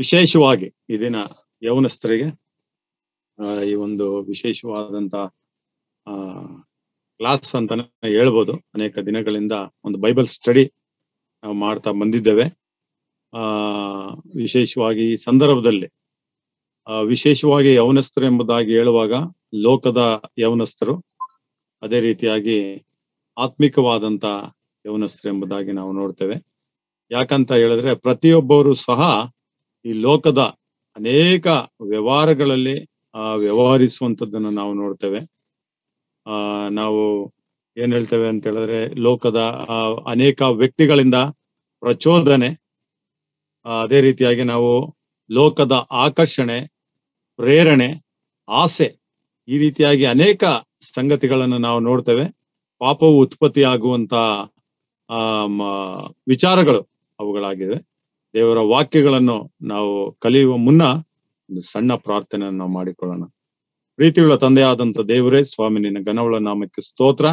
ವಿಶೇಷವಾಗಿ ಈ ದಿನ ಆ ಈ ಒಂದು ವಿಶೇಷವಾದಂತ ಆ ಕ್ಲಾಸ್ ಅಂತಾನೆ ಹೇಳ್ಬೋದು ಅನೇಕ ದಿನಗಳಿಂದ ಒಂದು ಬೈಬಲ್ ಸ್ಟಡಿ ನಾವು ಮಾಡ್ತಾ ಬಂದಿದ್ದೇವೆ ಆ ವಿಶೇಷವಾಗಿ ಈ ಸಂದರ್ಭದಲ್ಲಿ ವಿಶೇಷವಾಗಿ ಯೌನಸ್ಥರು ಎಂಬುದಾಗಿ ಹೇಳುವಾಗ ಲೋಕದ ಯೌನಸ್ಥರು ಅದೇ ರೀತಿಯಾಗಿ ಆತ್ಮಿಕವಾದಂತ ಯೌನಸ್ಥರು ಎಂಬುದಾಗಿ ನಾವು ನೋಡ್ತೇವೆ ಯಾಕಂತ ಹೇಳಿದ್ರೆ ಪ್ರತಿಯೊಬ್ಬರು ಸಹ ಈ ಲೋಕದ ಅನೇಕ ವ್ಯವಹಾರಗಳಲ್ಲಿ ಆ ವ್ಯವಹರಿಸುವಂಥದ್ದನ್ನ ನಾವು ನೋಡ್ತೇವೆ ಆ ನಾವು ಏನ್ ಹೇಳ್ತೇವೆ ಅಂತ ಹೇಳಿದ್ರೆ ಲೋಕದ ಅನೇಕ ವ್ಯಕ್ತಿಗಳಿಂದ ಪ್ರಚೋದನೆ ಅದೇ ರೀತಿಯಾಗಿ ನಾವು ಲೋಕದ ಆಕರ್ಷಣೆ ಪ್ರೇರಣೆ ಆಸೆ ಈ ರೀತಿಯಾಗಿ ಅನೇಕ ಸಂಗತಿಗಳನ್ನು ನಾವು ನೋಡ್ತೇವೆ ಪಾಪವು ಉತ್ಪತ್ತಿ ಆಗುವಂತ ಆ ವಿಚಾರಗಳು ಅವುಗಳಾಗಿವೆ ದೇವರ ವಾಕ್ಯಗಳನ್ನು ನಾವು ಕಲಿಯುವ ಮುನ್ನ ಒಂದು ಸಣ್ಣ ಪ್ರಾರ್ಥನೆಯನ್ನು ಮಾಡಿಕೊಳ್ಳೋಣ ಪ್ರೀತಿಗಳ ತಂದೆಯಾದಂತ ದೇವರೇ ಸ್ವಾಮಿ ನಿನ್ನ ಘನವುಳ ನಾಮಕ್ಕೆ ಸ್ತೋತ್ರ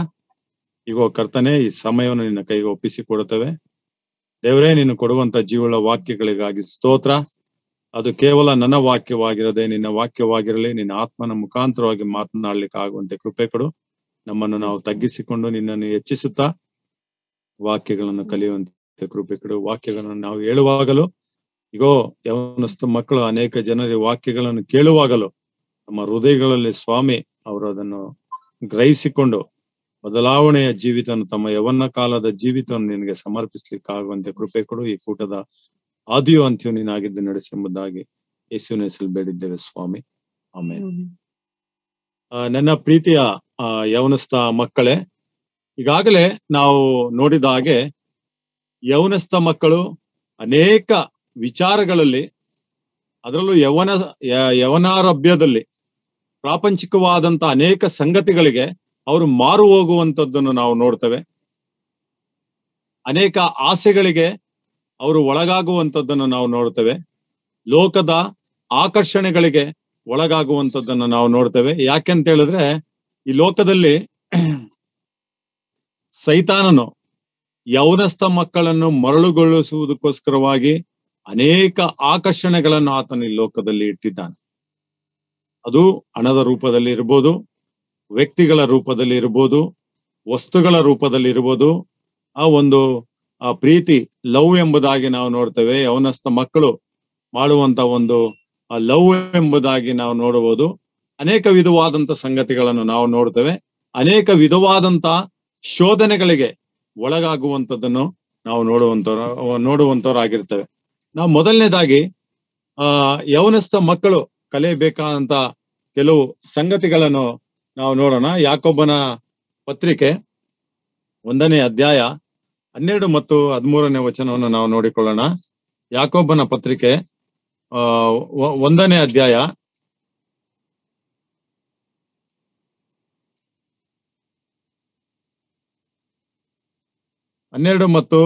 ಈಗ ಕರ್ತನೆ ಈ ಸಮಯವನ್ನು ನಿನ್ನ ಕೈಗೆ ಒಪ್ಪಿಸಿ ಕೊಡುತ್ತವೆ ದೇವರೇ ನೀನು ಕೊಡುವಂತ ಜೀವಳ ವಾಕ್ಯಗಳಿಗಾಗಿ ಸ್ತೋತ್ರ ಅದು ಕೇವಲ ನನ್ನ ವಾಕ್ಯವಾಗಿರದೆ ನಿನ್ನ ವಾಕ್ಯವಾಗಿರಲಿ ನಿನ್ನ ಆತ್ಮನ ಮುಖಾಂತರವಾಗಿ ಮಾತನಾಡ್ಲಿಕ್ಕೆ ಆಗುವಂತೆ ಕೃಪೆ ಕೊಡು ನಮ್ಮನ್ನು ನಾವು ತಗ್ಗಿಸಿಕೊಂಡು ನಿನ್ನನ್ನು ಹೆಚ್ಚಿಸುತ್ತಾ ವಾಕ್ಯಗಳನ್ನು ಕಲಿಯುವಂತೆ ಕೃಪೆ ವಾಕ್ಯಗಳನ್ನು ನಾವು ಹೇಳುವಾಗಲೂ ಈಗೋ ಯವನಸ್ಥ ಮಕ್ಕಳು ಅನೇಕ ಜನರ ವಾಕ್ಯಗಳನ್ನು ಕೇಳುವಾಗಲೂ ನಮ್ಮ ಹೃದಯಗಳಲ್ಲಿ ಸ್ವಾಮಿ ಅವರು ಅದನ್ನು ಗ್ರಹಿಸಿಕೊಂಡು ಬದಲಾವಣೆಯ ಜೀವಿತ ತಮ್ಮ ಯವನ ಕಾಲದ ಜೀವಿತವನ್ನು ನಿನಗೆ ಸಮರ್ಪಿಸ್ಲಿಕ್ಕೆ ಆಗುವಂತೆ ಕೃಪೆ ಕೊಡು ಈ ಕೂಟದ ಆದಿಯೋ ಅಂತ್ಯೂ ನೀನಾಗಿದ್ದು ನಡೆಸೆಂಬುದಾಗಿ ಯೇಸುವಿನ ಹೆಸರು ಬೇಡಿದ್ದೇವೆ ಸ್ವಾಮಿ ಆಮೇಲೆ ನನ್ನ ಪ್ರೀತಿಯ ಯವನಸ್ಥ ಮಕ್ಕಳೇ ಈಗಾಗಲೇ ನಾವು ನೋಡಿದ ಹಾಗೆ ಯೌನಸ್ಥ ಮಕ್ಕಳು ಅನೇಕ ವಿಚಾರಗಳಲ್ಲಿ ಅದರಲ್ಲೂ ಯವನ ಯವನಾರಭ್ಯದಲ್ಲಿ ಪ್ರಾಪಂಚಿಕವಾದಂತ ಅನೇಕ ಸಂಗತಿಗಳಿಗೆ ಅವರು ಮಾರು ಹೋಗುವಂಥದ್ದನ್ನು ನಾವು ನೋಡ್ತೇವೆ ಅನೇಕ ಆಸೆಗಳಿಗೆ ಅವರು ಒಳಗಾಗುವಂಥದ್ದನ್ನು ನಾವು ನೋಡ್ತೇವೆ ಲೋಕದ ಆಕರ್ಷಣೆಗಳಿಗೆ ಒಳಗಾಗುವಂಥದ್ದನ್ನು ನಾವು ನೋಡ್ತೇವೆ ಯಾಕೆಂತ ಹೇಳಿದ್ರೆ ಈ ಲೋಕದಲ್ಲಿ ಸೈತಾನನು ಯೌನಸ್ಥ ಮಕ್ಕಳನ್ನು ಮರಳುಗೊಳಿಸುವುದಕ್ಕೋಸ್ಕರವಾಗಿ ಅನೇಕ ಆಕರ್ಷಣೆಗಳನ್ನು ಆತನ ಈ ಲೋಕದಲ್ಲಿ ಇಟ್ಟಿದ್ದಾನೆ ಅದು ಹಣದ ರೂಪದಲ್ಲಿ ಇರ್ಬೋದು ವ್ಯಕ್ತಿಗಳ ರೂಪದಲ್ಲಿ ಇರ್ಬೋದು ವಸ್ತುಗಳ ರೂಪದಲ್ಲಿ ಇರ್ಬೋದು ಆ ಒಂದು ಆ ಪ್ರೀತಿ ಲವ್ ಎಂಬುದಾಗಿ ನಾವು ನೋಡ್ತೇವೆ ಯೌನಸ್ಥ ಮಕ್ಕಳು ಮಾಡುವಂತ ಒಂದು ಆ ಲವ್ ಎಂಬುದಾಗಿ ನಾವು ನೋಡಬಹುದು ಅನೇಕ ವಿಧವಾದಂತ ಸಂಗತಿಗಳನ್ನು ನಾವು ನೋಡ್ತೇವೆ ಅನೇಕ ವಿಧವಾದಂತ ಶೋಧನೆಗಳಿಗೆ ಒಳಗಾಗುವಂಥದ್ದನ್ನು ನಾವು ನೋಡುವಂಥವ್ರ ನೋಡುವಂಥವ್ರಾಗಿರ್ತೇವೆ ನಾವು ಮೊದಲನೇದಾಗಿ ಆ ಯವನಸ್ಥ ಮಕ್ಕಳು ಕಲಿಯಬೇಕಾದಂತ ಕೆಲವು ಸಂಗತಿಗಳನ್ನು ನಾವು ನೋಡೋಣ ಯಾಕೊಬ್ಬನ ಪತ್ರಿಕೆ ಒಂದನೇ ಅಧ್ಯಾಯ ಹನ್ನೆರಡು ಮತ್ತು ಹದಿಮೂರನೇ ವಚನವನ್ನು ನಾವು ನೋಡಿಕೊಳ್ಳೋಣ ಯಾಕೊಬ್ಬನ ಪತ್ರಿಕೆ ಒಂದನೇ ಅಧ್ಯಾಯ ಹನ್ನೆರಡು ಮತ್ತು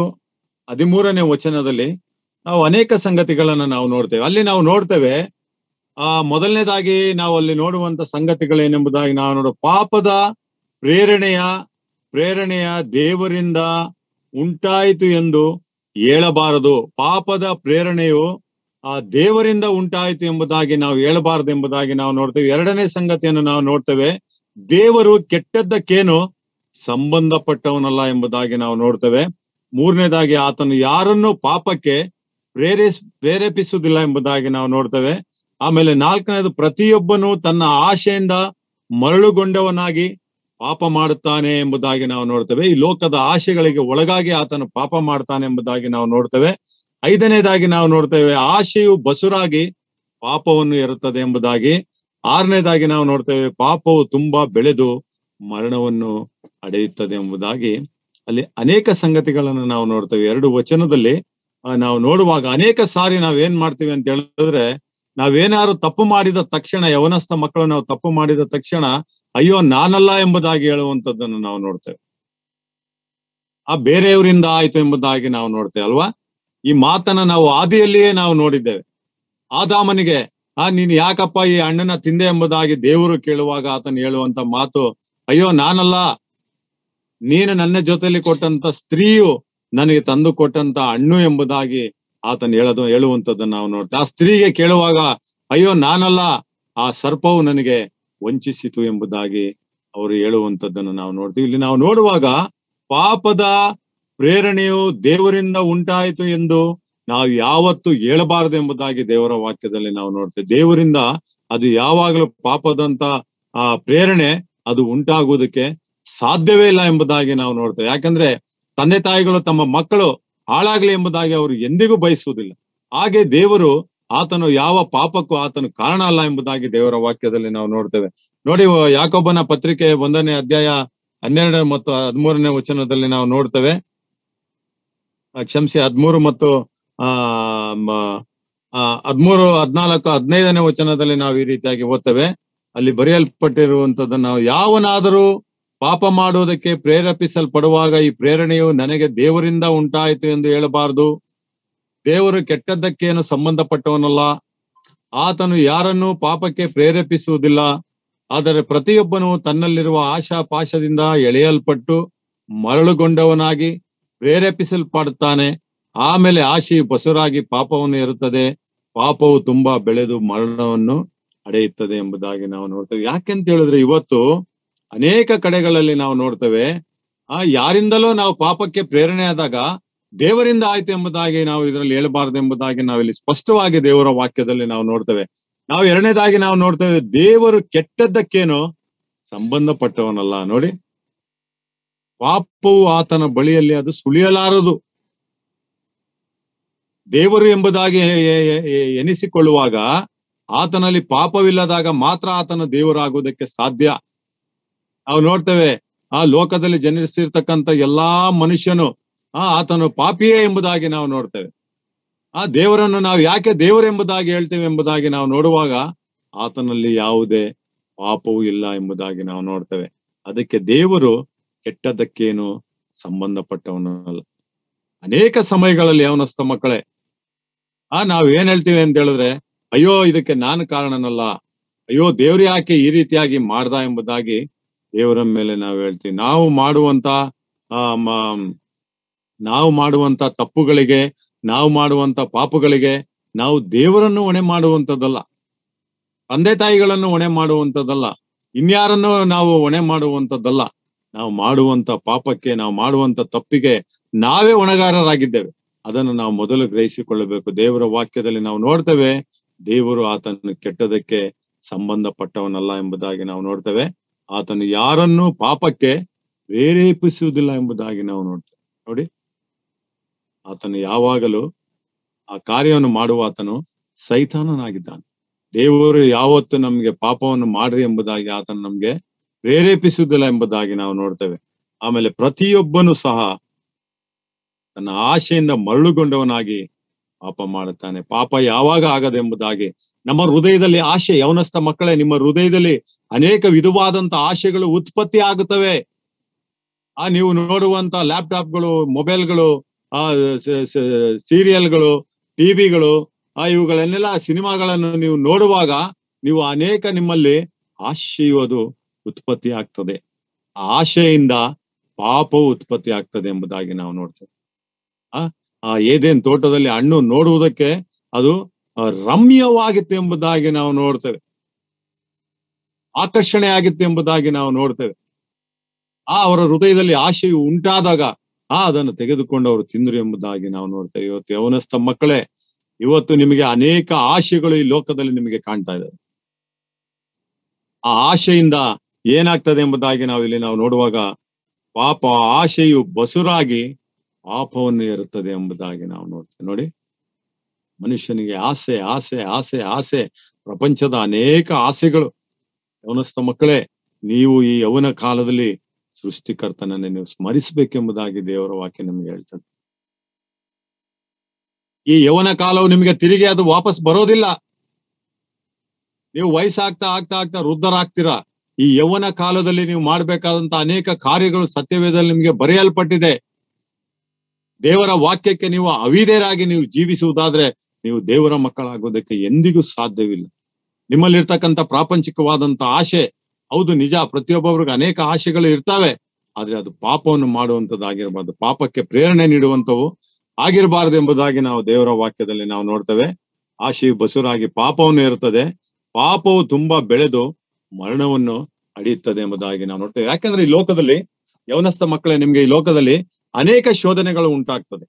ಹದಿಮೂರನೇ ವಚನದಲ್ಲಿ ನಾವು ಅನೇಕ ಸಂಗತಿಗಳನ್ನ ನಾವು ನೋಡ್ತೇವೆ ಅಲ್ಲಿ ನಾವು ನೋಡ್ತೇವೆ ಆ ಮೊದಲನೇದಾಗಿ ನಾವು ಅಲ್ಲಿ ನೋಡುವಂತ ಸಂಗತಿಗಳೇನೆಂಬುದಾಗಿ ನಾವು ನೋಡುವ ಪಾಪದ ಪ್ರೇರಣೆಯ ಪ್ರೇರಣೆಯ ದೇವರಿಂದ ಉಂಟಾಯಿತು ಎಂದು ಹೇಳಬಾರದು ಪಾಪದ ಪ್ರೇರಣೆಯು ಆ ದೇವರಿಂದ ಉಂಟಾಯಿತು ಎಂಬುದಾಗಿ ನಾವು ಹೇಳಬಾರದು ಎಂಬುದಾಗಿ ನಾವು ನೋಡ್ತೇವೆ ಎರಡನೇ ಸಂಗತಿಯನ್ನು ನಾವು ನೋಡ್ತೇವೆ ದೇವರು ಕೆಟ್ಟದ್ದಕ್ಕೇನು ಸಂಬಂಧಪಟ್ಟವನಲ್ಲ ಎಂಬುದಾಗಿ ನಾವು ನೋಡ್ತೇವೆ ಮೂರನೇದಾಗಿ ಆತನು ಯಾರನ್ನು ಪಾಪಕ್ಕೆ ಪ್ರೇರೇಸ್ ಪ್ರೇರೇಪಿಸುವುದಿಲ್ಲ ಎಂಬುದಾಗಿ ನಾವು ನೋಡ್ತೇವೆ ಆಮೇಲೆ ನಾಲ್ಕನೇದು ಪ್ರತಿಯೊಬ್ಬನು ತನ್ನ ಆಶೆಯಿಂದ ಮರಳುಗೊಂಡವನಾಗಿ ಪಾಪ ಮಾಡುತ್ತಾನೆ ಎಂಬುದಾಗಿ ನಾವು ನೋಡ್ತೇವೆ ಈ ಲೋಕದ ಆಶೆಗಳಿಗೆ ಒಳಗಾಗಿ ಆತನು ಪಾಪ ಮಾಡ್ತಾನೆ ಎಂಬುದಾಗಿ ನಾವು ನೋಡ್ತೇವೆ ಐದನೇದಾಗಿ ನಾವು ನೋಡ್ತೇವೆ ಆಶೆಯು ಬಸುರಾಗಿ ಪಾಪವನ್ನು ಇರುತ್ತದೆ ಎಂಬುದಾಗಿ ಆರನೇದಾಗಿ ನಾವು ನೋಡ್ತೇವೆ ಪಾಪವು ತುಂಬಾ ಬೆಳೆದು ಮರಣವನ್ನು ಅಡೆಯುತ್ತದೆ ಎಂಬುದಾಗಿ ಅಲ್ಲಿ ಅನೇಕ ಸಂಗತಿಗಳನ್ನು ನಾವು ನೋಡ್ತೇವೆ ಎರಡು ವಚನದಲ್ಲಿ ನಾವು ನೋಡುವಾಗ ಅನೇಕ ಸಾರಿ ನಾವೇನ್ ಮಾಡ್ತೀವಿ ಅಂತ ಹೇಳಿದ್ರೆ ನಾವೇನಾದ್ರು ತಪ್ಪು ಮಾಡಿದ ತಕ್ಷಣ ಯವನಸ್ಥ ಮಕ್ಕಳು ನಾವು ತಪ್ಪು ಮಾಡಿದ ತಕ್ಷಣ ಅಯ್ಯೋ ನಾನಲ್ಲ ಎಂಬುದಾಗಿ ಹೇಳುವಂಥದ್ದನ್ನು ನಾವು ನೋಡ್ತೇವೆ ಆ ಬೇರೆಯವರಿಂದ ಆಯ್ತು ಎಂಬುದಾಗಿ ನಾವು ನೋಡ್ತೇವೆ ಅಲ್ವಾ ಈ ಮಾತನ್ನ ನಾವು ಆದಿಯಲ್ಲಿಯೇ ನಾವು ನೋಡಿದ್ದೇವೆ ಆದಾಮನಿಗೆ ಆ ನೀನ್ ಯಾಕಪ್ಪ ಈ ಅಣ್ಣನ ತಿಂದೆ ಎಂಬುದಾಗಿ ದೇವರು ಕೇಳುವಾಗ ಆತನು ಹೇಳುವಂತ ಮಾತು ಅಯ್ಯೋ ನಾನಲ್ಲ ನೀನು ನನ್ನ ಜೊತೆಯಲ್ಲಿ ಕೊಟ್ಟಂತ ಸ್ತ್ರೀಯು ನನಗೆ ತಂದು ಕೊಟ್ಟಂತ ಹಣ್ಣು ಎಂಬುದಾಗಿ ಆತನ ಹೇಳೋದು ಹೇಳುವಂತದ್ದನ್ನು ನಾವು ನೋಡ್ತೇವೆ ಆ ಸ್ತ್ರೀಗೆ ಕೇಳುವಾಗ ಅಯ್ಯೋ ನಾನಲ್ಲ ಆ ಸರ್ಪವು ನನಗೆ ವಂಚಿಸಿತು ಎಂಬುದಾಗಿ ಅವರು ಹೇಳುವಂಥದ್ದನ್ನು ನಾವು ನೋಡ್ತೀವಿ ಇಲ್ಲಿ ನಾವು ನೋಡುವಾಗ ಪಾಪದ ಪ್ರೇರಣೆಯು ದೇವರಿಂದ ಉಂಟಾಯಿತು ಎಂದು ನಾವು ಯಾವತ್ತು ಹೇಳಬಾರದು ಎಂಬುದಾಗಿ ದೇವರ ವಾಕ್ಯದಲ್ಲಿ ನಾವು ನೋಡ್ತೇವೆ ದೇವರಿಂದ ಅದು ಯಾವಾಗಲೂ ಪಾಪದಂತ ಆ ಪ್ರೇರಣೆ ಅದು ಉಂಟಾಗುವುದಕ್ಕೆ ಸಾಧ್ಯವೇ ಇಲ್ಲ ಎಂಬುದಾಗಿ ನಾವು ನೋಡ್ತೇವೆ ಯಾಕಂದ್ರೆ ತಂದೆ ತಾಯಿಗಳು ತಮ್ಮ ಮಕ್ಕಳು ಹಾಳಾಗ್ಲಿ ಎಂಬುದಾಗಿ ಅವರು ಎಂದಿಗೂ ಬಯಸುವುದಿಲ್ಲ ಹಾಗೆ ದೇವರು ಆತನು ಯಾವ ಪಾಪಕ್ಕೂ ಆತನು ಕಾರಣ ಅಲ್ಲ ಎಂಬುದಾಗಿ ದೇವರ ವಾಕ್ಯದಲ್ಲಿ ನಾವು ನೋಡ್ತೇವೆ ನೋಡಿ ಯಾಕೊಬ್ಬನ ಪತ್ರಿಕೆ ಒಂದನೇ ಅಧ್ಯಾಯ ಹನ್ನೆರಡು ಮತ್ತು ಹದಿಮೂರನೇ ವಚನದಲ್ಲಿ ನಾವು ನೋಡ್ತೇವೆ ಕ್ಷಮಿಸಿ ಹದ್ಮೂರು ಮತ್ತು ಆ ಹದ್ಮೂರು ಹದಿನಾಲ್ಕು ಹದಿನೈದನೇ ವಚನದಲ್ಲಿ ನಾವು ಈ ರೀತಿಯಾಗಿ ಓದ್ತೇವೆ ಅಲ್ಲಿ ಬರೆಯಲ್ಪಟ್ಟಿರುವಂತದನ್ನ ಯಾವನಾದರೂ ಪಾಪ ಮಾಡುವುದಕ್ಕೆ ಪ್ರೇರೇಪಿಸಲ್ಪಡುವಾಗ ಈ ಪ್ರೇರಣೆಯು ನನಗೆ ದೇವರಿಂದ ಉಂಟಾಯಿತು ಎಂದು ಹೇಳಬಾರದು ದೇವರು ಕೆಟ್ಟದ್ದಕ್ಕೇನು ಸಂಬಂಧಪಟ್ಟವನಲ್ಲ ಆತನು ಯಾರನ್ನು ಪಾಪಕ್ಕೆ ಪ್ರೇರೇಪಿಸುವುದಿಲ್ಲ ಆದರೆ ಪ್ರತಿಯೊಬ್ಬನು ತನ್ನಲ್ಲಿರುವ ಆಶಾ ಪಾಶದಿಂದ ಎಳೆಯಲ್ಪಟ್ಟು ಮರಳುಗೊಂಡವನಾಗಿ ಪ್ರೇರೇಪಿಸಲ್ಪಡುತ್ತಾನೆ ಆಮೇಲೆ ಆಶೆಯು ಬಸುರಾಗಿ ಪಾಪವನ್ನು ಇರುತ್ತದೆ ಪಾಪವು ತುಂಬಾ ಬೆಳೆದು ಮರಣವನ್ನು ಅಡೆಯುತ್ತದೆ ಎಂಬುದಾಗಿ ನಾವು ನೋಡ್ತೇವೆ ಯಾಕೆಂತ ಹೇಳಿದ್ರೆ ಇವತ್ತು ಅನೇಕ ಕಡೆಗಳಲ್ಲಿ ನಾವು ನೋಡ್ತೇವೆ ಆ ಯಾರಿಂದಲೋ ನಾವು ಪಾಪಕ್ಕೆ ಪ್ರೇರಣೆ ಆದಾಗ ದೇವರಿಂದ ಆಯ್ತು ಎಂಬುದಾಗಿ ನಾವು ಇದರಲ್ಲಿ ಹೇಳಬಾರದು ಎಂಬುದಾಗಿ ನಾವಿಲ್ಲಿ ಸ್ಪಷ್ಟವಾಗಿ ದೇವರ ವಾಕ್ಯದಲ್ಲಿ ನಾವು ನೋಡ್ತೇವೆ ನಾವು ಎರಡನೇದಾಗಿ ನಾವು ನೋಡ್ತೇವೆ ದೇವರು ಕೆಟ್ಟದ್ದಕ್ಕೇನು ಸಂಬಂಧಪಟ್ಟವನಲ್ಲ ನೋಡಿ ಪಾಪವು ಆತನ ಬಳಿಯಲ್ಲಿ ಅದು ಸುಳಿಯಲಾರದು ದೇವರು ಎಂಬುದಾಗಿ ಎನಿಸಿಕೊಳ್ಳುವಾಗ ಆತನಲ್ಲಿ ಪಾಪವಿಲ್ಲದಾಗ ಮಾತ್ರ ಆತನ ದೇವರಾಗುವುದಕ್ಕೆ ಸಾಧ್ಯ ನಾವು ನೋಡ್ತೇವೆ ಆ ಲೋಕದಲ್ಲಿ ಜನಿಸಿರ್ತಕ್ಕಂಥ ಎಲ್ಲಾ ಮನುಷ್ಯನು ಆ ಆತನು ಪಾಪಿಯೇ ಎಂಬುದಾಗಿ ನಾವು ನೋಡ್ತೇವೆ ಆ ದೇವರನ್ನು ನಾವು ಯಾಕೆ ದೇವರೆಂಬುದಾಗಿ ಹೇಳ್ತೇವೆ ಎಂಬುದಾಗಿ ನಾವು ನೋಡುವಾಗ ಆತನಲ್ಲಿ ಯಾವುದೇ ಪಾಪವೂ ಇಲ್ಲ ಎಂಬುದಾಗಿ ನಾವು ನೋಡ್ತೇವೆ ಅದಕ್ಕೆ ದೇವರು ಕೆಟ್ಟದಕ್ಕೇನು ಸಂಬಂಧಪಟ್ಟವನಲ್ಲ ಅನೇಕ ಸಮಯಗಳಲ್ಲಿ ಅವನಸ್ತ ಮಕ್ಕಳೇ ಆ ನಾವ್ ಏನ್ ಹೇಳ್ತೀವಿ ಅಂತ ಹೇಳಿದ್ರೆ ಅಯ್ಯೋ ಇದಕ್ಕೆ ನಾನು ಕಾರಣನಲ್ಲ ಅಯ್ಯೋ ದೇವ್ರು ಯಾಕೆ ಈ ರೀತಿಯಾಗಿ ಮಾಡ್ದ ಎಂಬುದಾಗಿ ದೇವರ ಮೇಲೆ ನಾವು ಹೇಳ್ತೀವಿ ನಾವು ಮಾಡುವಂತ ಆ ನಾವು ಮಾಡುವಂತ ತಪ್ಪುಗಳಿಗೆ ನಾವು ಮಾಡುವಂತ ಪಾಪಗಳಿಗೆ ನಾವು ದೇವರನ್ನು ಹೊಣೆ ಮಾಡುವಂತದ್ದಲ್ಲ ತಂದೆ ತಾಯಿಗಳನ್ನು ಹೊಣೆ ಮಾಡುವಂತದ್ದಲ್ಲ ಇನ್ಯಾರನ್ನು ನಾವು ಹೊಣೆ ಮಾಡುವಂತದ್ದಲ್ಲ ನಾವು ಮಾಡುವಂತ ಪಾಪಕ್ಕೆ ನಾವು ಮಾಡುವಂತ ತಪ್ಪಿಗೆ ನಾವೇ ಹೊಣೆಗಾರರಾಗಿದ್ದೇವೆ ಅದನ್ನು ನಾವು ಮೊದಲು ಗ್ರಹಿಸಿಕೊಳ್ಳಬೇಕು ದೇವರ ವಾಕ್ಯದಲ್ಲಿ ನಾವು ನೋಡ್ತೇವೆ ದೇವರು ಆತನು ಕೆಟ್ಟದಕ್ಕೆ ಸಂಬಂಧಪಟ್ಟವನಲ್ಲ ಎಂಬುದಾಗಿ ನಾವು ನೋಡ್ತೇವೆ ಆತನು ಯಾರನ್ನೂ ಪಾಪಕ್ಕೆ ಪ್ರೇರೇಪಿಸುವುದಿಲ್ಲ ಎಂಬುದಾಗಿ ನಾವು ನೋಡ್ತೇವೆ ನೋಡಿ ಆತನು ಯಾವಾಗಲೂ ಆ ಕಾರ್ಯವನ್ನು ಮಾಡುವ ಆತನು ಸೈತಾನನಾಗಿದ್ದಾನೆ ದೇವರು ಯಾವತ್ತು ನಮ್ಗೆ ಪಾಪವನ್ನು ಮಾಡ್ರಿ ಎಂಬುದಾಗಿ ಆತನು ನಮ್ಗೆ ಪ್ರೇರೇಪಿಸುವುದಿಲ್ಲ ಎಂಬುದಾಗಿ ನಾವು ನೋಡ್ತೇವೆ ಆಮೇಲೆ ಪ್ರತಿಯೊಬ್ಬನು ಸಹ ತನ್ನ ಆಶೆಯಿಂದ ಮರಳುಗೊಂಡವನಾಗಿ ಪಾಪ ಮಾಡುತ್ತಾನೆ ಪಾಪ ಯಾವಾಗ ಆಗದೆಂಬುದಾಗಿ ನಮ್ಮ ಹೃದಯದಲ್ಲಿ ಆಶೆ ಯೌನಸ್ಥ ಮಕ್ಕಳೇ ನಿಮ್ಮ ಹೃದಯದಲ್ಲಿ ಅನೇಕ ವಿಧವಾದಂತಹ ಆಶೆಗಳು ಉತ್ಪತ್ತಿ ಆಗುತ್ತವೆ ಆ ನೀವು ನೋಡುವಂತ ಲ್ಯಾಪ್ಟಾಪ್ಗಳು ಮೊಬೈಲ್ಗಳು ಆ ಸೀರಿಯಲ್ಗಳು ಟಿವಿಗಳು ಆ ಇವುಗಳನ್ನೆಲ್ಲ ಸಿನಿಮಾಗಳನ್ನು ನೀವು ನೋಡುವಾಗ ನೀವು ಅನೇಕ ನಿಮ್ಮಲ್ಲಿ ಆಶೆಯುವುದು ಉತ್ಪತ್ತಿ ಆಗ್ತದೆ ಆಶೆಯಿಂದ ಪಾಪವು ಉತ್ಪತ್ತಿ ಆಗ್ತದೆ ಎಂಬುದಾಗಿ ನಾವು ನೋಡ್ತೇವೆ ಆ ಆ ಏದೇನ್ ತೋಟದಲ್ಲಿ ಹಣ್ಣು ನೋಡುವುದಕ್ಕೆ ಅದು ರಮ್ಯವಾಗಿತ್ತು ಎಂಬುದಾಗಿ ನಾವು ನೋಡ್ತೇವೆ ಆಕರ್ಷಣೆ ಆಗಿತ್ತು ಎಂಬುದಾಗಿ ನಾವು ನೋಡ್ತೇವೆ ಆ ಅವರ ಹೃದಯದಲ್ಲಿ ಆಶೆಯು ಉಂಟಾದಾಗ ಆ ಅದನ್ನು ತೆಗೆದುಕೊಂಡು ಅವರು ತಿಂದ್ರು ಎಂಬುದಾಗಿ ನಾವು ನೋಡ್ತೇವೆ ಇವತ್ತು ಯವನಸ್ಥ ಮಕ್ಕಳೇ ಇವತ್ತು ನಿಮಗೆ ಅನೇಕ ಆಶೆಗಳು ಈ ಲೋಕದಲ್ಲಿ ನಿಮಗೆ ಕಾಣ್ತಾ ಇದ್ದಾವೆ ಆ ಆಶೆಯಿಂದ ಏನಾಗ್ತದೆ ಎಂಬುದಾಗಿ ನಾವು ಇಲ್ಲಿ ನಾವು ನೋಡುವಾಗ ಪಾಪ ಆಶೆಯು ಬಸುರಾಗಿ ಪಾಪವನ್ನು ಇರುತ್ತದೆ ಎಂಬುದಾಗಿ ನಾವು ನೋಡ್ತೇವೆ ನೋಡಿ ಮನುಷ್ಯನಿಗೆ ಆಸೆ ಆಸೆ ಆಸೆ ಆಸೆ ಪ್ರಪಂಚದ ಅನೇಕ ಆಸೆಗಳು ಯವನಸ್ಥ ಮಕ್ಕಳೇ ನೀವು ಈ ಯವನ ಕಾಲದಲ್ಲಿ ಸೃಷ್ಟಿಕರ್ತನನ್ನು ನೀವು ಸ್ಮರಿಸಬೇಕೆಂಬುದಾಗಿ ದೇವರ ವಾಕ್ಯ ನಿಮ್ಗೆ ಹೇಳ್ತದೆ ಈ ಯವನ ಕಾಲವು ನಿಮಗೆ ತಿರುಗಿ ಅದು ವಾಪಸ್ ಬರೋದಿಲ್ಲ ನೀವು ವಯಸ್ಸಾಗ್ತಾ ಆಗ್ತಾ ಆಗ್ತಾ ವೃದ್ಧರಾಗ್ತೀರಾ ಈ ಯೌವನ ಕಾಲದಲ್ಲಿ ನೀವು ಮಾಡ್ಬೇಕಾದಂತ ಅನೇಕ ಕಾರ್ಯಗಳು ಸತ್ಯವೇದಲ್ಲಿ ನಿಮ್ಗೆ ಬರೆಯಲ್ಪಟ್ಟಿದೆ ದೇವರ ವಾಕ್ಯಕ್ಕೆ ನೀವು ಅವಿದೇರಾಗಿ ನೀವು ಜೀವಿಸುವುದಾದ್ರೆ ನೀವು ದೇವರ ಮಕ್ಕಳಾಗೋದಕ್ಕೆ ಎಂದಿಗೂ ಸಾಧ್ಯವಿಲ್ಲ ನಿಮ್ಮಲ್ಲಿರ್ತಕ್ಕಂತ ಪ್ರಾಪಂಚಿಕವಾದಂತ ಆಶೆ ಹೌದು ನಿಜ ಪ್ರತಿಯೊಬ್ಬೊಬ್ರಿಗೆ ಅನೇಕ ಆಶೆಗಳು ಇರ್ತಾವೆ ಆದ್ರೆ ಅದು ಪಾಪವನ್ನು ಮಾಡುವಂತದ್ದಾಗಿರ್ಬಾರ್ದು ಪಾಪಕ್ಕೆ ಪ್ರೇರಣೆ ನೀಡುವಂತವು ಆಗಿರಬಾರದು ಎಂಬುದಾಗಿ ನಾವು ದೇವರ ವಾಕ್ಯದಲ್ಲಿ ನಾವು ನೋಡ್ತೇವೆ ಆಶೆಯು ಬಸುರಾಗಿ ಪಾಪವನ್ನು ಇರುತ್ತದೆ ಪಾಪವು ತುಂಬಾ ಬೆಳೆದು ಮರಣವನ್ನು ಅಡಿಯುತ್ತದೆ ಎಂಬುದಾಗಿ ನಾವು ನೋಡ್ತೇವೆ ಯಾಕಂದ್ರೆ ಈ ಲೋಕದಲ್ಲಿ ಯವನಸ್ಥ ಮಕ್ಕಳೇ ನಿಮ್ಗೆ ಈ ಲೋಕದಲ್ಲಿ ಅನೇಕ ಶೋಧನೆಗಳು ಉಂಟಾಗ್ತದೆ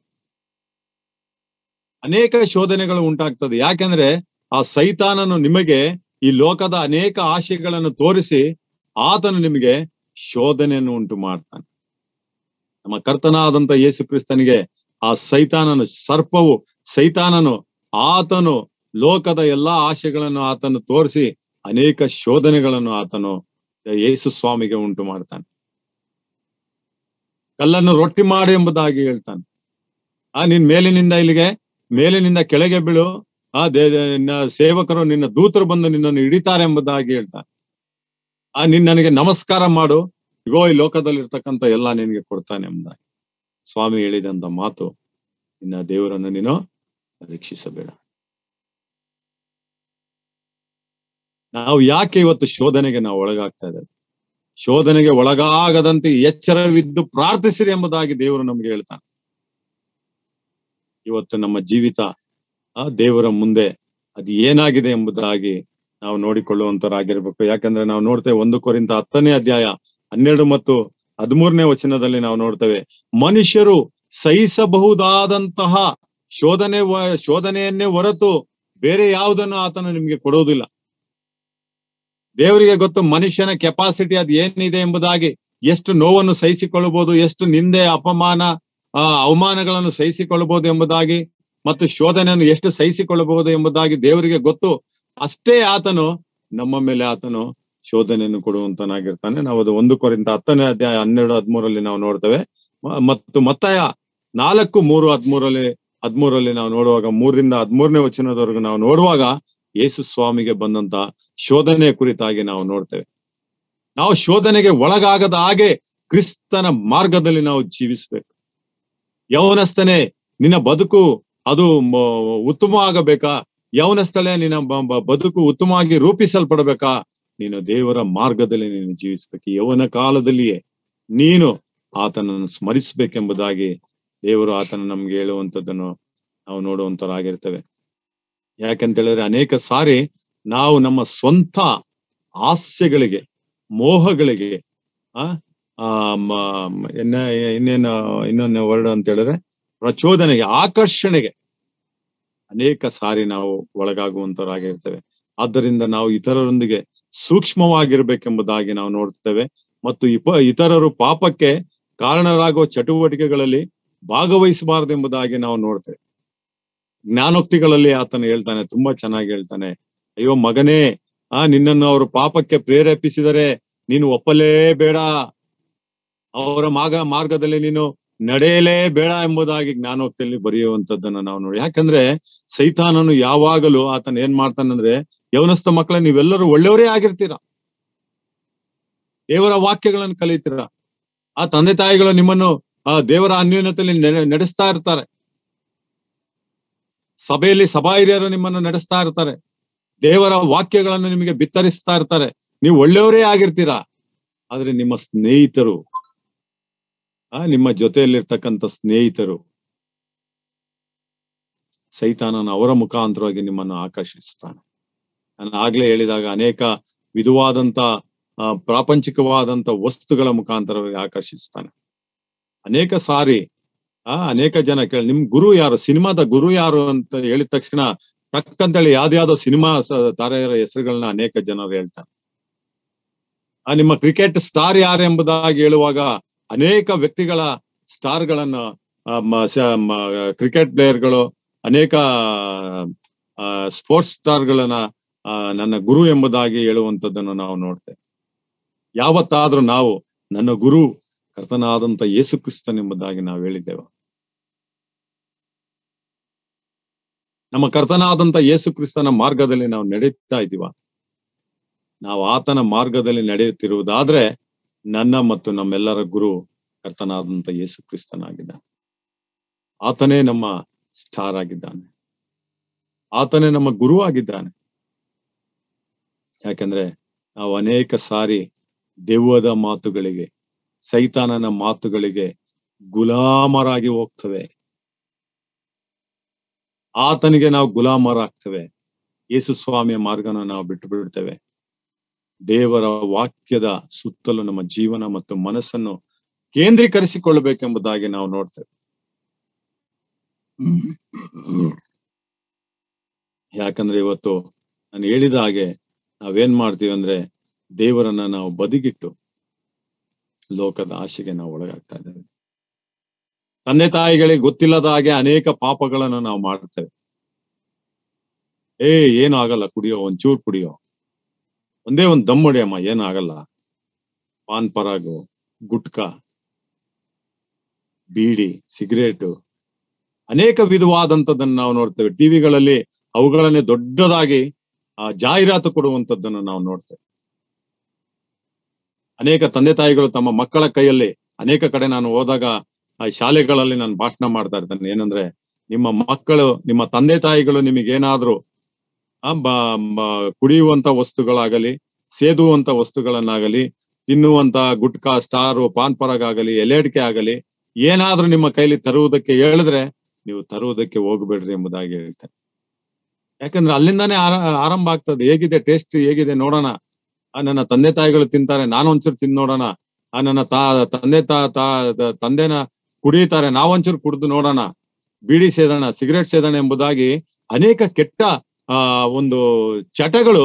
ಅನೇಕ ಶೋಧನೆಗಳು ಉಂಟಾಗ್ತದೆ ಯಾಕೆಂದ್ರೆ ಆ ಸೈತಾನನು ನಿಮಗೆ ಈ ಲೋಕದ ಅನೇಕ ಆಶೆಗಳನ್ನು ತೋರಿಸಿ ಆತನು ನಿಮಗೆ ಶೋಧನೆಯನ್ನು ಉಂಟು ಮಾಡ್ತಾನೆ ನಮ್ಮ ಕರ್ತನಾದಂತ ಯೇಸು ಕ್ರಿಸ್ತನಿಗೆ ಆ ಸೈತಾನನು ಸರ್ಪವು ಸೈತಾನನು ಆತನು ಲೋಕದ ಎಲ್ಲಾ ಆಶೆಗಳನ್ನು ಆತನು ತೋರಿಸಿ ಅನೇಕ ಶೋಧನೆಗಳನ್ನು ಆತನು ಯೇಸು ಸ್ವಾಮಿಗೆ ಉಂಟು ಮಾಡ್ತಾನೆ ಕಲ್ಲನ್ನು ರೊಟ್ಟಿ ಮಾಡು ಎಂಬುದಾಗಿ ಹೇಳ್ತಾನೆ ಆ ನಿನ್ ಮೇಲಿನಿಂದ ಇಲ್ಲಿಗೆ ಮೇಲಿನಿಂದ ಕೆಳಗೆ ಬೀಳು ಆ ದೇ ಸೇವಕರು ನಿನ್ನ ದೂತರು ಬಂದು ನಿನ್ನನ್ನು ಹಿಡಿತಾರೆ ಎಂಬುದಾಗಿ ಹೇಳ್ತಾನೆ ಆ ನಿನ್ ನನಗೆ ನಮಸ್ಕಾರ ಮಾಡು ಇಗೋ ಈ ಲೋಕದಲ್ಲಿ ಇರ್ತಕ್ಕಂಥ ಎಲ್ಲ ನಿನಗೆ ಕೊಡ್ತಾನೆ ಎಂಬುದಾಗಿ ಸ್ವಾಮಿ ಹೇಳಿದಂತ ಮಾತು ನಿನ್ನ ದೇವರನ್ನು ನೀನು ಪರೀಕ್ಷಿಸಬೇಡ ನಾವು ಯಾಕೆ ಇವತ್ತು ಶೋಧನೆಗೆ ನಾವು ಒಳಗಾಗ್ತಾ ಇದ್ದೇವೆ ಶೋಧನೆಗೆ ಒಳಗಾಗದಂತೆ ಎಚ್ಚರವಿದ್ದು ಪ್ರಾರ್ಥಿಸಿರಿ ಎಂಬುದಾಗಿ ದೇವರು ನಮ್ಗೆ ಹೇಳ್ತಾನೆ ಇವತ್ತು ನಮ್ಮ ಜೀವಿತ ಆ ದೇವರ ಮುಂದೆ ಅದು ಏನಾಗಿದೆ ಎಂಬುದಾಗಿ ನಾವು ನೋಡಿಕೊಳ್ಳುವಂತರಾಗಿರ್ಬೇಕು ಯಾಕಂದ್ರೆ ನಾವು ನೋಡ್ತೇವೆ ಒಂದು ಕೋರಿಂದ ಹತ್ತನೇ ಅಧ್ಯಾಯ ಹನ್ನೆರಡು ಮತ್ತು ಹದಿಮೂರನೇ ವಚನದಲ್ಲಿ ನಾವು ನೋಡ್ತೇವೆ ಮನುಷ್ಯರು ಸಹಿಸಬಹುದಾದಂತಹ ಶೋಧನೆ ಶೋಧನೆಯನ್ನೇ ಹೊರತು ಬೇರೆ ಯಾವುದನ್ನು ಆತನು ನಿಮ್ಗೆ ಕೊಡೋದಿಲ್ಲ ದೇವರಿಗೆ ಗೊತ್ತು ಮನುಷ್ಯನ ಕೆಪಾಸಿಟಿ ಅದು ಏನಿದೆ ಎಂಬುದಾಗಿ ಎಷ್ಟು ನೋವನ್ನು ಸಹಿಸಿಕೊಳ್ಳಬಹುದು ಎಷ್ಟು ನಿಂದೆ ಅಪಮಾನ ಅವಮಾನಗಳನ್ನು ಸಹಿಸಿಕೊಳ್ಳಬಹುದು ಎಂಬುದಾಗಿ ಮತ್ತು ಶೋಧನೆಯನ್ನು ಎಷ್ಟು ಸಹಿಸಿಕೊಳ್ಳಬಹುದು ಎಂಬುದಾಗಿ ದೇವರಿಗೆ ಗೊತ್ತು ಅಷ್ಟೇ ಆತನು ನಮ್ಮ ಮೇಲೆ ಆತನು ಶೋಧನೆಯನ್ನು ಕೊಡುವಂತನಾಗಿರ್ತಾನೆ ನಾವು ಅದು ಒಂದು ಕೊರಿಂದ ಹತ್ತನೇ ಅಧ್ಯಾಯ ಹನ್ನೆರಡು ಹದ್ಮೂರಲ್ಲಿ ನಾವು ನೋಡ್ತೇವೆ ಮತ್ತು ಮತ್ತಾಯ ನಾಲ್ಕು ಮೂರು ಹದ್ಮೂರಲ್ಲಿ ಹದ್ಮೂರಲ್ಲಿ ನಾವು ನೋಡುವಾಗ ಮೂರರಿಂದ ಹದ್ಮೂರನೇ ವಚನದವರೆಗೂ ನಾವು ನೋಡುವಾಗ ಯೇಸು ಸ್ವಾಮಿಗೆ ಬಂದಂತ ಶೋಧನೆ ಕುರಿತಾಗಿ ನಾವು ನೋಡ್ತೇವೆ ನಾವು ಶೋಧನೆಗೆ ಒಳಗಾಗದ ಹಾಗೆ ಕ್ರಿಸ್ತನ ಮಾರ್ಗದಲ್ಲಿ ನಾವು ಜೀವಿಸಬೇಕು ಯೌವನಸ್ಥನೆ ನಿನ್ನ ಬದುಕು ಅದು ಉತ್ತಮ ಆಗಬೇಕಾ ಯೌವನಸ್ಥಳೇ ನಿನ್ನ ಬದುಕು ಉತ್ತಮವಾಗಿ ರೂಪಿಸಲ್ಪಡಬೇಕಾ ನೀನು ದೇವರ ಮಾರ್ಗದಲ್ಲಿ ನೀನು ಜೀವಿಸ್ಬೇಕು ಯೌವನ ಕಾಲದಲ್ಲಿಯೇ ನೀನು ಆತನನ್ನು ಸ್ಮರಿಸ್ಬೇಕೆಂಬುದಾಗಿ ದೇವರು ಆತನ ನಮ್ಗೆ ಹೇಳುವಂಥದ್ದನ್ನು ನಾವು ನೋಡುವಂತರಾಗಿರ್ತೇವೆ ಯಾಕಂತ ಹೇಳಿದ್ರೆ ಅನೇಕ ಸಾರಿ ನಾವು ನಮ್ಮ ಸ್ವಂತ ಆಸೆಗಳಿಗೆ ಮೋಹಗಳಿಗೆ ಆ ಇನ್ನ ಇನ್ನೇನು ಇನ್ನೊಂದು ವರ್ಡ್ ಅಂತ ಹೇಳಿದ್ರೆ ಪ್ರಚೋದನೆಗೆ ಆಕರ್ಷಣೆಗೆ ಅನೇಕ ಸಾರಿ ನಾವು ಒಳಗಾಗುವಂತವರಾಗಿರ್ತೇವೆ ಆದ್ದರಿಂದ ನಾವು ಇತರರೊಂದಿಗೆ ಸೂಕ್ಷ್ಮವಾಗಿರ್ಬೇಕೆಂಬುದಾಗಿ ನಾವು ನೋಡ್ತೇವೆ ಮತ್ತು ಇಪ ಇತರರು ಪಾಪಕ್ಕೆ ಕಾರಣರಾಗುವ ಚಟುವಟಿಕೆಗಳಲ್ಲಿ ಭಾಗವಹಿಸಬಾರದೆಂಬುದಾಗಿ ನಾವು ನೋಡ್ತೇವೆ ಜ್ಞಾನೋಕ್ತಿಗಳಲ್ಲಿ ಆತನ ಹೇಳ್ತಾನೆ ತುಂಬಾ ಚೆನ್ನಾಗಿ ಹೇಳ್ತಾನೆ ಅಯ್ಯೋ ಮಗನೇ ಆ ನಿನ್ನನ್ನು ಅವರು ಪಾಪಕ್ಕೆ ಪ್ರೇರೇಪಿಸಿದರೆ ನೀನು ಒಪ್ಪಲೇ ಬೇಡ ಅವರ ಮಾರ್ಗ ಮಾರ್ಗದಲ್ಲಿ ನೀನು ನಡೆಯಲೇ ಬೇಡ ಎಂಬುದಾಗಿ ಜ್ಞಾನೋಕ್ತಿಯಲ್ಲಿ ಬರೆಯುವಂತದ್ದನ್ನ ನಾವು ನೋಡಿ ಯಾಕಂದ್ರೆ ಸೈತಾನನು ಯಾವಾಗಲೂ ಆತನ ಏನ್ ಮಾಡ್ತಾನಂದ್ರೆ ಯವನಸ್ಥ ಮಕ್ಕಳ ನೀವೆಲ್ಲರೂ ಒಳ್ಳೆಯವರೇ ಆಗಿರ್ತೀರ ದೇವರ ವಾಕ್ಯಗಳನ್ನು ಕಲಿತೀರ ಆ ತಂದೆ ತಾಯಿಗಳು ನಿಮ್ಮನ್ನು ಆ ದೇವರ ಅನ್ಯೋನ್ಯತೆಯಲ್ಲಿ ನಡೆಸ್ತಾ ಇರ್ತಾರೆ ಸಭೆಯಲ್ಲಿ ಸಭಾ ಹಿರಿಯರು ನಿಮ್ಮನ್ನು ನಡೆಸ್ತಾ ಇರ್ತಾರೆ ದೇವರ ವಾಕ್ಯಗಳನ್ನು ನಿಮಗೆ ಬಿತ್ತರಿಸ್ತಾ ಇರ್ತಾರೆ ನೀವು ಒಳ್ಳೆಯವರೇ ಆಗಿರ್ತೀರಾ ಆದ್ರೆ ನಿಮ್ಮ ಸ್ನೇಹಿತರು ಆ ನಿಮ್ಮ ಜೊತೆಯಲ್ಲಿರ್ತಕ್ಕಂಥ ಸ್ನೇಹಿತರು ಸೈತಾನನ ಅವರ ಮುಖಾಂತರವಾಗಿ ನಿಮ್ಮನ್ನು ಆಕರ್ಷಿಸ್ತಾನೆ ನಾನು ಆಗ್ಲೇ ಹೇಳಿದಾಗ ಅನೇಕ ವಿಧವಾದಂತ ಪ್ರಾಪಂಚಿಕವಾದಂತ ವಸ್ತುಗಳ ಮುಖಾಂತರವಾಗಿ ಆಕರ್ಷಿಸ್ತಾನೆ ಅನೇಕ ಸಾರಿ ಆ ಅನೇಕ ಜನ ಕೇಳಿ ನಿಮ್ ಗುರು ಯಾರು ಸಿನಿಮಾದ ಗುರು ಯಾರು ಅಂತ ಹೇಳಿದ ತಕ್ಷಣ ತಕ್ಕಂತೇಳಿ ಹೇಳಿ ಸಿನಿಮಾ ತಾರೆಯರ ಹೆಸರುಗಳನ್ನ ಅನೇಕ ಜನರು ಹೇಳ್ತಾರೆ ಆ ನಿಮ್ಮ ಕ್ರಿಕೆಟ್ ಸ್ಟಾರ್ ಯಾರು ಎಂಬುದಾಗಿ ಹೇಳುವಾಗ ಅನೇಕ ವ್ಯಕ್ತಿಗಳ ಸ್ಟಾರ್ ಗಳನ್ನ ಕ್ರಿಕೆಟ್ ಪ್ಲೇಯರ್ಗಳು ಅನೇಕ ಸ್ಪೋರ್ಟ್ಸ್ ಸ್ಟಾರ್ ಗಳನ್ನ ನನ್ನ ಗುರು ಎಂಬುದಾಗಿ ಹೇಳುವಂತದ್ದನ್ನು ನಾವು ನೋಡ್ತೇವೆ ಯಾವತ್ತಾದ್ರೂ ನಾವು ನನ್ನ ಗುರು ಕರ್ತನಾದಂತ ಯೇಸು ಕ್ರಿಸ್ತನೆಂಬುದಾಗಿ ನಾವು ಹೇಳಿದ್ದೇವೆ ನಮ್ಮ ಕರ್ತನಾದಂತ ಯೇಸು ಕ್ರಿಸ್ತನ ಮಾರ್ಗದಲ್ಲಿ ನಾವು ನಡೆಯುತ್ತಾ ಇದ್ದೀವ ನಾವು ಆತನ ಮಾರ್ಗದಲ್ಲಿ ನಡೆಯುತ್ತಿರುವುದಾದ್ರೆ ನನ್ನ ಮತ್ತು ನಮ್ಮೆಲ್ಲರ ಗುರು ಕರ್ತನಾದಂತ ಯೇಸು ಕ್ರಿಸ್ತನಾಗಿದ್ದಾನೆ ಆತನೇ ನಮ್ಮ ಸ್ಟಾರ್ ಆಗಿದ್ದಾನೆ ಆತನೇ ನಮ್ಮ ಗುರು ಆಗಿದ್ದಾನೆ ಯಾಕಂದ್ರೆ ನಾವು ಅನೇಕ ಸಾರಿ ದೆವ್ವದ ಮಾತುಗಳಿಗೆ ಸೈತಾನನ ಮಾತುಗಳಿಗೆ ಗುಲಾಮರಾಗಿ ಹೋಗ್ತವೆ ಆತನಿಗೆ ನಾವು ಗುಲಾಮರಾಗ್ತೇವೆ ಯೇಸು ಸ್ವಾಮಿಯ ಮಾರ್ಗನ ನಾವು ಬಿಟ್ಟು ಬಿಡ್ತೇವೆ ದೇವರ ವಾಕ್ಯದ ಸುತ್ತಲೂ ನಮ್ಮ ಜೀವನ ಮತ್ತು ಮನಸ್ಸನ್ನು ಕೇಂದ್ರೀಕರಿಸಿಕೊಳ್ಳಬೇಕೆಂಬುದಾಗಿ ನಾವು ನೋಡ್ತೇವೆ ಯಾಕಂದ್ರೆ ಇವತ್ತು ನಾನು ಹೇಳಿದ ಹಾಗೆ ನಾವೇನ್ ಮಾಡ್ತೀವಿ ಅಂದ್ರೆ ದೇವರನ್ನ ನಾವು ಬದಿಗಿಟ್ಟು ಲೋಕದ ಆಶೆಗೆ ನಾವು ಒಳಗಾಗ್ತಾ ಇದ್ದೇವೆ ತಂದೆ ತಾಯಿಗಳಿಗೆ ಗೊತ್ತಿಲ್ಲದ ಹಾಗೆ ಅನೇಕ ಪಾಪಗಳನ್ನ ನಾವು ಮಾಡ್ತೇವೆ ಏ ಏನು ಆಗಲ್ಲ ಕುಡಿಯೋ ಒಂಚೂರು ಕುಡಿಯೋ ಒಂದೇ ಒಂದು ದಮ್ಮೊಡಿಯಮ್ಮ ಅಮ್ಮ ಏನು ಪಾನ್ ಪರಾಗು ಗುಟ್ಕಾ ಬೀಡಿ ಸಿಗರೇಟು ಅನೇಕ ವಿಧವಾದಂಥದ್ದನ್ನು ನಾವು ನೋಡ್ತೇವೆ ಟಿವಿಗಳಲ್ಲಿ ಅವುಗಳನ್ನೇ ದೊಡ್ಡದಾಗಿ ಆ ಜಾಹೀರಾತು ಕೊಡುವಂಥದ್ದನ್ನು ನಾವು ನೋಡ್ತೇವೆ ಅನೇಕ ತಂದೆ ತಾಯಿಗಳು ತಮ್ಮ ಮಕ್ಕಳ ಕೈಯಲ್ಲಿ ಅನೇಕ ಕಡೆ ನಾನು ಹೋದಾಗ ಶಾಲೆಗಳಲ್ಲಿ ನಾನು ಭಾಷಣ ಮಾಡ್ತಾ ಇರ್ತೇನೆ ಏನಂದ್ರೆ ನಿಮ್ಮ ಮಕ್ಕಳು ನಿಮ್ಮ ತಂದೆ ತಾಯಿಗಳು ನಿಮಗೇನಾದ್ರು ಕುಡಿಯುವಂತ ವಸ್ತುಗಳಾಗಲಿ ಸೇದುವಂತ ವಸ್ತುಗಳನ್ನಾಗಲಿ ತಿನ್ನುವಂತ ಗುಟ್ಕಾ ಸ್ಟಾರು ಪಾನ್ ಪರಗ್ ಆಗಲಿ ಎಲೆಡ್ಕೆ ಆಗಲಿ ಏನಾದ್ರೂ ನಿಮ್ಮ ಕೈಲಿ ತರುವುದಕ್ಕೆ ಹೇಳಿದ್ರೆ ನೀವು ತರುವುದಕ್ಕೆ ಹೋಗ್ಬೇಡ್ರಿ ಎಂಬುದಾಗಿ ಹೇಳ್ತೇನೆ ಯಾಕಂದ್ರೆ ಅಲ್ಲಿಂದಾನೇ ಆರಂಭ ಆಗ್ತದೆ ಹೇಗಿದೆ ಟೇಸ್ಟ್ ಹೇಗಿದೆ ನೋಡೋಣ ಆ ನನ್ನ ತಂದೆ ತಾಯಿಗಳು ತಿಂತಾರೆ ನಾನು ಒಂಚೂರು ತಿಂದು ನೋಡೋಣ ಆ ನನ್ನ ತಾ ತಂದೆ ತಾ ತಾ ತಂದೆನ ಕುಡಿತಾರೆ ನಾವೊಂಚೂರು ಕುಡಿದು ನೋಡೋಣ ಬೀಡಿ ಸೇದೋಣ ಸಿಗರೆಟ್ ಸೇದೋಣ ಎಂಬುದಾಗಿ ಅನೇಕ ಕೆಟ್ಟ ಆ ಒಂದು ಚಟಗಳು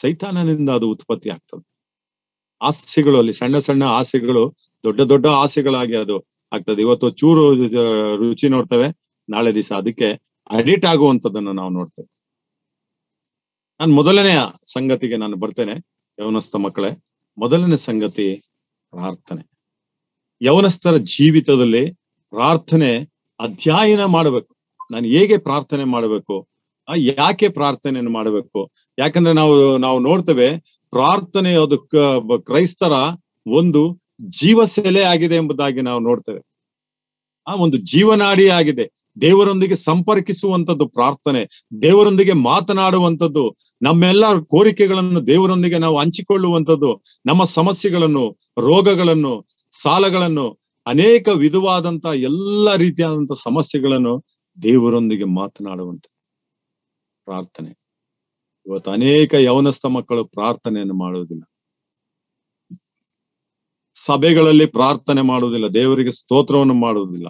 ಸೈತಾನನಿಂದ ಅದು ಉತ್ಪತ್ತಿ ಆಗ್ತದೆ ಆಸೆಗಳು ಅಲ್ಲಿ ಸಣ್ಣ ಸಣ್ಣ ಆಸೆಗಳು ದೊಡ್ಡ ದೊಡ್ಡ ಆಸೆಗಳಾಗಿ ಅದು ಆಗ್ತದೆ ಇವತ್ತು ಚೂರು ರುಚಿ ನೋಡ್ತೇವೆ ನಾಳೆ ದಿವಸ ಅದಕ್ಕೆ ಅಡಿಟ್ ಆಗುವಂಥದ್ದನ್ನು ನಾವು ನೋಡ್ತೇವೆ ನಾನು ಮೊದಲನೆಯ ಸಂಗತಿಗೆ ನಾನು ಬರ್ತೇನೆ ಯವನಸ್ಥ ಮಕ್ಕಳೇ ಮೊದಲನೇ ಸಂಗತಿ ಪ್ರಾರ್ಥನೆ ಯವನಸ್ಥರ ಜೀವಿತದಲ್ಲಿ ಪ್ರಾರ್ಥನೆ ಅಧ್ಯಯನ ಮಾಡಬೇಕು ನಾನು ಹೇಗೆ ಪ್ರಾರ್ಥನೆ ಮಾಡಬೇಕು ಆ ಯಾಕೆ ಪ್ರಾರ್ಥನೆಯನ್ನು ಮಾಡಬೇಕು ಯಾಕಂದ್ರೆ ನಾವು ನಾವು ನೋಡ್ತೇವೆ ಪ್ರಾರ್ಥನೆ ಅದು ಕ್ರೈಸ್ತರ ಒಂದು ಜೀವಸೆಲೆ ಆಗಿದೆ ಎಂಬುದಾಗಿ ನಾವು ನೋಡ್ತೇವೆ ಆ ಒಂದು ಜೀವನಾಡಿ ಆಗಿದೆ ದೇವರೊಂದಿಗೆ ಸಂಪರ್ಕಿಸುವಂತದ್ದು ಪ್ರಾರ್ಥನೆ ದೇವರೊಂದಿಗೆ ಮಾತನಾಡುವಂಥದ್ದು ನಮ್ಮೆಲ್ಲ ಕೋರಿಕೆಗಳನ್ನು ದೇವರೊಂದಿಗೆ ನಾವು ಹಂಚಿಕೊಳ್ಳುವಂಥದ್ದು ನಮ್ಮ ಸಮಸ್ಯೆಗಳನ್ನು ರೋಗಗಳನ್ನು ಸಾಲಗಳನ್ನು ಅನೇಕ ವಿಧವಾದಂತಹ ಎಲ್ಲ ರೀತಿಯಾದಂತಹ ಸಮಸ್ಯೆಗಳನ್ನು ದೇವರೊಂದಿಗೆ ಮಾತನಾಡುವಂತ ಪ್ರಾರ್ಥನೆ ಇವತ್ತು ಅನೇಕ ಯವನಸ್ಥ ಮಕ್ಕಳು ಪ್ರಾರ್ಥನೆಯನ್ನು ಮಾಡುವುದಿಲ್ಲ ಸಭೆಗಳಲ್ಲಿ ಪ್ರಾರ್ಥನೆ ಮಾಡುವುದಿಲ್ಲ ದೇವರಿಗೆ ಸ್ತೋತ್ರವನ್ನು ಮಾಡುವುದಿಲ್ಲ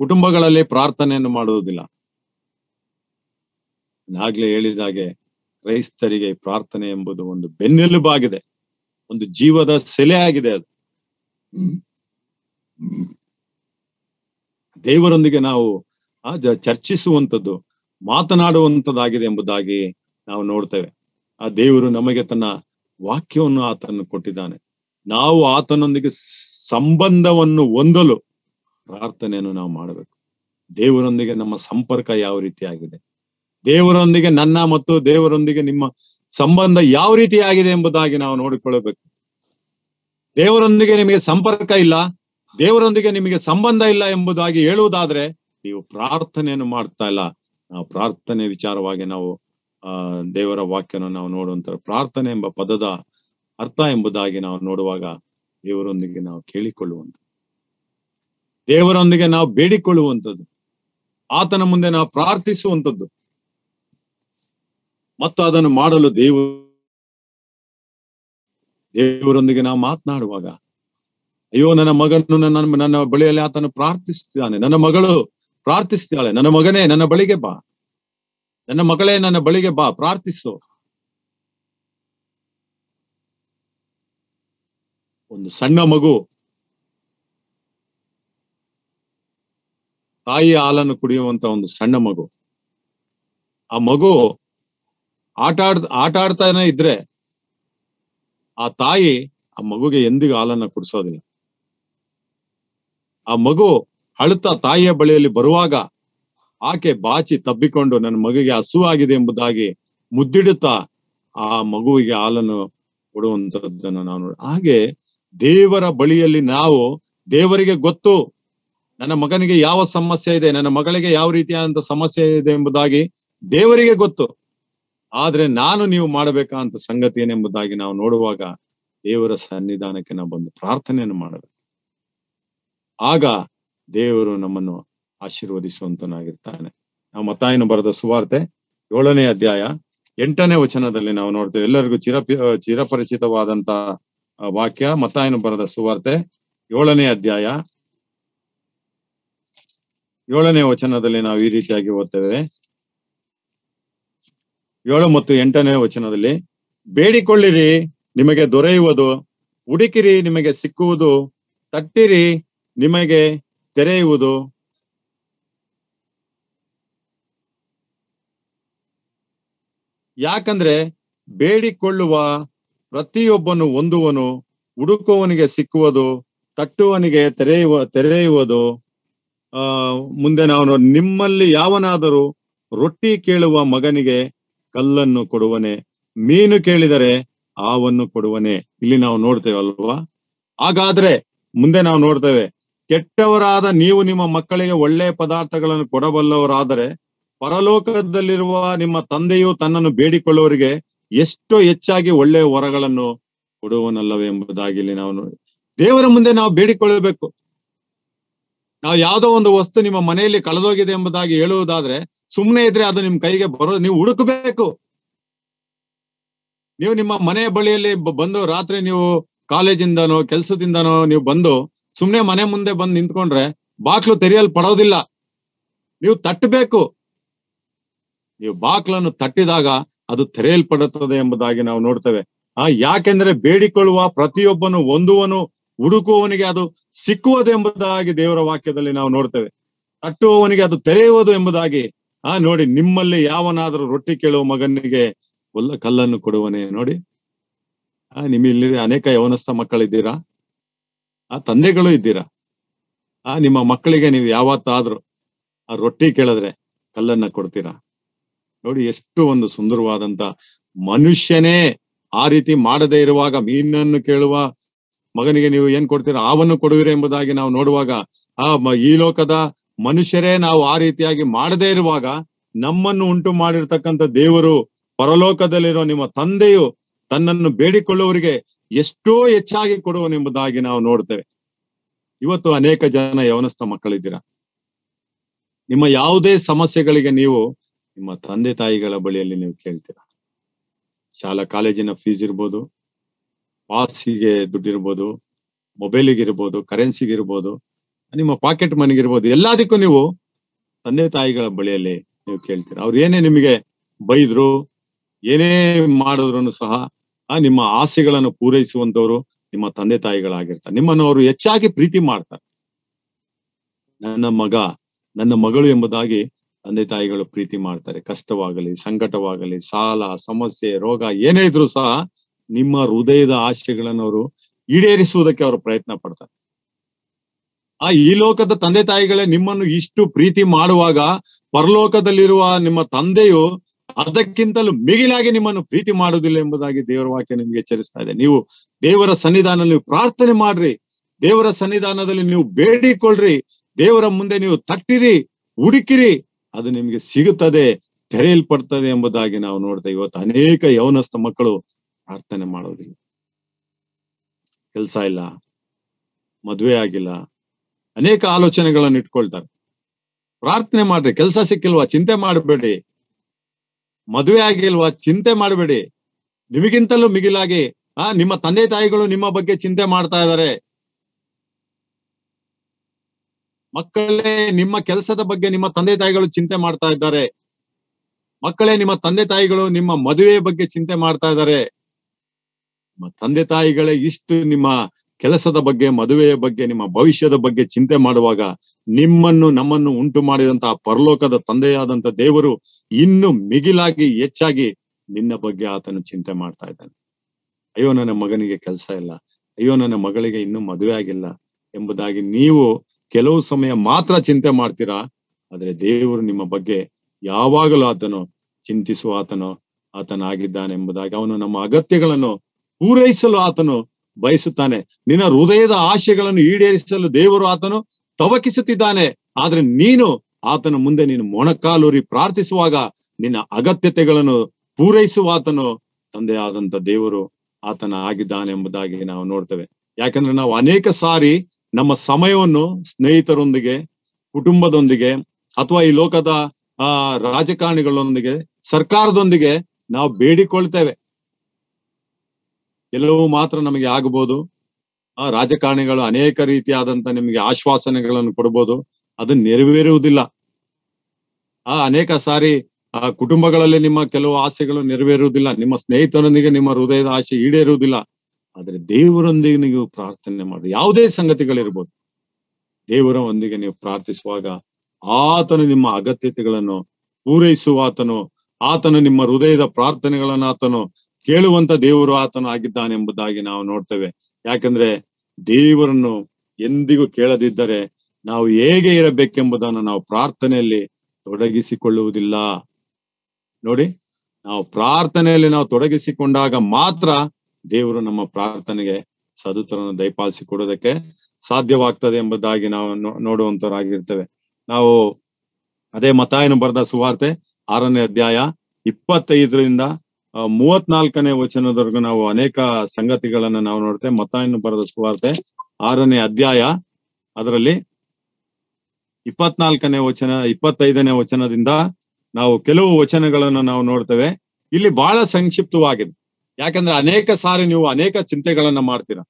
ಕುಟುಂಬಗಳಲ್ಲಿ ಪ್ರಾರ್ಥನೆಯನ್ನು ಮಾಡುವುದಿಲ್ಲ ಆಗ್ಲೇ ಹೇಳಿದ ಹಾಗೆ ಕ್ರೈಸ್ತರಿಗೆ ಪ್ರಾರ್ಥನೆ ಎಂಬುದು ಒಂದು ಬೆನ್ನೆಲುಬಾಗಿದೆ ಒಂದು ಜೀವದ ಸೆಲೆ ಆಗಿದೆ ಅದು ದೇವರೊಂದಿಗೆ ನಾವು ಚರ್ಚಿಸುವಂಥದ್ದು ಮಾತನಾಡುವಂಥದ್ದಾಗಿದೆ ಎಂಬುದಾಗಿ ನಾವು ನೋಡ್ತೇವೆ ಆ ದೇವರು ನಮಗೆ ತನ್ನ ವಾಕ್ಯವನ್ನು ಆತನು ಕೊಟ್ಟಿದ್ದಾನೆ ನಾವು ಆತನೊಂದಿಗೆ ಸಂಬಂಧವನ್ನು ಹೊಂದಲು ಪ್ರಾರ್ಥನೆಯನ್ನು ನಾವು ಮಾಡಬೇಕು ದೇವರೊಂದಿಗೆ ನಮ್ಮ ಸಂಪರ್ಕ ಯಾವ ರೀತಿ ಆಗಿದೆ ದೇವರೊಂದಿಗೆ ನನ್ನ ಮತ್ತು ದೇವರೊಂದಿಗೆ ನಿಮ್ಮ ಸಂಬಂಧ ಯಾವ ರೀತಿ ಆಗಿದೆ ಎಂಬುದಾಗಿ ನಾವು ನೋಡಿಕೊಳ್ಳಬೇಕು ದೇವರೊಂದಿಗೆ ನಿಮಗೆ ಸಂಪರ್ಕ ಇಲ್ಲ ದೇವರೊಂದಿಗೆ ನಿಮಗೆ ಸಂಬಂಧ ಇಲ್ಲ ಎಂಬುದಾಗಿ ಹೇಳುವುದಾದ್ರೆ ನೀವು ಪ್ರಾರ್ಥನೆಯನ್ನು ಮಾಡ್ತಾ ಇಲ್ಲ ನಾವು ಪ್ರಾರ್ಥನೆ ವಿಚಾರವಾಗಿ ನಾವು ಆ ದೇವರ ವಾಕ್ಯನ ನಾವು ನೋಡುವಂತ ಪ್ರಾರ್ಥನೆ ಎಂಬ ಪದದ ಅರ್ಥ ಎಂಬುದಾಗಿ ನಾವು ನೋಡುವಾಗ ದೇವರೊಂದಿಗೆ ನಾವು ಕೇಳಿಕೊಳ್ಳುವಂತ ದೇವರೊಂದಿಗೆ ನಾವು ಬೇಡಿಕೊಳ್ಳುವಂಥದ್ದು ಆತನ ಮುಂದೆ ನಾವು ಪ್ರಾರ್ಥಿಸುವಂಥದ್ದು ಮತ್ತು ಅದನ್ನು ಮಾಡಲು ದೇವ ದೇವರೊಂದಿಗೆ ನಾವು ಮಾತನಾಡುವಾಗ ಅಯ್ಯೋ ನನ್ನ ಮಗನನ್ನು ನನ್ನ ನನ್ನ ಬಳಿಯಲ್ಲಿ ಆತನು ಪ್ರಾರ್ಥಿಸ್ತಾನೆ ನನ್ನ ಮಗಳು ಪ್ರಾರ್ಥಿಸ್ತಾಳೆ ನನ್ನ ಮಗನೇ ನನ್ನ ಬಳಿಗೆ ಬಾ ನನ್ನ ಮಗಳೇ ನನ್ನ ಬಳಿಗೆ ಬಾ ಪ್ರಾರ್ಥಿಸು ಒಂದು ಸಣ್ಣ ಮಗು ತಾಯಿಯ ಹಾಲನ್ನು ಕುಡಿಯುವಂತ ಒಂದು ಸಣ್ಣ ಮಗು ಆ ಮಗು ಆಟ ಆಡ್ ಆಟ ಆಡ್ತಾನೆ ಇದ್ರೆ ಆ ತಾಯಿ ಆ ಮಗುಗೆ ಎಂದಿಗೂ ಹಾಲನ್ನ ಕುಡಿಸೋದಿಲ್ಲ ಆ ಮಗು ಅಳುತ್ತಾ ತಾಯಿಯ ಬಳಿಯಲ್ಲಿ ಬರುವಾಗ ಆಕೆ ಬಾಚಿ ತಬ್ಬಿಕೊಂಡು ನನ್ನ ಮಗುಗೆ ಹಸುವಾಗಿದೆ ಎಂಬುದಾಗಿ ಮುದ್ದಿಡುತ್ತಾ ಆ ಮಗುವಿಗೆ ಹಾಲನ್ನು ಕೊಡುವಂತದ್ದನ್ನು ನಾವು ನೋಡ ಹಾಗೆ ದೇವರ ಬಳಿಯಲ್ಲಿ ನಾವು ದೇವರಿಗೆ ಗೊತ್ತು ನನ್ನ ಮಗನಿಗೆ ಯಾವ ಸಮಸ್ಯೆ ಇದೆ ನನ್ನ ಮಗಳಿಗೆ ಯಾವ ರೀತಿಯಾದಂತ ಸಮಸ್ಯೆ ಇದೆ ಎಂಬುದಾಗಿ ದೇವರಿಗೆ ಗೊತ್ತು ಆದ್ರೆ ನಾನು ನೀವು ಮಾಡಬೇಕಂತ ಸಂಗತಿ ಏನೆಂಬುದಾಗಿ ನಾವು ನೋಡುವಾಗ ದೇವರ ಸನ್ನಿಧಾನಕ್ಕೆ ನಾವು ಬಂದು ಪ್ರಾರ್ಥನೆಯನ್ನು ಮಾಡಬೇಕು ಆಗ ದೇವರು ನಮ್ಮನ್ನು ಆಶೀರ್ವದಿಸುವಂತನಾಗಿರ್ತಾನೆ ನಾವು ಮತ್ತಾಯನ ಬರೆದ ಸುವಾರ್ತೆ ಏಳನೇ ಅಧ್ಯಾಯ ಎಂಟನೇ ವಚನದಲ್ಲಿ ನಾವು ನೋಡ್ತೇವೆ ಎಲ್ಲರಿಗೂ ಚಿರ ಚಿರಪರಿಚಿತವಾದಂತಹ ವಾಕ್ಯ ಮತ್ತಾಯನ ಬರೆದ ಸುವಾರ್ತೆ ಏಳನೇ ಅಧ್ಯಾಯ ಏಳನೇ ವಚನದಲ್ಲಿ ನಾವು ಈ ರೀತಿಯಾಗಿ ಓದ್ತೇವೆ ಏಳು ಮತ್ತು ಎಂಟನೇ ವಚನದಲ್ಲಿ ಬೇಡಿಕೊಳ್ಳಿರಿ ನಿಮಗೆ ದೊರೆಯುವುದು ಹುಡುಕಿರಿ ನಿಮಗೆ ಸಿಕ್ಕುವುದು ತಟ್ಟಿರಿ ನಿಮಗೆ ತೆರೆಯುವುದು ಯಾಕಂದ್ರೆ ಬೇಡಿಕೊಳ್ಳುವ ಪ್ರತಿಯೊಬ್ಬನು ಹೊಂದುವನು ಹುಡುಕುವವನಿಗೆ ಸಿಕ್ಕುವುದು ತಟ್ಟುವನಿಗೆ ತೆರೆಯುವ ತೆರೆಯುವುದು ಆ ಮುಂದೆ ನಾವು ನಿಮ್ಮಲ್ಲಿ ಯಾವನಾದರೂ ರೊಟ್ಟಿ ಕೇಳುವ ಮಗನಿಗೆ ಕಲ್ಲನ್ನು ಕೊಡುವನೆ ಮೀನು ಕೇಳಿದರೆ ಆವನ್ನು ಕೊಡುವನೆ ಇಲ್ಲಿ ನಾವು ನೋಡ್ತೇವೆ ಅಲ್ವಾ ಹಾಗಾದ್ರೆ ಮುಂದೆ ನಾವು ನೋಡ್ತೇವೆ ಕೆಟ್ಟವರಾದ ನೀವು ನಿಮ್ಮ ಮಕ್ಕಳಿಗೆ ಒಳ್ಳೆಯ ಪದಾರ್ಥಗಳನ್ನು ಕೊಡಬಲ್ಲವರಾದರೆ ಪರಲೋಕದಲ್ಲಿರುವ ನಿಮ್ಮ ತಂದೆಯು ತನ್ನನ್ನು ಬೇಡಿಕೊಳ್ಳುವವರಿಗೆ ಎಷ್ಟು ಹೆಚ್ಚಾಗಿ ಒಳ್ಳೆಯ ವರಗಳನ್ನು ಕೊಡುವನಲ್ಲವೇ ಎಂಬುದಾಗಿ ಇಲ್ಲಿ ನಾವು ನೋಡಿ ದೇವರ ಮುಂದೆ ನಾವು ಬೇಡಿಕೊಳ್ಳಬೇಕು ನಾವು ಯಾವುದೋ ಒಂದು ವಸ್ತು ನಿಮ್ಮ ಮನೆಯಲ್ಲಿ ಕಳೆದೋಗಿದೆ ಎಂಬುದಾಗಿ ಹೇಳುವುದಾದ್ರೆ ಸುಮ್ಮನೆ ಇದ್ರೆ ಅದು ನಿಮ್ ಕೈಗೆ ಬರೋ ನೀವು ಹುಡುಕಬೇಕು ನೀವು ನಿಮ್ಮ ಮನೆ ಬಳಿಯಲ್ಲಿ ಬಂದು ರಾತ್ರಿ ನೀವು ಕಾಲೇಜಿಂದನೋ ಕೆಲಸದಿಂದನೋ ನೀವು ಬಂದು ಸುಮ್ನೆ ಮನೆ ಮುಂದೆ ಬಂದು ನಿಂತ್ಕೊಂಡ್ರೆ ಬಾಕ್ಲು ತೆರೆಯಲ್ ಪಡೋದಿಲ್ಲ ನೀವು ತಟ್ಟಬೇಕು ನೀವು ಬಾಕ್ಲನ್ನು ತಟ್ಟಿದಾಗ ಅದು ತೆರೆಯಲ್ಪಡುತ್ತದೆ ಎಂಬುದಾಗಿ ನಾವು ನೋಡ್ತೇವೆ ಆ ಯಾಕೆಂದ್ರೆ ಬೇಡಿಕೊಳ್ಳುವ ಪ್ರತಿಯೊಬ್ಬನು ಒಂದುವನು ಹುಡುಕುವವನಿಗೆ ಅದು ಸಿಕ್ಕುವುದು ಎಂಬುದಾಗಿ ದೇವರ ವಾಕ್ಯದಲ್ಲಿ ನಾವು ನೋಡ್ತೇವೆ ತಟ್ಟುವವನಿಗೆ ಅದು ತೆರೆಯುವುದು ಎಂಬುದಾಗಿ ಆ ನೋಡಿ ನಿಮ್ಮಲ್ಲಿ ಯಾವನಾದರೂ ರೊಟ್ಟಿ ಕೇಳುವ ಮಗನಿಗೆ ಒಲ್ಲ ಕಲ್ಲನ್ನು ಕೊಡುವನೆ ನೋಡಿ ಆ ನಿಮ್ ಇಲ್ಲಿ ಅನೇಕ ಯವನಸ್ಥ ಮಕ್ಕಳಿದ್ದೀರಾ ಆ ತಂದೆಗಳು ಇದ್ದೀರಾ ಆ ನಿಮ್ಮ ಮಕ್ಕಳಿಗೆ ನೀವು ಯಾವತ್ತಾದ್ರೂ ಆ ರೊಟ್ಟಿ ಕೇಳಿದ್ರೆ ಕಲ್ಲನ್ನ ಕೊಡ್ತೀರಾ ನೋಡಿ ಎಷ್ಟು ಒಂದು ಸುಂದರವಾದಂತ ಮನುಷ್ಯನೇ ಆ ರೀತಿ ಮಾಡದೇ ಇರುವಾಗ ಮೀನನ್ನು ಕೇಳುವ ಮಗನಿಗೆ ನೀವು ಏನ್ ಕೊಡ್ತೀರಾ ಆವನ್ನು ಕೊಡುವಿರ ಎಂಬುದಾಗಿ ನಾವು ನೋಡುವಾಗ ಆ ಈ ಲೋಕದ ಮನುಷ್ಯರೇ ನಾವು ಆ ರೀತಿಯಾಗಿ ಮಾಡದೇ ಇರುವಾಗ ನಮ್ಮನ್ನು ಉಂಟು ಮಾಡಿರ್ತಕ್ಕಂಥ ದೇವರು ಪರಲೋಕದಲ್ಲಿರೋ ನಿಮ್ಮ ತಂದೆಯು ತನ್ನನ್ನು ಬೇಡಿಕೊಳ್ಳುವವರಿಗೆ ಎಷ್ಟೋ ಹೆಚ್ಚಾಗಿ ಕೊಡುವನೆಂಬುದಾಗಿ ನಾವು ನೋಡ್ತೇವೆ ಇವತ್ತು ಅನೇಕ ಜನ ಯವನಸ್ಥ ಮಕ್ಕಳಿದ್ದೀರಾ ನಿಮ್ಮ ಯಾವುದೇ ಸಮಸ್ಯೆಗಳಿಗೆ ನೀವು ನಿಮ್ಮ ತಂದೆ ತಾಯಿಗಳ ಬಳಿಯಲ್ಲಿ ನೀವು ಕೇಳ್ತೀರಾ ಶಾಲಾ ಕಾಲೇಜಿನ ಫೀಸ್ ಇರ್ಬೋದು ಪಾಸಿಗೆ ದುಡ್ಡಿರ್ಬೋದು ಕರೆನ್ಸಿಗೆ ಕರೆನ್ಸಿಗಿರ್ಬೋದು ನಿಮ್ಮ ಪಾಕೆಟ್ ಇರ್ಬೋದು ಎಲ್ಲದಕ್ಕೂ ನೀವು ತಂದೆ ತಾಯಿಗಳ ಬಳಿಯಲ್ಲಿ ನೀವು ಕೇಳ್ತೀರ ಅವ್ರು ಏನೇ ನಿಮಗೆ ಬೈದ್ರು ಏನೇ ಮಾಡಿದ್ರು ಸಹ ಆ ನಿಮ್ಮ ಆಸೆಗಳನ್ನು ಪೂರೈಸುವಂತವ್ರು ನಿಮ್ಮ ತಂದೆ ತಾಯಿಗಳಾಗಿರ್ತಾರೆ ನಿಮ್ಮನ್ನು ಅವರು ಹೆಚ್ಚಾಗಿ ಪ್ರೀತಿ ಮಾಡ್ತಾರೆ ನನ್ನ ಮಗ ನನ್ನ ಮಗಳು ಎಂಬುದಾಗಿ ತಂದೆ ತಾಯಿಗಳು ಪ್ರೀತಿ ಮಾಡ್ತಾರೆ ಕಷ್ಟವಾಗಲಿ ಸಂಕಟವಾಗಲಿ ಸಾಲ ಸಮಸ್ಯೆ ರೋಗ ಏನೇ ಇದ್ರೂ ಸಹ ನಿಮ್ಮ ಹೃದಯದ ಆಶೆಗಳನ್ನು ಅವರು ಈಡೇರಿಸುವುದಕ್ಕೆ ಅವರು ಪ್ರಯತ್ನ ಪಡ್ತಾರೆ ಆ ಈ ಲೋಕದ ತಂದೆ ತಾಯಿಗಳೇ ನಿಮ್ಮನ್ನು ಇಷ್ಟು ಪ್ರೀತಿ ಮಾಡುವಾಗ ಪರಲೋಕದಲ್ಲಿರುವ ನಿಮ್ಮ ತಂದೆಯು ಅದಕ್ಕಿಂತಲೂ ಮಿಗಿಲಾಗಿ ನಿಮ್ಮನ್ನು ಪ್ರೀತಿ ಮಾಡುವುದಿಲ್ಲ ಎಂಬುದಾಗಿ ದೇವರ ವಾಕ್ಯ ನಿಮ್ಗೆ ಎಚ್ಚರಿಸ್ತಾ ಇದೆ ನೀವು ದೇವರ ಸನ್ನಿಧಾನದಲ್ಲಿ ಪ್ರಾರ್ಥನೆ ಮಾಡ್ರಿ ದೇವರ ಸನ್ನಿಧಾನದಲ್ಲಿ ನೀವು ಬೇಡಿಕೊಳ್ಳ್ರಿ ದೇವರ ಮುಂದೆ ನೀವು ತಟ್ಟಿರಿ ಹುಡುಕಿರಿ ಅದು ನಿಮ್ಗೆ ಸಿಗುತ್ತದೆ ತೆರೆಯಲ್ಪಡ್ತದೆ ಎಂಬುದಾಗಿ ನಾವು ನೋಡ್ತೇವೆ ಇವತ್ತು ಅನೇಕ ಯೌನಸ್ಥ ಮಕ್ಕಳು ಪ್ರಾರ್ಥನೆ ಮಾಡೋದಿಲ್ಲ ಕೆಲಸ ಇಲ್ಲ ಮದುವೆ ಆಗಿಲ್ಲ ಅನೇಕ ಆಲೋಚನೆಗಳನ್ನು ಇಟ್ಕೊಳ್ತಾರೆ ಪ್ರಾರ್ಥನೆ ಮಾಡ್ರಿ ಕೆಲಸ ಸಿಕ್ಕಿಲ್ವಾ ಚಿಂತೆ ಮಾಡಬೇಡಿ ಮದುವೆ ಆಗಿಲ್ವಾ ಚಿಂತೆ ಮಾಡಬೇಡಿ ನಿಮಗಿಂತಲೂ ಮಿಗಿಲಾಗಿ ಆ ನಿಮ್ಮ ತಂದೆ ತಾಯಿಗಳು ನಿಮ್ಮ ಬಗ್ಗೆ ಚಿಂತೆ ಮಾಡ್ತಾ ಇದ್ದಾರೆ ಮಕ್ಕಳೇ ನಿಮ್ಮ ಕೆಲಸದ ಬಗ್ಗೆ ನಿಮ್ಮ ತಂದೆ ತಾಯಿಗಳು ಚಿಂತೆ ಮಾಡ್ತಾ ಇದ್ದಾರೆ ಮಕ್ಕಳೇ ನಿಮ್ಮ ತಂದೆ ತಾಯಿಗಳು ನಿಮ್ಮ ಮದುವೆ ಬಗ್ಗೆ ಚಿಂತೆ ಮಾಡ್ತಾ ಇದ್ದಾರೆ ತಂದೆ ತಾಯಿಗಳೇ ಇಷ್ಟು ನಿಮ್ಮ ಕೆಲಸದ ಬಗ್ಗೆ ಮದುವೆಯ ಬಗ್ಗೆ ನಿಮ್ಮ ಭವಿಷ್ಯದ ಬಗ್ಗೆ ಚಿಂತೆ ಮಾಡುವಾಗ ನಿಮ್ಮನ್ನು ನಮ್ಮನ್ನು ಉಂಟು ಮಾಡಿದಂತಹ ಪರಲೋಕದ ತಂದೆಯಾದಂತ ದೇವರು ಇನ್ನು ಮಿಗಿಲಾಗಿ ಹೆಚ್ಚಾಗಿ ನಿನ್ನ ಬಗ್ಗೆ ಆತನು ಚಿಂತೆ ಮಾಡ್ತಾ ಇದ್ದಾನೆ ಅಯ್ಯೋ ನನ್ನ ಮಗನಿಗೆ ಕೆಲಸ ಇಲ್ಲ ಅಯ್ಯೋ ನನ್ನ ಮಗಳಿಗೆ ಇನ್ನೂ ಮದುವೆ ಆಗಿಲ್ಲ ಎಂಬುದಾಗಿ ನೀವು ಕೆಲವು ಸಮಯ ಮಾತ್ರ ಚಿಂತೆ ಮಾಡ್ತೀರಾ ಆದ್ರೆ ದೇವರು ನಿಮ್ಮ ಬಗ್ಗೆ ಯಾವಾಗಲೂ ಆತನು ಚಿಂತಿಸುವ ಆತನು ಆತನಾಗಿದ್ದಾನೆ ಎಂಬುದಾಗಿ ಅವನು ನಮ್ಮ ಅಗತ್ಯಗಳನ್ನು ಪೂರೈಸಲು ಆತನು ಬಯಸುತ್ತಾನೆ ನಿನ್ನ ಹೃದಯದ ಆಶೆಗಳನ್ನು ಈಡೇರಿಸಲು ದೇವರು ಆತನು ತವಕಿಸುತ್ತಿದ್ದಾನೆ ಆದ್ರೆ ನೀನು ಆತನ ಮುಂದೆ ನೀನು ಮೊಣಕಾಲೂರಿ ಪ್ರಾರ್ಥಿಸುವಾಗ ನಿನ್ನ ಅಗತ್ಯತೆಗಳನ್ನು ಪೂರೈಸುವ ಆತನು ತಂದೆ ಆದಂತ ದೇವರು ಆತನ ಆಗಿದ್ದಾನೆ ಎಂಬುದಾಗಿ ನಾವು ನೋಡ್ತೇವೆ ಯಾಕಂದ್ರೆ ನಾವು ಅನೇಕ ಸಾರಿ ನಮ್ಮ ಸಮಯವನ್ನು ಸ್ನೇಹಿತರೊಂದಿಗೆ ಕುಟುಂಬದೊಂದಿಗೆ ಅಥವಾ ಈ ಲೋಕದ ಆ ರಾಜಕಾರಣಿಗಳೊಂದಿಗೆ ಸರ್ಕಾರದೊಂದಿಗೆ ನಾವು ಬೇಡಿಕೊಳ್ತೇವೆ ಕೆಲವು ಮಾತ್ರ ನಮಗೆ ಆಗಬಹುದು ಆ ರಾಜಕಾರಣಿಗಳು ಅನೇಕ ರೀತಿಯಾದಂತ ನಿಮಗೆ ಆಶ್ವಾಸನೆಗಳನ್ನು ಕೊಡಬಹುದು ಅದು ನೆರವೇರುವುದಿಲ್ಲ ಆ ಅನೇಕ ಸಾರಿ ಆ ಕುಟುಂಬಗಳಲ್ಲಿ ನಿಮ್ಮ ಕೆಲವು ಆಸೆಗಳು ನೆರವೇರುವುದಿಲ್ಲ ನಿಮ್ಮ ಸ್ನೇಹಿತರೊಂದಿಗೆ ನಿಮ್ಮ ಹೃದಯದ ಆಸೆ ಈಡೇರುವುದಿಲ್ಲ ಆದ್ರೆ ದೇವರೊಂದಿಗೆ ನೀವು ಪ್ರಾರ್ಥನೆ ಮಾಡಿ ಯಾವುದೇ ಸಂಗತಿಗಳಿರ್ಬೋದು ದೇವರೊಂದಿಗೆ ನೀವು ಪ್ರಾರ್ಥಿಸುವಾಗ ಆತನು ನಿಮ್ಮ ಅಗತ್ಯತೆಗಳನ್ನು ಪೂರೈಸುವ ಆತನು ಆತನು ನಿಮ್ಮ ಹೃದಯದ ಪ್ರಾರ್ಥನೆಗಳನ್ನು ಆತನು ಕೇಳುವಂತ ದೇವರು ಆತನು ಎಂಬುದಾಗಿ ನಾವು ನೋಡ್ತೇವೆ ಯಾಕಂದ್ರೆ ದೇವರನ್ನು ಎಂದಿಗೂ ಕೇಳದಿದ್ದರೆ ನಾವು ಹೇಗೆ ಇರಬೇಕೆಂಬುದನ್ನು ನಾವು ಪ್ರಾರ್ಥನೆಯಲ್ಲಿ ತೊಡಗಿಸಿಕೊಳ್ಳುವುದಿಲ್ಲ ನೋಡಿ ನಾವು ಪ್ರಾರ್ಥನೆಯಲ್ಲಿ ನಾವು ತೊಡಗಿಸಿಕೊಂಡಾಗ ಮಾತ್ರ ದೇವರು ನಮ್ಮ ಪ್ರಾರ್ಥನೆಗೆ ಸದುತರನ್ನು ದಯಪಾಲಿಸಿ ಕೊಡೋದಕ್ಕೆ ಸಾಧ್ಯವಾಗ್ತದೆ ಎಂಬುದಾಗಿ ನಾವು ನೋಡುವಂತವರಾಗಿರ್ತೇವೆ ನಾವು ಅದೇ ಮತಾಯನು ಬರೆದ ಸುವಾರ್ತೆ ಆರನೇ ಅಧ್ಯಾಯ ಇಪ್ಪತ್ತೈದರಿಂದ ಮೂವತ್ನಾಲ್ಕನೇ ವಚನದವರೆಗೂ ನಾವು ಅನೇಕ ಸಂಗತಿಗಳನ್ನ ನಾವು ನೋಡ್ತೇವೆ ಇನ್ನು ಬರದ ಸುವಾರ್ತೆ ಆರನೇ ಅಧ್ಯಾಯ ಅದರಲ್ಲಿ ಇಪ್ಪತ್ನಾಲ್ಕನೇ ವಚನ ಇಪ್ಪತ್ತೈದನೇ ವಚನದಿಂದ ನಾವು ಕೆಲವು ವಚನಗಳನ್ನು ನಾವು ನೋಡ್ತೇವೆ ಇಲ್ಲಿ ಬಹಳ ಸಂಕ್ಷಿಪ್ತವಾಗಿದೆ ಯಾಕಂದ್ರೆ ಅನೇಕ ಸಾರಿ ನೀವು ಅನೇಕ ಚಿಂತೆಗಳನ್ನ ಮಾಡ್ತೀರ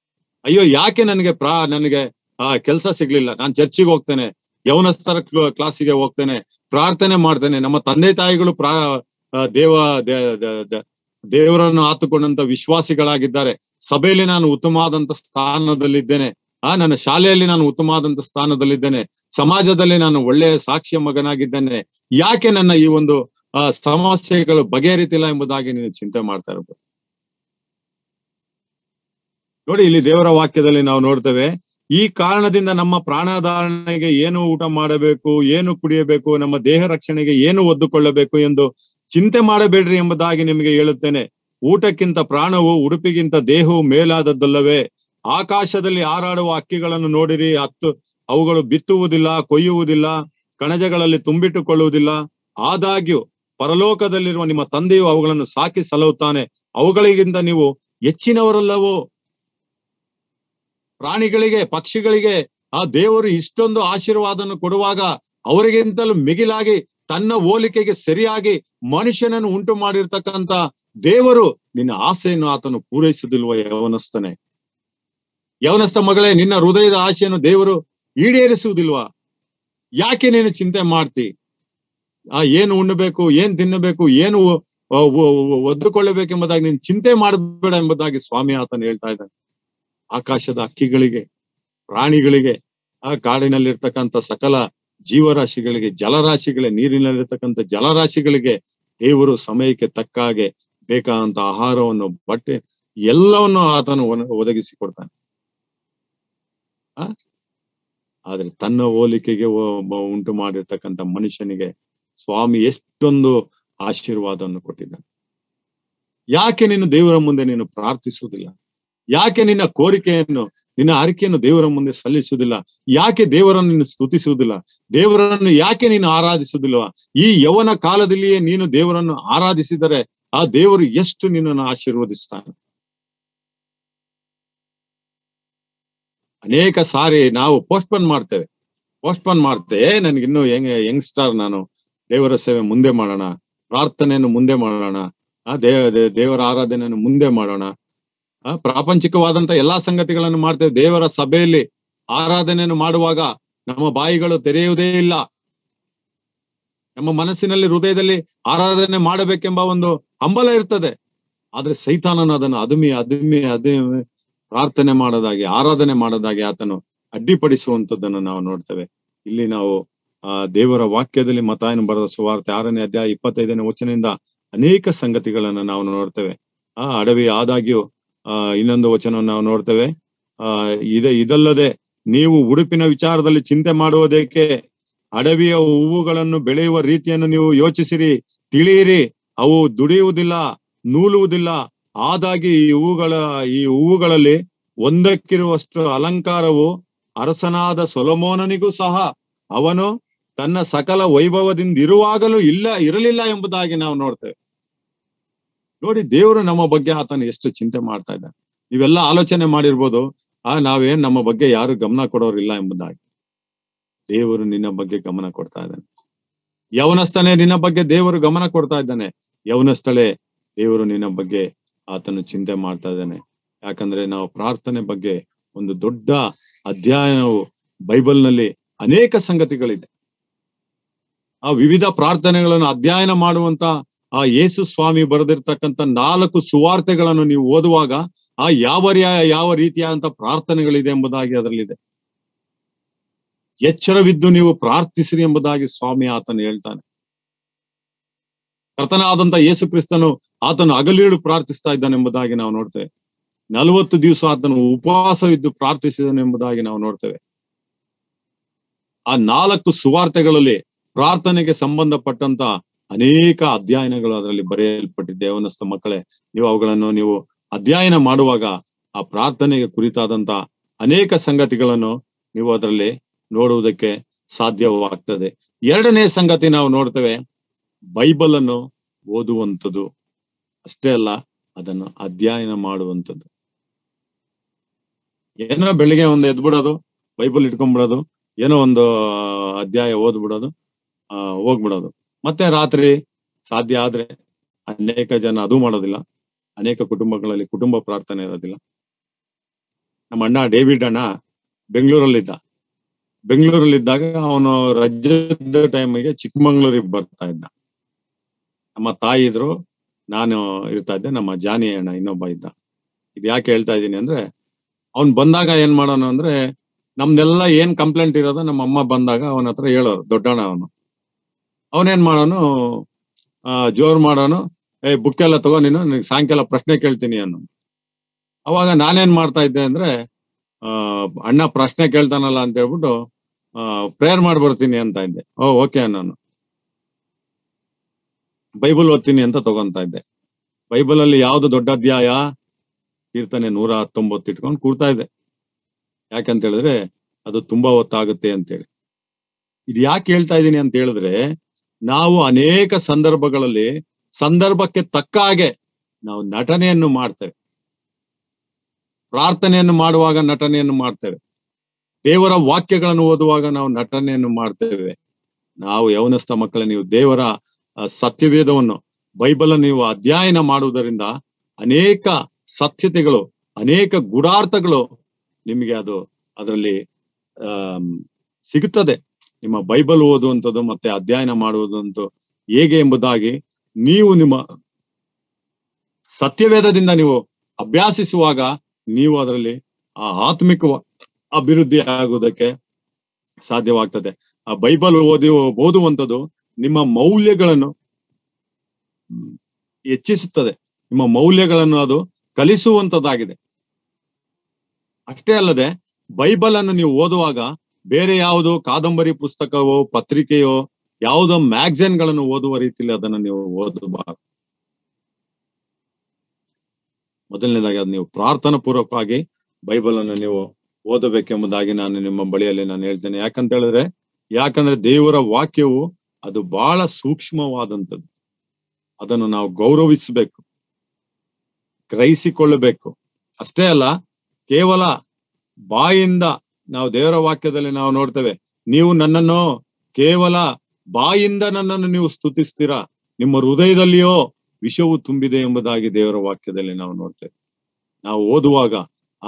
ಅಯ್ಯೋ ಯಾಕೆ ನನಗೆ ಪ್ರಾ ನನಗೆ ಆ ಕೆಲಸ ಸಿಗ್ಲಿಲ್ಲ ನಾನು ಚರ್ಚಿಗೆ ಹೋಗ್ತೇನೆ ಯೌನಸ್ಥರ ಕ್ಲಾಸಿಗೆ ಹೋಗ್ತೇನೆ ಪ್ರಾರ್ಥನೆ ಮಾಡ್ತೇನೆ ನಮ್ಮ ತಂದೆ ತಾಯಿಗಳು ಪ್ರಾ ದೇವ ದೇವರನ್ನು ಆತುಕೊಂಡಂತ ವಿಶ್ವಾಸಿಗಳಾಗಿದ್ದಾರೆ ಸಭೆಯಲ್ಲಿ ನಾನು ಉತ್ತಮವಾದಂತ ಸ್ಥಾನದಲ್ಲಿದ್ದೇನೆ ಆ ನನ್ನ ಶಾಲೆಯಲ್ಲಿ ನಾನು ಉತ್ತಮವಾದಂತ ಸ್ಥಾನದಲ್ಲಿದ್ದೇನೆ ಸಮಾಜದಲ್ಲಿ ನಾನು ಒಳ್ಳೆಯ ಸಾಕ್ಷಿಯ ಮಗನಾಗಿದ್ದೇನೆ ಯಾಕೆ ನನ್ನ ಈ ಒಂದು ಆ ಸಮಸ್ಯೆಗಳು ಬಗೆಹರಿತಿಲ್ಲ ಎಂಬುದಾಗಿ ನೀನು ಚಿಂತೆ ಮಾಡ್ತಾ ಇರ್ಬೋದು ನೋಡಿ ಇಲ್ಲಿ ದೇವರ ವಾಕ್ಯದಲ್ಲಿ ನಾವು ನೋಡ್ತೇವೆ ಈ ಕಾರಣದಿಂದ ನಮ್ಮ ಪ್ರಾಣಧಾರಣೆಗೆ ಏನು ಊಟ ಮಾಡಬೇಕು ಏನು ಕುಡಿಯಬೇಕು ನಮ್ಮ ದೇಹ ರಕ್ಷಣೆಗೆ ಏನು ಒದ್ದುಕೊಳ್ಳಬೇಕು ಎಂದು ಚಿಂತೆ ಮಾಡಬೇಡ್ರಿ ಎಂಬುದಾಗಿ ನಿಮಗೆ ಹೇಳುತ್ತೇನೆ ಊಟಕ್ಕಿಂತ ಪ್ರಾಣವು ಉಡುಪಿಗಿಂತ ದೇಹವು ಮೇಲಾದದ್ದಲ್ಲವೇ ಆಕಾಶದಲ್ಲಿ ಹಾರಾಡುವ ಅಕ್ಕಿಗಳನ್ನು ನೋಡಿರಿ ಹತ್ತು ಅವುಗಳು ಬಿತ್ತುವುದಿಲ್ಲ ಕೊಯ್ಯುವುದಿಲ್ಲ ಕಣಜಗಳಲ್ಲಿ ತುಂಬಿಟ್ಟುಕೊಳ್ಳುವುದಿಲ್ಲ ಆದಾಗ್ಯೂ ಪರಲೋಕದಲ್ಲಿರುವ ನಿಮ್ಮ ತಂದೆಯು ಅವುಗಳನ್ನು ಸಾಕಿ ಸಲಹುತ್ತಾನೆ ಅವುಗಳಿಗಿಂತ ನೀವು ಹೆಚ್ಚಿನವರಲ್ಲವೋ ಪ್ರಾಣಿಗಳಿಗೆ ಪಕ್ಷಿಗಳಿಗೆ ಆ ದೇವರು ಇಷ್ಟೊಂದು ಆಶೀರ್ವಾದವನ್ನು ಕೊಡುವಾಗ ಅವರಿಗಿಂತಲೂ ಮಿಗಿಲಾಗಿ ತನ್ನ ಹೋಲಿಕೆಗೆ ಸರಿಯಾಗಿ ಮನುಷ್ಯನನ್ನು ಉಂಟು ಮಾಡಿರ್ತಕ್ಕಂತ ದೇವರು ನಿನ್ನ ಆಸೆಯನ್ನು ಆತನು ಪೂರೈಸುದಿಲ್ವ ಯವನಸ್ತನೆ ಯವನಸ್ಥ ಮಗಳೇ ನಿನ್ನ ಹೃದಯದ ಆಸೆಯನ್ನು ದೇವರು ಈಡೇರಿಸುವುದಿಲ್ವಾ ಯಾಕೆ ನೀನು ಚಿಂತೆ ಮಾಡ್ತಿ ಆ ಏನು ಉಣ್ಣಬೇಕು ಏನ್ ತಿನ್ನಬೇಕು ಏನು ಒದ್ದುಕೊಳ್ಳಬೇಕೆಂಬುದಾಗಿ ನೀನು ಚಿಂತೆ ಮಾಡಬೇಡ ಎಂಬುದಾಗಿ ಸ್ವಾಮಿ ಆತನು ಹೇಳ್ತಾ ಇದ್ದಾನೆ ಆಕಾಶದ ಅಕ್ಕಿಗಳಿಗೆ ಪ್ರಾಣಿಗಳಿಗೆ ಆ ಕಾಡಿನಲ್ಲಿರ್ತಕ್ಕಂಥ ಸಕಲ ಜೀವರಾಶಿಗಳಿಗೆ ಜಲರಾಶಿಗಳೇ ನೀರಿನಲ್ಲಿರ್ತಕ್ಕಂಥ ಜಲರಾಶಿಗಳಿಗೆ ದೇವರು ಸಮಯಕ್ಕೆ ತಕ್ಕ ಹಾಗೆ ಬೇಕಾದಂತ ಆಹಾರವನ್ನು ಬಟ್ಟೆ ಎಲ್ಲವನ್ನು ಆತನು ಒದಗಿಸಿಕೊಡ್ತಾನೆ ಆ ಆದ್ರೆ ತನ್ನ ಹೋಲಿಕೆಗೆ ಉಂಟು ಮಾಡಿರ್ತಕ್ಕಂತ ಮನುಷ್ಯನಿಗೆ ಸ್ವಾಮಿ ಎಷ್ಟೊಂದು ಆಶೀರ್ವಾದವನ್ನು ಕೊಟ್ಟಿದ್ದಾನೆ ಯಾಕೆ ನೀನು ದೇವರ ಮುಂದೆ ನೀನು ಪ್ರಾರ್ಥಿಸುವುದಿಲ್ಲ ಯಾಕೆ ನಿನ್ನ ಕೋರಿಕೆಯನ್ನು ನಿನ್ನ ಹರಿಕೆಯನ್ನು ದೇವರ ಮುಂದೆ ಸಲ್ಲಿಸುವುದಿಲ್ಲ ಯಾಕೆ ದೇವರನ್ನು ನೀನು ಸ್ತುತಿಸುವುದಿಲ್ಲ ದೇವರನ್ನು ಯಾಕೆ ನೀನು ಆರಾಧಿಸುವುದಿಲ್ಲ ಈ ಯವನ ಕಾಲದಲ್ಲಿಯೇ ನೀನು ದೇವರನ್ನು ಆರಾಧಿಸಿದರೆ ಆ ದೇವರು ಎಷ್ಟು ನಿನ್ನನ್ನು ಆಶೀರ್ವದಿಸ್ತಾನೆ ಅನೇಕ ಸಾರಿ ನಾವು ಪೋಸ್ಟ್ಪೋನ್ ಮಾಡ್ತೇವೆ ಪೋಸ್ಟ್ಪೋನ್ ಮಾಡ್ತೇವೆ ನನ್ಗಿನ್ನೂ ಹೆಂಗ್ ಯಂಗ್ಸ್ಟರ್ ನಾನು ದೇವರ ಸೇವೆ ಮುಂದೆ ಮಾಡೋಣ ಪ್ರಾರ್ಥನೆಯನ್ನು ಮುಂದೆ ಮಾಡೋಣ ಆ ದೇವ ದೇವರ ಆರಾಧನೆಯನ್ನು ಮುಂದೆ ಮಾಡೋಣ ಪ್ರಾಪಂಚಿಕವಾದಂತ ಎಲ್ಲಾ ಸಂಗತಿಗಳನ್ನು ಮಾಡ್ತೇವೆ ದೇವರ ಸಭೆಯಲ್ಲಿ ಆರಾಧನೆಯನ್ನು ಮಾಡುವಾಗ ನಮ್ಮ ಬಾಯಿಗಳು ತೆರೆಯುವುದೇ ಇಲ್ಲ ನಮ್ಮ ಮನಸ್ಸಿನಲ್ಲಿ ಹೃದಯದಲ್ಲಿ ಆರಾಧನೆ ಮಾಡಬೇಕೆಂಬ ಒಂದು ಹಂಬಲ ಇರ್ತದೆ ಆದ್ರೆ ಸೈತಾನನು ಅದನ್ನು ಅದುಮಿ ಅದುಮಿ ಅದುಮಿ ಪ್ರಾರ್ಥನೆ ಮಾಡೋದಾಗಿ ಆರಾಧನೆ ಮಾಡೋದಾಗಿ ಆತನು ಅಡ್ಡಿಪಡಿಸುವಂತದ್ದನ್ನು ನಾವು ನೋಡ್ತೇವೆ ಇಲ್ಲಿ ನಾವು ಆ ದೇವರ ವಾಕ್ಯದಲ್ಲಿ ಮತಾಯನ ಬರೆದ ಸುವಾರ್ತೆ ಆರನೇ ಅಧ್ಯಾಯ ಇಪ್ಪತ್ತೈದನೇ ವಚನದಿಂದ ಅನೇಕ ಸಂಗತಿಗಳನ್ನ ನಾವು ನೋಡ್ತೇವೆ ಆ ಅಡವಿ ಆದಾಗ್ಯೂ ಇನ್ನೊಂದು ವಚನವನ್ನು ನಾವು ನೋಡ್ತೇವೆ ಆ ಇದೆ ಇದಲ್ಲದೆ ನೀವು ಉಡುಪಿನ ವಿಚಾರದಲ್ಲಿ ಚಿಂತೆ ಮಾಡುವುದಕ್ಕೆ ಅಡವಿಯ ಹೂವುಗಳನ್ನು ಬೆಳೆಯುವ ರೀತಿಯನ್ನು ನೀವು ಯೋಚಿಸಿರಿ ತಿಳಿಯಿರಿ ಅವು ದುಡಿಯುವುದಿಲ್ಲ ನೂಲುವುದಿಲ್ಲ ಆದಾಗಿ ಈ ಹೂವುಗಳ ಈ ಹೂವುಗಳಲ್ಲಿ ಒಂದಕ್ಕಿರುವಷ್ಟು ಅಲಂಕಾರವು ಅರಸನಾದ ಸೊಲಮೋನನಿಗೂ ಸಹ ಅವನು ತನ್ನ ಸಕಲ ವೈಭವದಿಂದ ಇರುವಾಗಲೂ ಇಲ್ಲ ಇರಲಿಲ್ಲ ಎಂಬುದಾಗಿ ನಾವು ನೋಡ್ತೇವೆ ನೋಡಿ ದೇವರು ನಮ್ಮ ಬಗ್ಗೆ ಆತನ ಎಷ್ಟು ಚಿಂತೆ ಮಾಡ್ತಾ ಇದ್ದಾನೆ ನೀವೆಲ್ಲ ಆಲೋಚನೆ ಮಾಡಿರ್ಬೋದು ಆ ನಾವೇನ್ ನಮ್ಮ ಬಗ್ಗೆ ಯಾರು ಗಮನ ಕೊಡೋರಿಲ್ಲ ಎಂಬುದಾಗಿ ದೇವರು ನಿನ್ನ ಬಗ್ಗೆ ಗಮನ ಕೊಡ್ತಾ ಇದ್ದಾನೆ ಯವನಸ್ಥನೇ ನಿನ್ನ ಬಗ್ಗೆ ದೇವರು ಗಮನ ಕೊಡ್ತಾ ಇದ್ದಾನೆ ಯವನಸ್ಥಳೆ ದೇವರು ನಿನ್ನ ಬಗ್ಗೆ ಆತನು ಚಿಂತೆ ಮಾಡ್ತಾ ಇದ್ದಾನೆ ಯಾಕಂದ್ರೆ ನಾವು ಪ್ರಾರ್ಥನೆ ಬಗ್ಗೆ ಒಂದು ದೊಡ್ಡ ಅಧ್ಯಯನವು ಬೈಬಲ್ನಲ್ಲಿ ಅನೇಕ ಸಂಗತಿಗಳಿದೆ ಆ ವಿವಿಧ ಪ್ರಾರ್ಥನೆಗಳನ್ನು ಅಧ್ಯಯನ ಮಾಡುವಂತ ಆ ಯೇಸು ಸ್ವಾಮಿ ಬರೆದಿರ್ತಕ್ಕಂಥ ನಾಲ್ಕು ಸುವಾರ್ತೆಗಳನ್ನು ನೀವು ಓದುವಾಗ ಆ ಯಾವ ಯಾವ ರೀತಿಯಾದಂತ ಪ್ರಾರ್ಥನೆಗಳಿದೆ ಎಂಬುದಾಗಿ ಅದರಲ್ಲಿದೆ ಎಚ್ಚರವಿದ್ದು ನೀವು ಪ್ರಾರ್ಥಿಸಿರಿ ಎಂಬುದಾಗಿ ಸ್ವಾಮಿ ಆತನು ಹೇಳ್ತಾನೆ ಕರ್ತನಾದಂತ ಯೇಸು ಕ್ರಿಸ್ತನು ಆತನು ಅಗಲಿಳು ಪ್ರಾರ್ಥಿಸ್ತಾ ಇದ್ದಾನೆ ಎಂಬುದಾಗಿ ನಾವು ನೋಡ್ತೇವೆ ನಲವತ್ತು ದಿವಸ ಆತನು ಉಪವಾಸವಿದ್ದು ಪ್ರಾರ್ಥಿಸಿದನು ಎಂಬುದಾಗಿ ನಾವು ನೋಡ್ತೇವೆ ಆ ನಾಲ್ಕು ಸುವಾರ್ತೆಗಳಲ್ಲಿ ಪ್ರಾರ್ಥನೆಗೆ ಸಂಬಂಧಪಟ್ಟಂತ ಅನೇಕ ಅಧ್ಯಯನಗಳು ಅದರಲ್ಲಿ ಬರೆಯಲ್ಪಟ್ಟಿದ್ದೆ ದೇವನಸ್ಥ ಮಕ್ಕಳೇ ನೀವು ಅವುಗಳನ್ನು ನೀವು ಅಧ್ಯಯನ ಮಾಡುವಾಗ ಆ ಪ್ರಾರ್ಥನೆಗೆ ಕುರಿತಾದಂತ ಅನೇಕ ಸಂಗತಿಗಳನ್ನು ನೀವು ಅದರಲ್ಲಿ ನೋಡುವುದಕ್ಕೆ ಸಾಧ್ಯವಾಗ್ತದೆ ಎರಡನೇ ಸಂಗತಿ ನಾವು ನೋಡ್ತೇವೆ ಬೈಬಲ್ ಅನ್ನು ಓದುವಂಥದ್ದು ಅಷ್ಟೇ ಅಲ್ಲ ಅದನ್ನು ಅಧ್ಯಯನ ಮಾಡುವಂಥದ್ದು ಏನೋ ಬೆಳಿಗ್ಗೆ ಒಂದು ಎದ್ಬಿಡೋದು ಬೈಬಲ್ ಇಟ್ಕೊಂಡ್ಬಿಡೋದು ಏನೋ ಒಂದು ಅಧ್ಯಾಯ ಓದ್ಬಿಡೋದು ಆ ಹೋಗ್ಬಿಡೋದು ಮತ್ತೆ ರಾತ್ರಿ ಸಾಧ್ಯ ಆದ್ರೆ ಅನೇಕ ಜನ ಅದು ಮಾಡೋದಿಲ್ಲ ಅನೇಕ ಕುಟುಂಬಗಳಲ್ಲಿ ಕುಟುಂಬ ಪ್ರಾರ್ಥನೆ ಇರೋದಿಲ್ಲ ನಮ್ಮ ಅಣ್ಣ ಡೇವಿಡ್ ಅಣ್ಣ ಬೆಂಗಳೂರಲ್ಲಿದ್ದ ಬೆಂಗಳೂರಲ್ಲಿದ್ದಾಗ ಅವನು ರಜದ ಟೈಮ್ಗೆ ಚಿಕ್ಕಮಂಗ್ಳೂರಿಗೆ ಬರ್ತಾ ಇದ್ದ ನಮ್ಮ ತಾಯಿ ಇದ್ರು ನಾನು ಇರ್ತಾ ಇದ್ದೆ ನಮ್ಮ ಜಾನಿ ಅಣ್ಣ ಇನ್ನೊಬ್ಬ ಇದ್ದ ಇದು ಯಾಕೆ ಹೇಳ್ತಾ ಇದ್ದೀನಿ ಅಂದ್ರೆ ಅವ್ನ್ ಬಂದಾಗ ಏನ್ ಮಾಡೋಣ ಅಂದ್ರೆ ನಮ್ದೆಲ್ಲ ಏನ್ ಕಂಪ್ಲೇಂಟ್ ಇರೋದ ನಮ್ಮ ಅಮ್ಮ ಬಂದಾಗ ಅವನ ಹತ್ರ ಹೇಳೋರು ದೊಡ್ಡಣ್ಣ ಅವನು ಅವನೇನ್ ಮಾಡೋನು ಆ ಜೋರ್ ಮಾಡೋನು ಏ ಬುಕ್ ಎಲ್ಲ ತಗೋ ನೀನು ನನಗೆ ಸಾಯಂಕಾಲ ಪ್ರಶ್ನೆ ಕೇಳ್ತೀನಿ ಅನ್ನು ಅವಾಗ ನಾನೇನ್ ಮಾಡ್ತಾ ಇದ್ದೆ ಅಂದ್ರೆ ಆ ಅಣ್ಣ ಪ್ರಶ್ನೆ ಕೇಳ್ತಾನಲ್ಲ ಅಂತ ಹೇಳ್ಬಿಟ್ಟು ಆ ಪ್ರೇಯರ್ ಮಾಡ್ಬರ್ತೀನಿ ಅಂತ ಇದ್ದೆ ಓ ಓಕೆ ನಾನು ಬೈಬಲ್ ಓದ್ತೀನಿ ಅಂತ ತಗೊಂತ ಇದ್ದೆ ಬೈಬಲ್ ಅಲ್ಲಿ ಯಾವ್ದು ದೊಡ್ಡ ಅಧ್ಯಾಯ ಕೀರ್ತನೆ ನೂರ ಹತ್ತೊಂಬತ್ತು ಇಟ್ಕೊಂಡು ಕೂರ್ತಾ ಇದ್ದೆ ಯಾಕಂತ ಹೇಳಿದ್ರೆ ಅದು ತುಂಬಾ ಹೊತ್ತಾಗುತ್ತೆ ಅಂತೇಳಿ ಇದು ಯಾಕೆ ಹೇಳ್ತಾ ಇದ್ದೀನಿ ಅಂತ ಹೇಳಿದ್ರೆ ನಾವು ಅನೇಕ ಸಂದರ್ಭಗಳಲ್ಲಿ ಸಂದರ್ಭಕ್ಕೆ ತಕ್ಕ ಹಾಗೆ ನಾವು ನಟನೆಯನ್ನು ಮಾಡ್ತೇವೆ ಪ್ರಾರ್ಥನೆಯನ್ನು ಮಾಡುವಾಗ ನಟನೆಯನ್ನು ಮಾಡ್ತೇವೆ ದೇವರ ವಾಕ್ಯಗಳನ್ನು ಓದುವಾಗ ನಾವು ನಟನೆಯನ್ನು ಮಾಡ್ತೇವೆ ನಾವು ಯವನಸ್ಥ ಮಕ್ಕಳ ನೀವು ದೇವರ ಸತ್ಯವೇದವನ್ನು ಬೈಬಲ್ ನೀವು ಅಧ್ಯಯನ ಮಾಡುವುದರಿಂದ ಅನೇಕ ಸತ್ಯತೆಗಳು ಅನೇಕ ಗುಡಾರ್ಥಗಳು ನಿಮಗೆ ಅದು ಅದರಲ್ಲಿ ಸಿಗುತ್ತದೆ ನಿಮ್ಮ ಬೈಬಲ್ ಓದುವಂಥದ್ದು ಮತ್ತೆ ಅಧ್ಯಯನ ಮಾಡುವುದಂತೂ ಹೇಗೆ ಎಂಬುದಾಗಿ ನೀವು ನಿಮ್ಮ ಸತ್ಯವೇದದಿಂದ ನೀವು ಅಭ್ಯಾಸಿಸುವಾಗ ನೀವು ಅದರಲ್ಲಿ ಆ ಆತ್ಮಿಕ ಅಭಿವೃದ್ಧಿ ಆಗುವುದಕ್ಕೆ ಸಾಧ್ಯವಾಗ್ತದೆ ಆ ಬೈಬಲ್ ಓದಿ ಓದುವಂಥದ್ದು ನಿಮ್ಮ ಮೌಲ್ಯಗಳನ್ನು ಹೆಚ್ಚಿಸುತ್ತದೆ ನಿಮ್ಮ ಮೌಲ್ಯಗಳನ್ನು ಅದು ಕಲಿಸುವಂತದ್ದಾಗಿದೆ ಅಷ್ಟೇ ಅಲ್ಲದೆ ಬೈಬಲ್ ಅನ್ನು ನೀವು ಓದುವಾಗ ಬೇರೆ ಯಾವುದೋ ಕಾದಂಬರಿ ಪುಸ್ತಕವೋ ಪತ್ರಿಕೆಯೋ ಯಾವುದೋ ಮ್ಯಾಗ್ಝಿನ್ಗಳನ್ನು ಗಳನ್ನು ಓದುವ ರೀತಿಯಲ್ಲಿ ಅದನ್ನು ನೀವು ಓದಬಾರದು ಮೊದಲನೇದಾಗಿ ಅದು ನೀವು ಪ್ರಾರ್ಥನಾ ಪೂರ್ವಕವಾಗಿ ಬೈಬಲ್ ಅನ್ನು ನೀವು ಓದಬೇಕೆಂಬುದಾಗಿ ನಾನು ನಿಮ್ಮ ಬಳಿಯಲ್ಲಿ ನಾನು ಹೇಳ್ತೇನೆ ಯಾಕಂತ ಹೇಳಿದ್ರೆ ಯಾಕಂದ್ರೆ ದೇವರ ವಾಕ್ಯವು ಅದು ಬಹಳ ಸೂಕ್ಷ್ಮವಾದಂಥದ್ದು ಅದನ್ನು ನಾವು ಗೌರವಿಸಬೇಕು ಗ್ರಹಿಸಿಕೊಳ್ಳಬೇಕು ಅಷ್ಟೇ ಅಲ್ಲ ಕೇವಲ ಬಾಯಿಂದ ನಾವು ದೇವರ ವಾಕ್ಯದಲ್ಲಿ ನಾವು ನೋಡ್ತೇವೆ ನೀವು ನನ್ನನ್ನು ಕೇವಲ ಬಾಯಿಂದ ನನ್ನನ್ನು ನೀವು ಸ್ತುತಿಸ್ತೀರಾ ನಿಮ್ಮ ಹೃದಯದಲ್ಲಿಯೋ ವಿಷವು ತುಂಬಿದೆ ಎಂಬುದಾಗಿ ದೇವರ ವಾಕ್ಯದಲ್ಲಿ ನಾವು ನೋಡ್ತೇವೆ ನಾವು ಓದುವಾಗ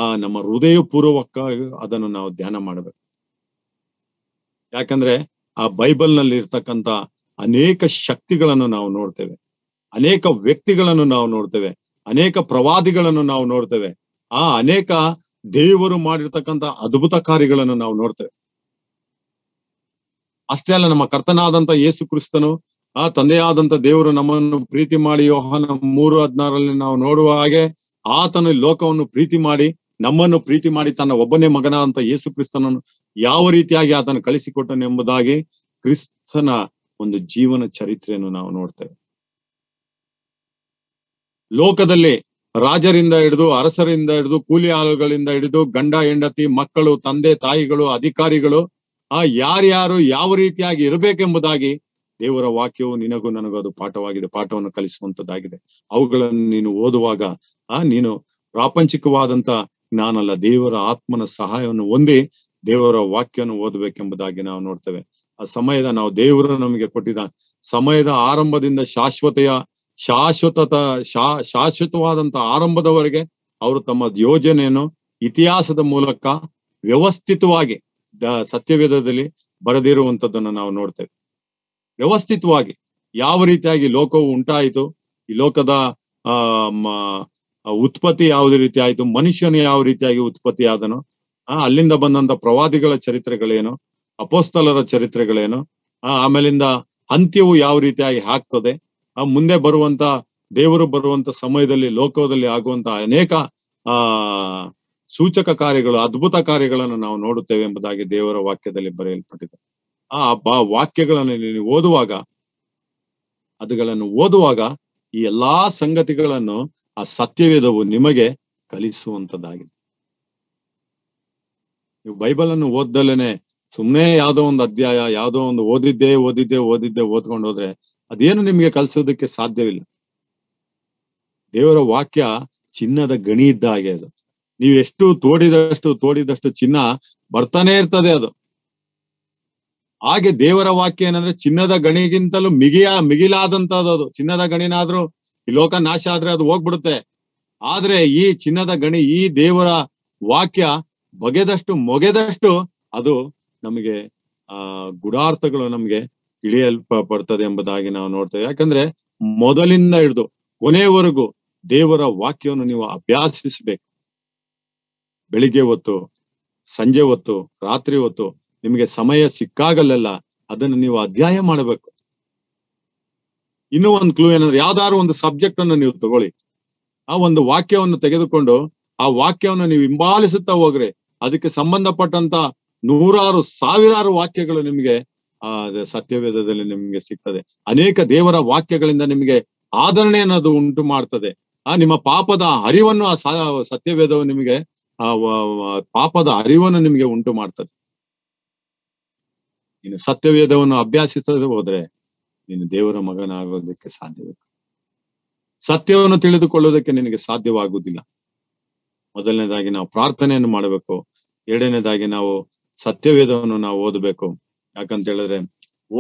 ಆ ನಮ್ಮ ಹೃದಯ ಪೂರ್ವಕ್ಕಾಗಿ ಅದನ್ನು ನಾವು ಧ್ಯಾನ ಮಾಡಬೇಕು ಯಾಕಂದ್ರೆ ಆ ಬೈಬಲ್ ನಲ್ಲಿ ಇರ್ತಕ್ಕಂಥ ಅನೇಕ ಶಕ್ತಿಗಳನ್ನು ನಾವು ನೋಡ್ತೇವೆ ಅನೇಕ ವ್ಯಕ್ತಿಗಳನ್ನು ನಾವು ನೋಡ್ತೇವೆ ಅನೇಕ ಪ್ರವಾದಿಗಳನ್ನು ನಾವು ನೋಡ್ತೇವೆ ಆ ಅನೇಕ ದೇವರು ಮಾಡಿರ್ತಕ್ಕಂಥ ಅದ್ಭುತ ಕಾರ್ಯಗಳನ್ನು ನಾವು ನೋಡ್ತೇವೆ ಅಷ್ಟೇ ಅಲ್ಲ ನಮ್ಮ ಕರ್ತನಾದಂತ ಯೇಸು ಕ್ರಿಸ್ತನು ಆ ತಂದೆಯಾದಂತ ದೇವರು ನಮ್ಮನ್ನು ಪ್ರೀತಿ ಮಾಡಿ ಯೋಹನ ಮೂರು ಹದಿನಾರರಲ್ಲಿ ನಾವು ನೋಡುವ ಹಾಗೆ ಆತನು ಲೋಕವನ್ನು ಪ್ರೀತಿ ಮಾಡಿ ನಮ್ಮನ್ನು ಪ್ರೀತಿ ಮಾಡಿ ತನ್ನ ಒಬ್ಬನೇ ಮಗನಾದಂತ ಯೇಸು ಕ್ರಿಸ್ತನನ್ನು ಯಾವ ರೀತಿಯಾಗಿ ಆತನು ಕಳಿಸಿಕೊಟ್ಟನು ಎಂಬುದಾಗಿ ಕ್ರಿಸ್ತನ ಒಂದು ಜೀವನ ಚರಿತ್ರೆಯನ್ನು ನಾವು ನೋಡ್ತೇವೆ ಲೋಕದಲ್ಲಿ ರಾಜರಿಂದ ಹಿಡಿದು ಅರಸರಿಂದ ಹಿಡಿದು ಕೂಲಿ ಆಳುಗಳಿಂದ ಹಿಡಿದು ಗಂಡ ಹೆಂಡತಿ ಮಕ್ಕಳು ತಂದೆ ತಾಯಿಗಳು ಅಧಿಕಾರಿಗಳು ಆ ಯಾರ್ಯಾರು ಯಾವ ರೀತಿಯಾಗಿ ಇರಬೇಕೆಂಬುದಾಗಿ ದೇವರ ವಾಕ್ಯವು ನಿನಗೂ ನನಗೂ ಅದು ಪಾಠವಾಗಿದೆ ಪಾಠವನ್ನು ಕಲಿಸುವಂತದ್ದಾಗಿದೆ ಅವುಗಳನ್ನು ನೀನು ಓದುವಾಗ ಆ ನೀನು ಪ್ರಾಪಂಚಿಕವಾದಂತ ನಾನಲ್ಲ ದೇವರ ಆತ್ಮನ ಸಹಾಯವನ್ನು ಹೊಂದಿ ದೇವರ ವಾಕ್ಯವನ್ನು ಓದಬೇಕೆಂಬುದಾಗಿ ನಾವು ನೋಡ್ತೇವೆ ಆ ಸಮಯದ ನಾವು ದೇವರು ನಮಗೆ ಕೊಟ್ಟಿದ ಸಮಯದ ಆರಂಭದಿಂದ ಶಾಶ್ವತೆಯ ಶಾಶ್ವತ ಶಾ ಶಾಶ್ವತವಾದಂತ ಆರಂಭದವರೆಗೆ ಅವರು ತಮ್ಮ ಯೋಜನೆಯನ್ನು ಇತಿಹಾಸದ ಮೂಲಕ ವ್ಯವಸ್ಥಿತವಾಗಿ ದ ಸತ್ಯವೇದದಲ್ಲಿ ಬರೆದಿರುವಂತದ್ದನ್ನು ನಾವು ನೋಡ್ತೇವೆ ವ್ಯವಸ್ಥಿತವಾಗಿ ಯಾವ ರೀತಿಯಾಗಿ ಲೋಕವು ಉಂಟಾಯಿತು ಈ ಲೋಕದ ಆ ಉತ್ಪತ್ತಿ ಯಾವುದೇ ರೀತಿ ಆಯಿತು ಮನುಷ್ಯನು ಯಾವ ರೀತಿಯಾಗಿ ಉತ್ಪತ್ತಿ ಆದನು ಅಲ್ಲಿಂದ ಬಂದಂತ ಪ್ರವಾದಿಗಳ ಚರಿತ್ರೆಗಳೇನು ಅಪೋಸ್ತಲರ ಚರಿತ್ರೆಗಳೇನು ಆ ಆಮೇಲಿಂದ ಅಂತ್ಯವು ಯಾವ ರೀತಿಯಾಗಿ ಹಾಕ್ತದೆ ಆ ಮುಂದೆ ಬರುವಂತ ದೇವರು ಬರುವಂತ ಸಮಯದಲ್ಲಿ ಲೋಕದಲ್ಲಿ ಆಗುವಂತ ಅನೇಕ ಆ ಸೂಚಕ ಕಾರ್ಯಗಳು ಅದ್ಭುತ ಕಾರ್ಯಗಳನ್ನು ನಾವು ನೋಡುತ್ತೇವೆ ಎಂಬುದಾಗಿ ದೇವರ ವಾಕ್ಯದಲ್ಲಿ ಬರೆಯಲ್ಪಟ್ಟಿದೆ ಆ ಬಾ ವಾಕ್ಯಗಳನ್ನು ನೀನು ಓದುವಾಗ ಅದುಗಳನ್ನು ಓದುವಾಗ ಈ ಎಲ್ಲಾ ಸಂಗತಿಗಳನ್ನು ಆ ಸತ್ಯವೇದವು ನಿಮಗೆ ಕಲಿಸುವಂತದ್ದಾಗಿದೆ ನೀವು ಬೈಬಲ್ ಅನ್ನು ಓದ್ದಲ್ಲೇನೆ ಸುಮ್ಮನೆ ಯಾವುದೋ ಒಂದು ಅಧ್ಯಾಯ ಯಾವುದೋ ಒಂದು ಓದಿದ್ದೆ ಓದಿದ್ದೆ ಓದಿದ್ದೆ ಓದ್ಕೊಂಡು ಹೋದ್ರೆ ಅದೇನು ನಿಮಗೆ ಕಲಿಸೋದಕ್ಕೆ ಸಾಧ್ಯವಿಲ್ಲ ದೇವರ ವಾಕ್ಯ ಚಿನ್ನದ ಗಣಿ ಇದ್ದ ಹಾಗೆ ಅದು ನೀವು ಎಷ್ಟು ತೋಡಿದಷ್ಟು ತೋಡಿದಷ್ಟು ಚಿನ್ನ ಬರ್ತಾನೆ ಇರ್ತದೆ ಅದು ಹಾಗೆ ದೇವರ ವಾಕ್ಯ ಏನಂದ್ರೆ ಚಿನ್ನದ ಗಣಿಗಿಂತಲೂ ಮಿಗಿಯ ಮಿಗಿಲಾದಂತದ್ದು ಚಿನ್ನದ ಗಣಿನಾದ್ರೂ ಈ ಲೋಕ ನಾಶ ಆದ್ರೆ ಅದು ಹೋಗ್ಬಿಡುತ್ತೆ ಆದ್ರೆ ಈ ಚಿನ್ನದ ಗಣಿ ಈ ದೇವರ ವಾಕ್ಯ ಬಗೆದಷ್ಟು ಮೊಗೆದಷ್ಟು ಅದು ನಮಗೆ ಆ ಗುಡಾರ್ಥಗಳು ನಮ್ಗೆ ಬರ್ತದೆ ಎಂಬುದಾಗಿ ನಾವು ನೋಡ್ತೇವೆ ಯಾಕಂದ್ರೆ ಮೊದಲಿಂದ ಹಿಡಿದು ಕೊನೆಯವರೆಗೂ ದೇವರ ವಾಕ್ಯವನ್ನು ನೀವು ಅಭ್ಯಾಸಿಸಬೇಕು ಬೆಳಿಗ್ಗೆ ಹೊತ್ತು ಸಂಜೆ ಹೊತ್ತು ರಾತ್ರಿ ಹೊತ್ತು ನಿಮಗೆ ಸಮಯ ಸಿಕ್ಕಾಗಲ್ಲೆಲ್ಲ ಅದನ್ನು ನೀವು ಅಧ್ಯಾಯ ಮಾಡಬೇಕು ಇನ್ನೂ ಒಂದು ಕ್ಲೂ ಏನಂದ್ರೆ ಯಾವ್ದಾದ್ರು ಒಂದು ಸಬ್ಜೆಕ್ಟ್ ಅನ್ನು ನೀವು ತಗೊಳ್ಳಿ ಆ ಒಂದು ವಾಕ್ಯವನ್ನು ತೆಗೆದುಕೊಂಡು ಆ ವಾಕ್ಯವನ್ನು ನೀವು ಹಿಂಬಾಲಿಸುತ್ತಾ ಹೋಗ್ರಿ ಅದಕ್ಕೆ ಸಂಬಂಧಪಟ್ಟಂತ ನೂರಾರು ಸಾವಿರಾರು ವಾಕ್ಯಗಳು ನಿಮಗೆ ಆ ಸತ್ಯವೇದದಲ್ಲಿ ನಿಮ್ಗೆ ಸಿಗ್ತದೆ ಅನೇಕ ದೇವರ ವಾಕ್ಯಗಳಿಂದ ನಿಮ್ಗೆ ಆದರಣೆ ಅನ್ನೋದು ಉಂಟು ಮಾಡ್ತದೆ ಆ ನಿಮ್ಮ ಪಾಪದ ಅರಿವನ್ನು ಆ ಸತ್ಯವೇದವು ನಿಮಗೆ ಆ ಪಾಪದ ಅರಿವನ್ನು ನಿಮಗೆ ಉಂಟು ಮಾಡ್ತದೆ ನೀನು ಸತ್ಯವೇದವನ್ನು ಅಭ್ಯಾಸಿಸದೆ ಹೋದ್ರೆ ನೀನು ದೇವರ ಮಗನಾಗೋದಕ್ಕೆ ಸಾಧ್ಯವಿಲ್ಲ ಸತ್ಯವನ್ನು ತಿಳಿದುಕೊಳ್ಳೋದಕ್ಕೆ ನಿನಗೆ ಸಾಧ್ಯವಾಗುವುದಿಲ್ಲ ಮೊದಲನೇದಾಗಿ ನಾವು ಪ್ರಾರ್ಥನೆಯನ್ನು ಮಾಡಬೇಕು ಎರಡನೇದಾಗಿ ನಾವು ಸತ್ಯವೇದವನ್ನು ನಾವು ಓದಬೇಕು ಯಾಕಂತ ಹೇಳಿದ್ರೆ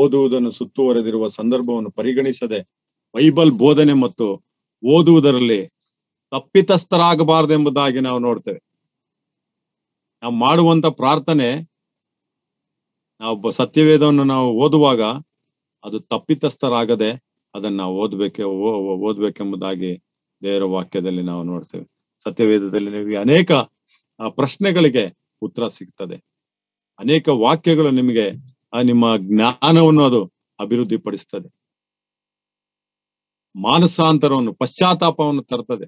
ಓದುವುದನ್ನು ಸುತ್ತುವರೆದಿರುವ ಸಂದರ್ಭವನ್ನು ಪರಿಗಣಿಸದೆ ಬೈಬಲ್ ಬೋಧನೆ ಮತ್ತು ಓದುವುದರಲ್ಲಿ ತಪ್ಪಿತಸ್ಥರಾಗಬಾರದೆಂಬುದಾಗಿ ನಾವು ನೋಡ್ತೇವೆ ನಾವು ಮಾಡುವಂತ ಪ್ರಾರ್ಥನೆ ನಾವು ಸತ್ಯವೇದವನ್ನು ನಾವು ಓದುವಾಗ ಅದು ತಪ್ಪಿತಸ್ಥರಾಗದೆ ಅದನ್ನ ನಾವು ಓದ್ಬೇಕೆ ಓದ್ಬೇಕೆಂಬುದಾಗಿ ದೇವರ ವಾಕ್ಯದಲ್ಲಿ ನಾವು ನೋಡ್ತೇವೆ ಸತ್ಯವೇದದಲ್ಲಿ ನಿಮಗೆ ಅನೇಕ ಪ್ರಶ್ನೆಗಳಿಗೆ ಉತ್ತರ ಸಿಗ್ತದೆ ಅನೇಕ ವಾಕ್ಯಗಳು ನಿಮಗೆ ನಿಮ್ಮ ಜ್ಞಾನವನ್ನು ಅದು ಅಭಿವೃದ್ಧಿ ಪಡಿಸ್ತದೆ ಮಾನಸಾಂತರವನ್ನು ಪಶ್ಚಾತ್ತಾಪವನ್ನು ತರ್ತದೆ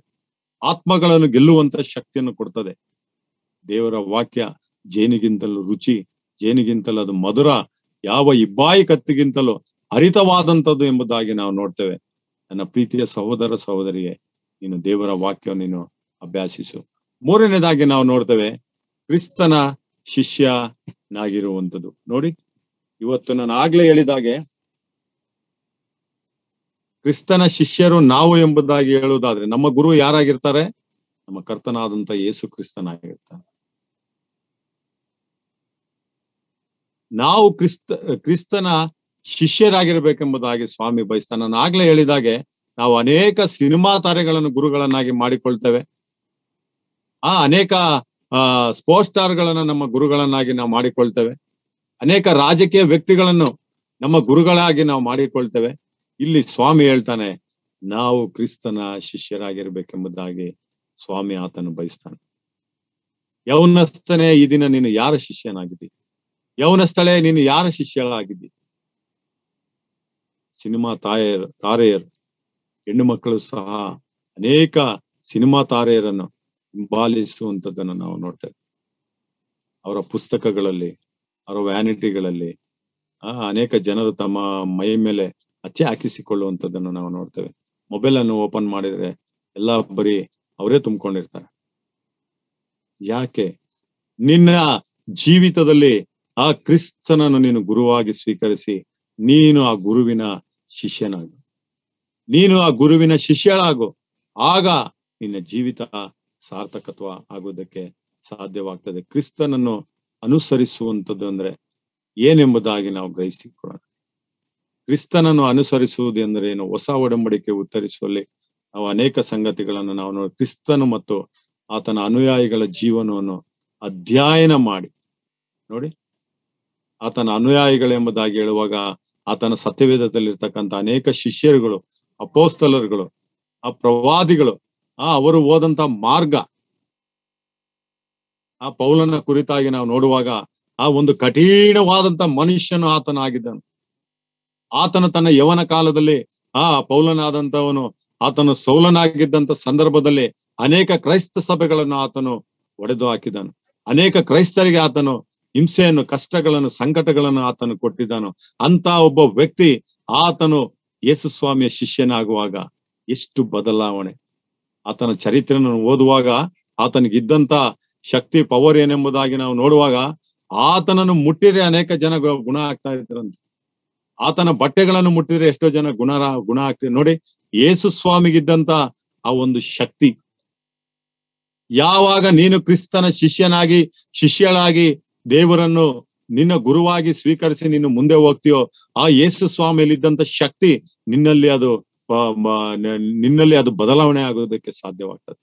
ಆತ್ಮಗಳನ್ನು ಗೆಲ್ಲುವಂತ ಶಕ್ತಿಯನ್ನು ಕೊಡ್ತದೆ ದೇವರ ವಾಕ್ಯ ಜೇನಿಗಿಂತಲೂ ರುಚಿ ಜೇನಿಗಿಂತಲೂ ಅದು ಮಧುರ ಯಾವ ಇಬ್ಬಾಯಿ ಕತ್ತಿಗಿಂತಲೂ ಹರಿತವಾದಂಥದ್ದು ಎಂಬುದಾಗಿ ನಾವು ನೋಡ್ತೇವೆ ನನ್ನ ಪ್ರೀತಿಯ ಸಹೋದರ ಸಹೋದರಿಗೆ ನೀನು ದೇವರ ವಾಕ್ಯವನ್ನು ನೀನು ಅಭ್ಯಾಸಿಸು ಮೂರನೇದಾಗಿ ನಾವು ನೋಡ್ತೇವೆ ಕ್ರಿಸ್ತನ ಶಿಷ್ಯನಾಗಿರುವಂಥದ್ದು ನೋಡಿ ಇವತ್ತು ನಾನು ಆಗ್ಲೇ ಹೇಳಿದಾಗೆ ಕ್ರಿಸ್ತನ ಶಿಷ್ಯರು ನಾವು ಎಂಬುದಾಗಿ ಹೇಳುವುದಾದ್ರೆ ನಮ್ಮ ಗುರು ಯಾರಾಗಿರ್ತಾರೆ ನಮ್ಮ ಕರ್ತನಾದಂತ ಯೇಸು ಕ್ರಿಸ್ತನಾಗಿರ್ತಾರೆ ನಾವು ಕ್ರಿಸ್ತ ಕ್ರಿಸ್ತನ ಶಿಷ್ಯರಾಗಿರ್ಬೇಕೆಂಬುದಾಗಿ ಸ್ವಾಮಿ ಬಯಸ್ತಾನೆ ನಾನು ಆಗ್ಲೇ ಹೇಳಿದಾಗೆ ನಾವು ಅನೇಕ ಸಿನಿಮಾ ತಾರೆಗಳನ್ನು ಗುರುಗಳನ್ನಾಗಿ ಮಾಡಿಕೊಳ್ತೇವೆ ಆ ಅನೇಕ ಆ ಸ್ಪೋರ್ಟ್ಸ್ ಸ್ಟಾರ್ಗಳನ್ನ ನಮ್ಮ ಗುರುಗಳನ್ನಾಗಿ ನಾವು ಮಾಡಿಕೊಳ್ತೇವೆ ಅನೇಕ ರಾಜಕೀಯ ವ್ಯಕ್ತಿಗಳನ್ನು ನಮ್ಮ ಗುರುಗಳಾಗಿ ನಾವು ಮಾಡಿಕೊಳ್ತೇವೆ ಇಲ್ಲಿ ಸ್ವಾಮಿ ಹೇಳ್ತಾನೆ ನಾವು ಕ್ರಿಸ್ತನ ಶಿಷ್ಯರಾಗಿರ್ಬೇಕೆಂಬುದಾಗಿ ಸ್ವಾಮಿ ಆತನು ಬಯಸ್ತಾನೆ ಯೌನಸ್ಥನೇ ಈ ದಿನ ನೀನು ಯಾರ ಶಿಷ್ಯನಾಗಿದ್ದಿ ಯೌನಸ್ಥಳೆ ನೀನು ಯಾರ ಶಿಷ್ಯಳಾಗಿದ್ದಿ ಸಿನಿಮಾ ತಾಯರ್ ತಾರೆಯರು ಹೆಣ್ಣು ಮಕ್ಕಳು ಸಹ ಅನೇಕ ಸಿನಿಮಾ ತಾರೆಯರನ್ನು ಹಿಂಬಾಲಿಸುವಂತದ್ದನ್ನು ನಾವು ನೋಡ್ತೇವೆ ಅವರ ಪುಸ್ತಕಗಳಲ್ಲಿ ಅವರ ವ್ಯಾನಿಟಿಗಳಲ್ಲಿ ಆ ಅನೇಕ ಜನರು ತಮ್ಮ ಮೈ ಮೇಲೆ ಅಚ್ಚೆ ಹಾಕಿಸಿಕೊಳ್ಳುವಂತದನ್ನು ನಾವು ನೋಡ್ತೇವೆ ಮೊಬೈಲ್ ಅನ್ನು ಓಪನ್ ಮಾಡಿದ್ರೆ ಎಲ್ಲ ಬರೀ ಅವರೇ ತುಂಬಿಕೊಂಡಿರ್ತಾರೆ ಯಾಕೆ ನಿನ್ನ ಜೀವಿತದಲ್ಲಿ ಆ ಕ್ರಿಸ್ತನನ್ನು ನೀನು ಗುರುವಾಗಿ ಸ್ವೀಕರಿಸಿ ನೀನು ಆ ಗುರುವಿನ ಶಿಷ್ಯನಾಗು ನೀನು ಆ ಗುರುವಿನ ಶಿಷ್ಯಳಾಗು ಆಗ ನಿನ್ನ ಜೀವಿತ ಸಾರ್ಥಕತ್ವ ಆಗುವುದಕ್ಕೆ ಸಾಧ್ಯವಾಗ್ತದೆ ಕ್ರಿಸ್ತನನ್ನು ಅನುಸರಿಸುವಂಥದ್ದು ಅಂದ್ರೆ ಏನೆಂಬುದಾಗಿ ನಾವು ಗ್ರಹಿಸಿಕೊಳ್ಳೋಣ ಕ್ರಿಸ್ತನನ್ನು ಅನುಸರಿಸುವುದು ಅಂದ್ರೆ ಏನು ಹೊಸ ಒಡಂಬಡಿಕೆ ಉತ್ತರಿಸುವಲ್ಲಿ ನಾವು ಅನೇಕ ಸಂಗತಿಗಳನ್ನು ನಾವು ನೋಡಿ ಕ್ರಿಸ್ತನು ಮತ್ತು ಆತನ ಅನುಯಾಯಿಗಳ ಜೀವನವನ್ನು ಅಧ್ಯಯನ ಮಾಡಿ ನೋಡಿ ಆತನ ಅನುಯಾಯಿಗಳೆಂಬುದಾಗಿ ಹೇಳುವಾಗ ಆತನ ಸತ್ಯವೇದದಲ್ಲಿರ್ತಕ್ಕಂಥ ಅನೇಕ ಶಿಷ್ಯರುಗಳು ಅಪೋಸ್ತಲರುಗಳು ಆ ಪ್ರವಾದಿಗಳು ಆ ಅವರು ಹೋದಂತ ಮಾರ್ಗ ಆ ಪೌಲನ ಕುರಿತಾಗಿ ನಾವು ನೋಡುವಾಗ ಆ ಒಂದು ಕಠಿಣವಾದಂತ ಮನುಷ್ಯನು ಆತನಾಗಿದ್ದನು ಆತನ ತನ್ನ ಯವನ ಕಾಲದಲ್ಲಿ ಆ ಪೌಲನಾದಂತವನು ಆತನು ಸೌಲನಾಗಿದ್ದಂತ ಸಂದರ್ಭದಲ್ಲಿ ಅನೇಕ ಕ್ರೈಸ್ತ ಸಭೆಗಳನ್ನು ಆತನು ಒಡೆದು ಹಾಕಿದನು ಅನೇಕ ಕ್ರೈಸ್ತರಿಗೆ ಆತನು ಹಿಂಸೆಯನ್ನು ಕಷ್ಟಗಳನ್ನು ಸಂಕಟಗಳನ್ನು ಆತನು ಕೊಟ್ಟಿದ್ದನು ಅಂತ ಒಬ್ಬ ವ್ಯಕ್ತಿ ಆತನು ಯೇಸು ಸ್ವಾಮಿಯ ಶಿಷ್ಯನಾಗುವಾಗ ಎಷ್ಟು ಬದಲಾವಣೆ ಆತನ ಚರಿತ್ರೆಯನ್ನು ಓದುವಾಗ ಆತನಿಗಿದ್ದಂತ ಶಕ್ತಿ ಪವರ್ ಏನೆಂಬುದಾಗಿ ನಾವು ನೋಡುವಾಗ ಆತನನ್ನು ಮುಟ್ಟಿದ್ರೆ ಅನೇಕ ಜನ ಗುಣ ಆಗ್ತಾ ಇದ್ರಂತೆ ಆತನ ಬಟ್ಟೆಗಳನ್ನು ಮುಟ್ಟಿದ್ರೆ ಎಷ್ಟೋ ಜನ ಗುಣರ ಗುಣ ಆಗ್ತಿದೆ ನೋಡಿ ಯೇಸು ಸ್ವಾಮಿಗಿದ್ದಂತ ಆ ಒಂದು ಶಕ್ತಿ ಯಾವಾಗ ನೀನು ಕ್ರಿಸ್ತನ ಶಿಷ್ಯನಾಗಿ ಶಿಷ್ಯಳಾಗಿ ದೇವರನ್ನು ನಿನ್ನ ಗುರುವಾಗಿ ಸ್ವೀಕರಿಸಿ ನೀನು ಮುಂದೆ ಹೋಗ್ತೀಯೋ ಆ ಯೇಸು ಸ್ವಾಮಿಯಲ್ಲಿದ್ದಂತ ಶಕ್ತಿ ನಿನ್ನಲ್ಲಿ ಅದು ನಿನ್ನಲ್ಲಿ ಅದು ಬದಲಾವಣೆ ಆಗೋದಕ್ಕೆ ಸಾಧ್ಯವಾಗ್ತದೆ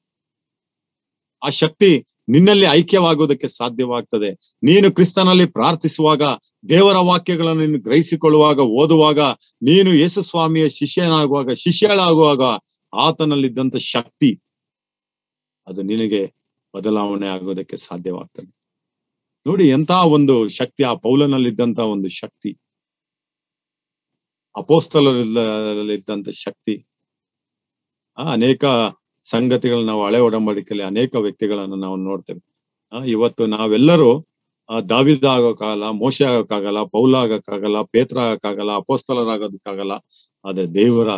ಆ ಶಕ್ತಿ ನಿನ್ನಲ್ಲಿ ಐಕ್ಯವಾಗುವುದಕ್ಕೆ ಸಾಧ್ಯವಾಗ್ತದೆ ನೀನು ಕ್ರಿಸ್ತನಲ್ಲಿ ಪ್ರಾರ್ಥಿಸುವಾಗ ದೇವರ ವಾಕ್ಯಗಳನ್ನು ಗ್ರಹಿಸಿಕೊಳ್ಳುವಾಗ ಓದುವಾಗ ನೀನು ಯೇಸು ಸ್ವಾಮಿಯ ಶಿಷ್ಯನಾಗುವಾಗ ಶಿಷ್ಯಳಾಗುವಾಗ ಆತನಲ್ಲಿದ್ದಂಥ ಶಕ್ತಿ ಅದು ನಿನಗೆ ಬದಲಾವಣೆ ಆಗುವುದಕ್ಕೆ ಸಾಧ್ಯವಾಗ್ತದೆ ನೋಡಿ ಎಂತ ಒಂದು ಶಕ್ತಿ ಆ ಪೌಲನಲ್ಲಿದ್ದಂತಹ ಒಂದು ಶಕ್ತಿ ಅಪೋಸ್ತಲಿದ್ದಂಥ ಶಕ್ತಿ ಆ ಅನೇಕ ಸಂಗತಿಗಳನ್ನ ನಾವು ಹಳೆ ಒಡಂಬಡಿಕೆಯಲ್ಲಿ ಅನೇಕ ವ್ಯಕ್ತಿಗಳನ್ನು ನಾವು ನೋಡ್ತೇವೆ ಇವತ್ತು ನಾವೆಲ್ಲರೂ ದಾವಿದ ಆಗೋಕ್ಕಾಗಲ್ಲ ಮೋಸೆ ಆಗೋಕ್ಕಾಗಲ್ಲ ಪೌಲ ಆಗೋಕ್ಕಾಗಲ್ಲ ಪೇತ್ರ ಆಗೋಕ್ಕಾಗಲ್ಲ ಅಪೋಸ್ತಲರಾಗೋದಕ್ಕಾಗಲ್ಲ ಅದೇ ದೇವರ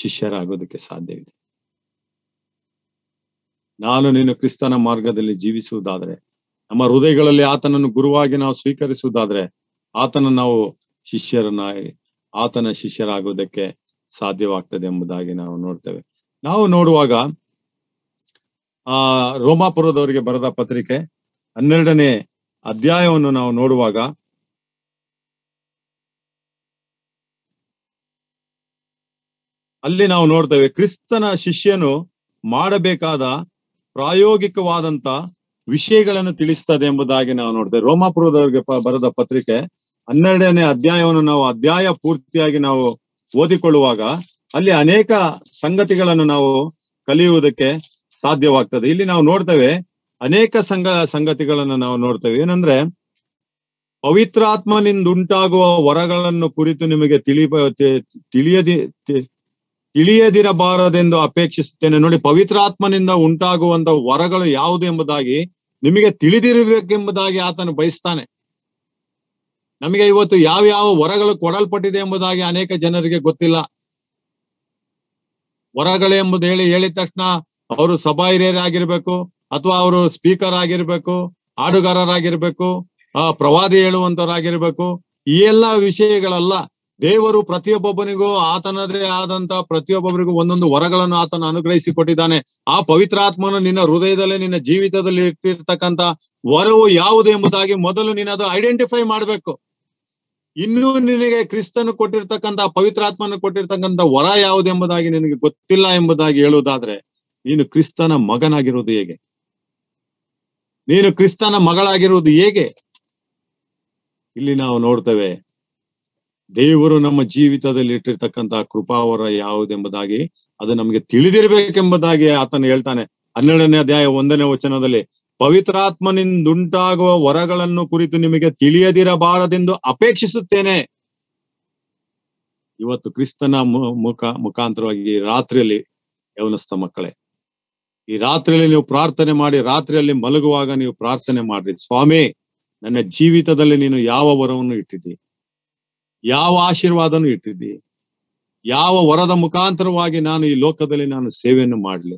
ಶಿಷ್ಯರಾಗೋದಕ್ಕೆ ಸಾಧ್ಯವಿದೆ ನಾನು ನೀನು ಕ್ರಿಸ್ತನ ಮಾರ್ಗದಲ್ಲಿ ಜೀವಿಸುವುದಾದ್ರೆ ನಮ್ಮ ಹೃದಯಗಳಲ್ಲಿ ಆತನನ್ನು ಗುರುವಾಗಿ ನಾವು ಸ್ವೀಕರಿಸುವುದಾದ್ರೆ ಆತನ ನಾವು ಶಿಷ್ಯರನ್ನಾಗಿ ಆತನ ಶಿಷ್ಯರಾಗುವುದಕ್ಕೆ ಸಾಧ್ಯವಾಗ್ತದೆ ಎಂಬುದಾಗಿ ನಾವು ನೋಡ್ತೇವೆ ನಾವು ನೋಡುವಾಗ ಆ ರೋಮಾಪುರದವರಿಗೆ ಬರೆದ ಪತ್ರಿಕೆ ಹನ್ನೆರಡನೇ ಅಧ್ಯಾಯವನ್ನು ನಾವು ನೋಡುವಾಗ ಅಲ್ಲಿ ನಾವು ನೋಡ್ತೇವೆ ಕ್ರಿಸ್ತನ ಶಿಷ್ಯನು ಮಾಡಬೇಕಾದ ಪ್ರಾಯೋಗಿಕವಾದಂತ ವಿಷಯಗಳನ್ನು ತಿಳಿಸ್ತದೆ ಎಂಬುದಾಗಿ ನಾವು ನೋಡ್ತೇವೆ ರೋಮಾಪುರದವರಿಗೆ ಬರೆದ ಪತ್ರಿಕೆ ಹನ್ನೆರಡನೇ ಅಧ್ಯಾಯವನ್ನು ನಾವು ಅಧ್ಯಾಯ ಪೂರ್ತಿಯಾಗಿ ನಾವು ಓದಿಕೊಳ್ಳುವಾಗ ಅಲ್ಲಿ ಅನೇಕ ಸಂಗತಿಗಳನ್ನು ನಾವು ಕಲಿಯುವುದಕ್ಕೆ ಸಾಧ್ಯವಾಗ್ತದೆ ಇಲ್ಲಿ ನಾವು ನೋಡ್ತೇವೆ ಅನೇಕ ಸಂಘ ಸಂಗತಿಗಳನ್ನು ನಾವು ನೋಡ್ತೇವೆ ಏನಂದ್ರೆ ಉಂಟಾಗುವ ವರಗಳನ್ನು ಕುರಿತು ನಿಮಗೆ ತಿಳಿ ತಿಳಿಯದಿ ತಿಳಿಯದಿರಬಾರದೆಂದು ಅಪೇಕ್ಷಿಸುತ್ತೇನೆ ನೋಡಿ ಪವಿತ್ರಾತ್ಮನಿಂದ ಉಂಟಾಗುವಂತ ವರಗಳು ಯಾವುದು ಎಂಬುದಾಗಿ ನಿಮಗೆ ತಿಳಿದಿರಬೇಕೆಂಬುದಾಗಿ ಆತನು ಬಯಸ್ತಾನೆ ನಮಗೆ ಇವತ್ತು ಯಾವ ಯಾವ ವರಗಳು ಕೊಡಲ್ಪಟ್ಟಿದೆ ಎಂಬುದಾಗಿ ಅನೇಕ ಜನರಿಗೆ ಗೊತ್ತಿಲ್ಲ ವರಗಳೇ ಎಂಬುದು ಹೇಳಿ ಹೇಳಿದ ತಕ್ಷಣ ಅವರು ಸಭಾ ಹಿರಿಯರಾಗಿರ್ಬೇಕು ಅಥವಾ ಅವರು ಸ್ಪೀಕರ್ ಆಗಿರ್ಬೇಕು ಹಾಡುಗಾರರಾಗಿರ್ಬೇಕು ಆ ಪ್ರವಾದಿ ಹೇಳುವಂತವರಾಗಿರ್ಬೇಕು ಈ ಎಲ್ಲಾ ವಿಷಯಗಳಲ್ಲ ದೇವರು ಪ್ರತಿಯೊಬ್ಬೊಬ್ಬನಿಗೂ ಆತನದೇ ಆದಂತ ಪ್ರತಿಯೊಬ್ಬೊಬ್ಬರಿಗೂ ಒಂದೊಂದು ವರಗಳನ್ನು ಆತನ ಅನುಗ್ರಹಿಸಿ ಕೊಟ್ಟಿದ್ದಾನೆ ಆ ಪವಿತ್ರ ಆತ್ಮನು ನಿನ್ನ ಹೃದಯದಲ್ಲಿ ನಿನ್ನ ಜೀವಿತದಲ್ಲಿ ಇಟ್ಟಿರ್ತಕ್ಕಂತ ವರವು ಯಾವುದು ಎಂಬುದಾಗಿ ಮೊದಲು ನೀನು ಅದು ಐಡೆಂಟಿಫೈ ಮಾಡ್ಬೇಕು ಇನ್ನೂ ನಿನಗೆ ಕ್ರಿಸ್ತನು ಕೊಟ್ಟಿರ್ತಕ್ಕಂತ ಪವಿತ್ರಾತ್ಮನ ಕೊಟ್ಟಿರ್ತಕ್ಕಂತ ವರ ಯಾವುದೆಂಬುದಾಗಿ ನಿನಗೆ ಗೊತ್ತಿಲ್ಲ ಎಂಬುದಾಗಿ ಹೇಳುವುದಾದ್ರೆ ನೀನು ಕ್ರಿಸ್ತನ ಮಗನಾಗಿರುವುದು ಹೇಗೆ ನೀನು ಕ್ರಿಸ್ತನ ಮಗಳಾಗಿರುವುದು ಹೇಗೆ ಇಲ್ಲಿ ನಾವು ನೋಡ್ತೇವೆ ದೇವರು ನಮ್ಮ ಜೀವಿತದಲ್ಲಿ ಇಟ್ಟಿರ್ತಕ್ಕಂತಹ ಕೃಪಾವರ ಯಾವುದೆಂಬುದಾಗಿ ಅದು ನಮಗೆ ತಿಳಿದಿರ್ಬೇಕೆಂಬುದಾಗಿ ಆತನು ಹೇಳ್ತಾನೆ ಹನ್ನೆರಡನೇ ಅಧ್ಯಾಯ ಒಂದನೇ ವಚನದಲ್ಲಿ ಪವಿತ್ರಾತ್ಮನಿಂದುಂಟಾಗುವ ವರಗಳನ್ನು ಕುರಿತು ನಿಮಗೆ ತಿಳಿಯದಿರಬಾರದೆಂದು ಅಪೇಕ್ಷಿಸುತ್ತೇನೆ ಇವತ್ತು ಕ್ರಿಸ್ತನ ಮುಖ ಮುಖಾಂತರವಾಗಿ ರಾತ್ರಿಯಲ್ಲಿ ಯವನಸ್ಥ ಮಕ್ಕಳೇ ಈ ರಾತ್ರಿಯಲ್ಲಿ ನೀವು ಪ್ರಾರ್ಥನೆ ಮಾಡಿ ರಾತ್ರಿಯಲ್ಲಿ ಮಲಗುವಾಗ ನೀವು ಪ್ರಾರ್ಥನೆ ಮಾಡ್ರಿ ಸ್ವಾಮಿ ನನ್ನ ಜೀವಿತದಲ್ಲಿ ನೀನು ಯಾವ ವರವನ್ನು ಇಟ್ಟಿದ್ದಿ ಯಾವ ಆಶೀರ್ವಾದನು ಇಟ್ಟಿದ್ದಿ ಯಾವ ವರದ ಮುಖಾಂತರವಾಗಿ ನಾನು ಈ ಲೋಕದಲ್ಲಿ ನಾನು ಸೇವೆಯನ್ನು ಮಾಡಲಿ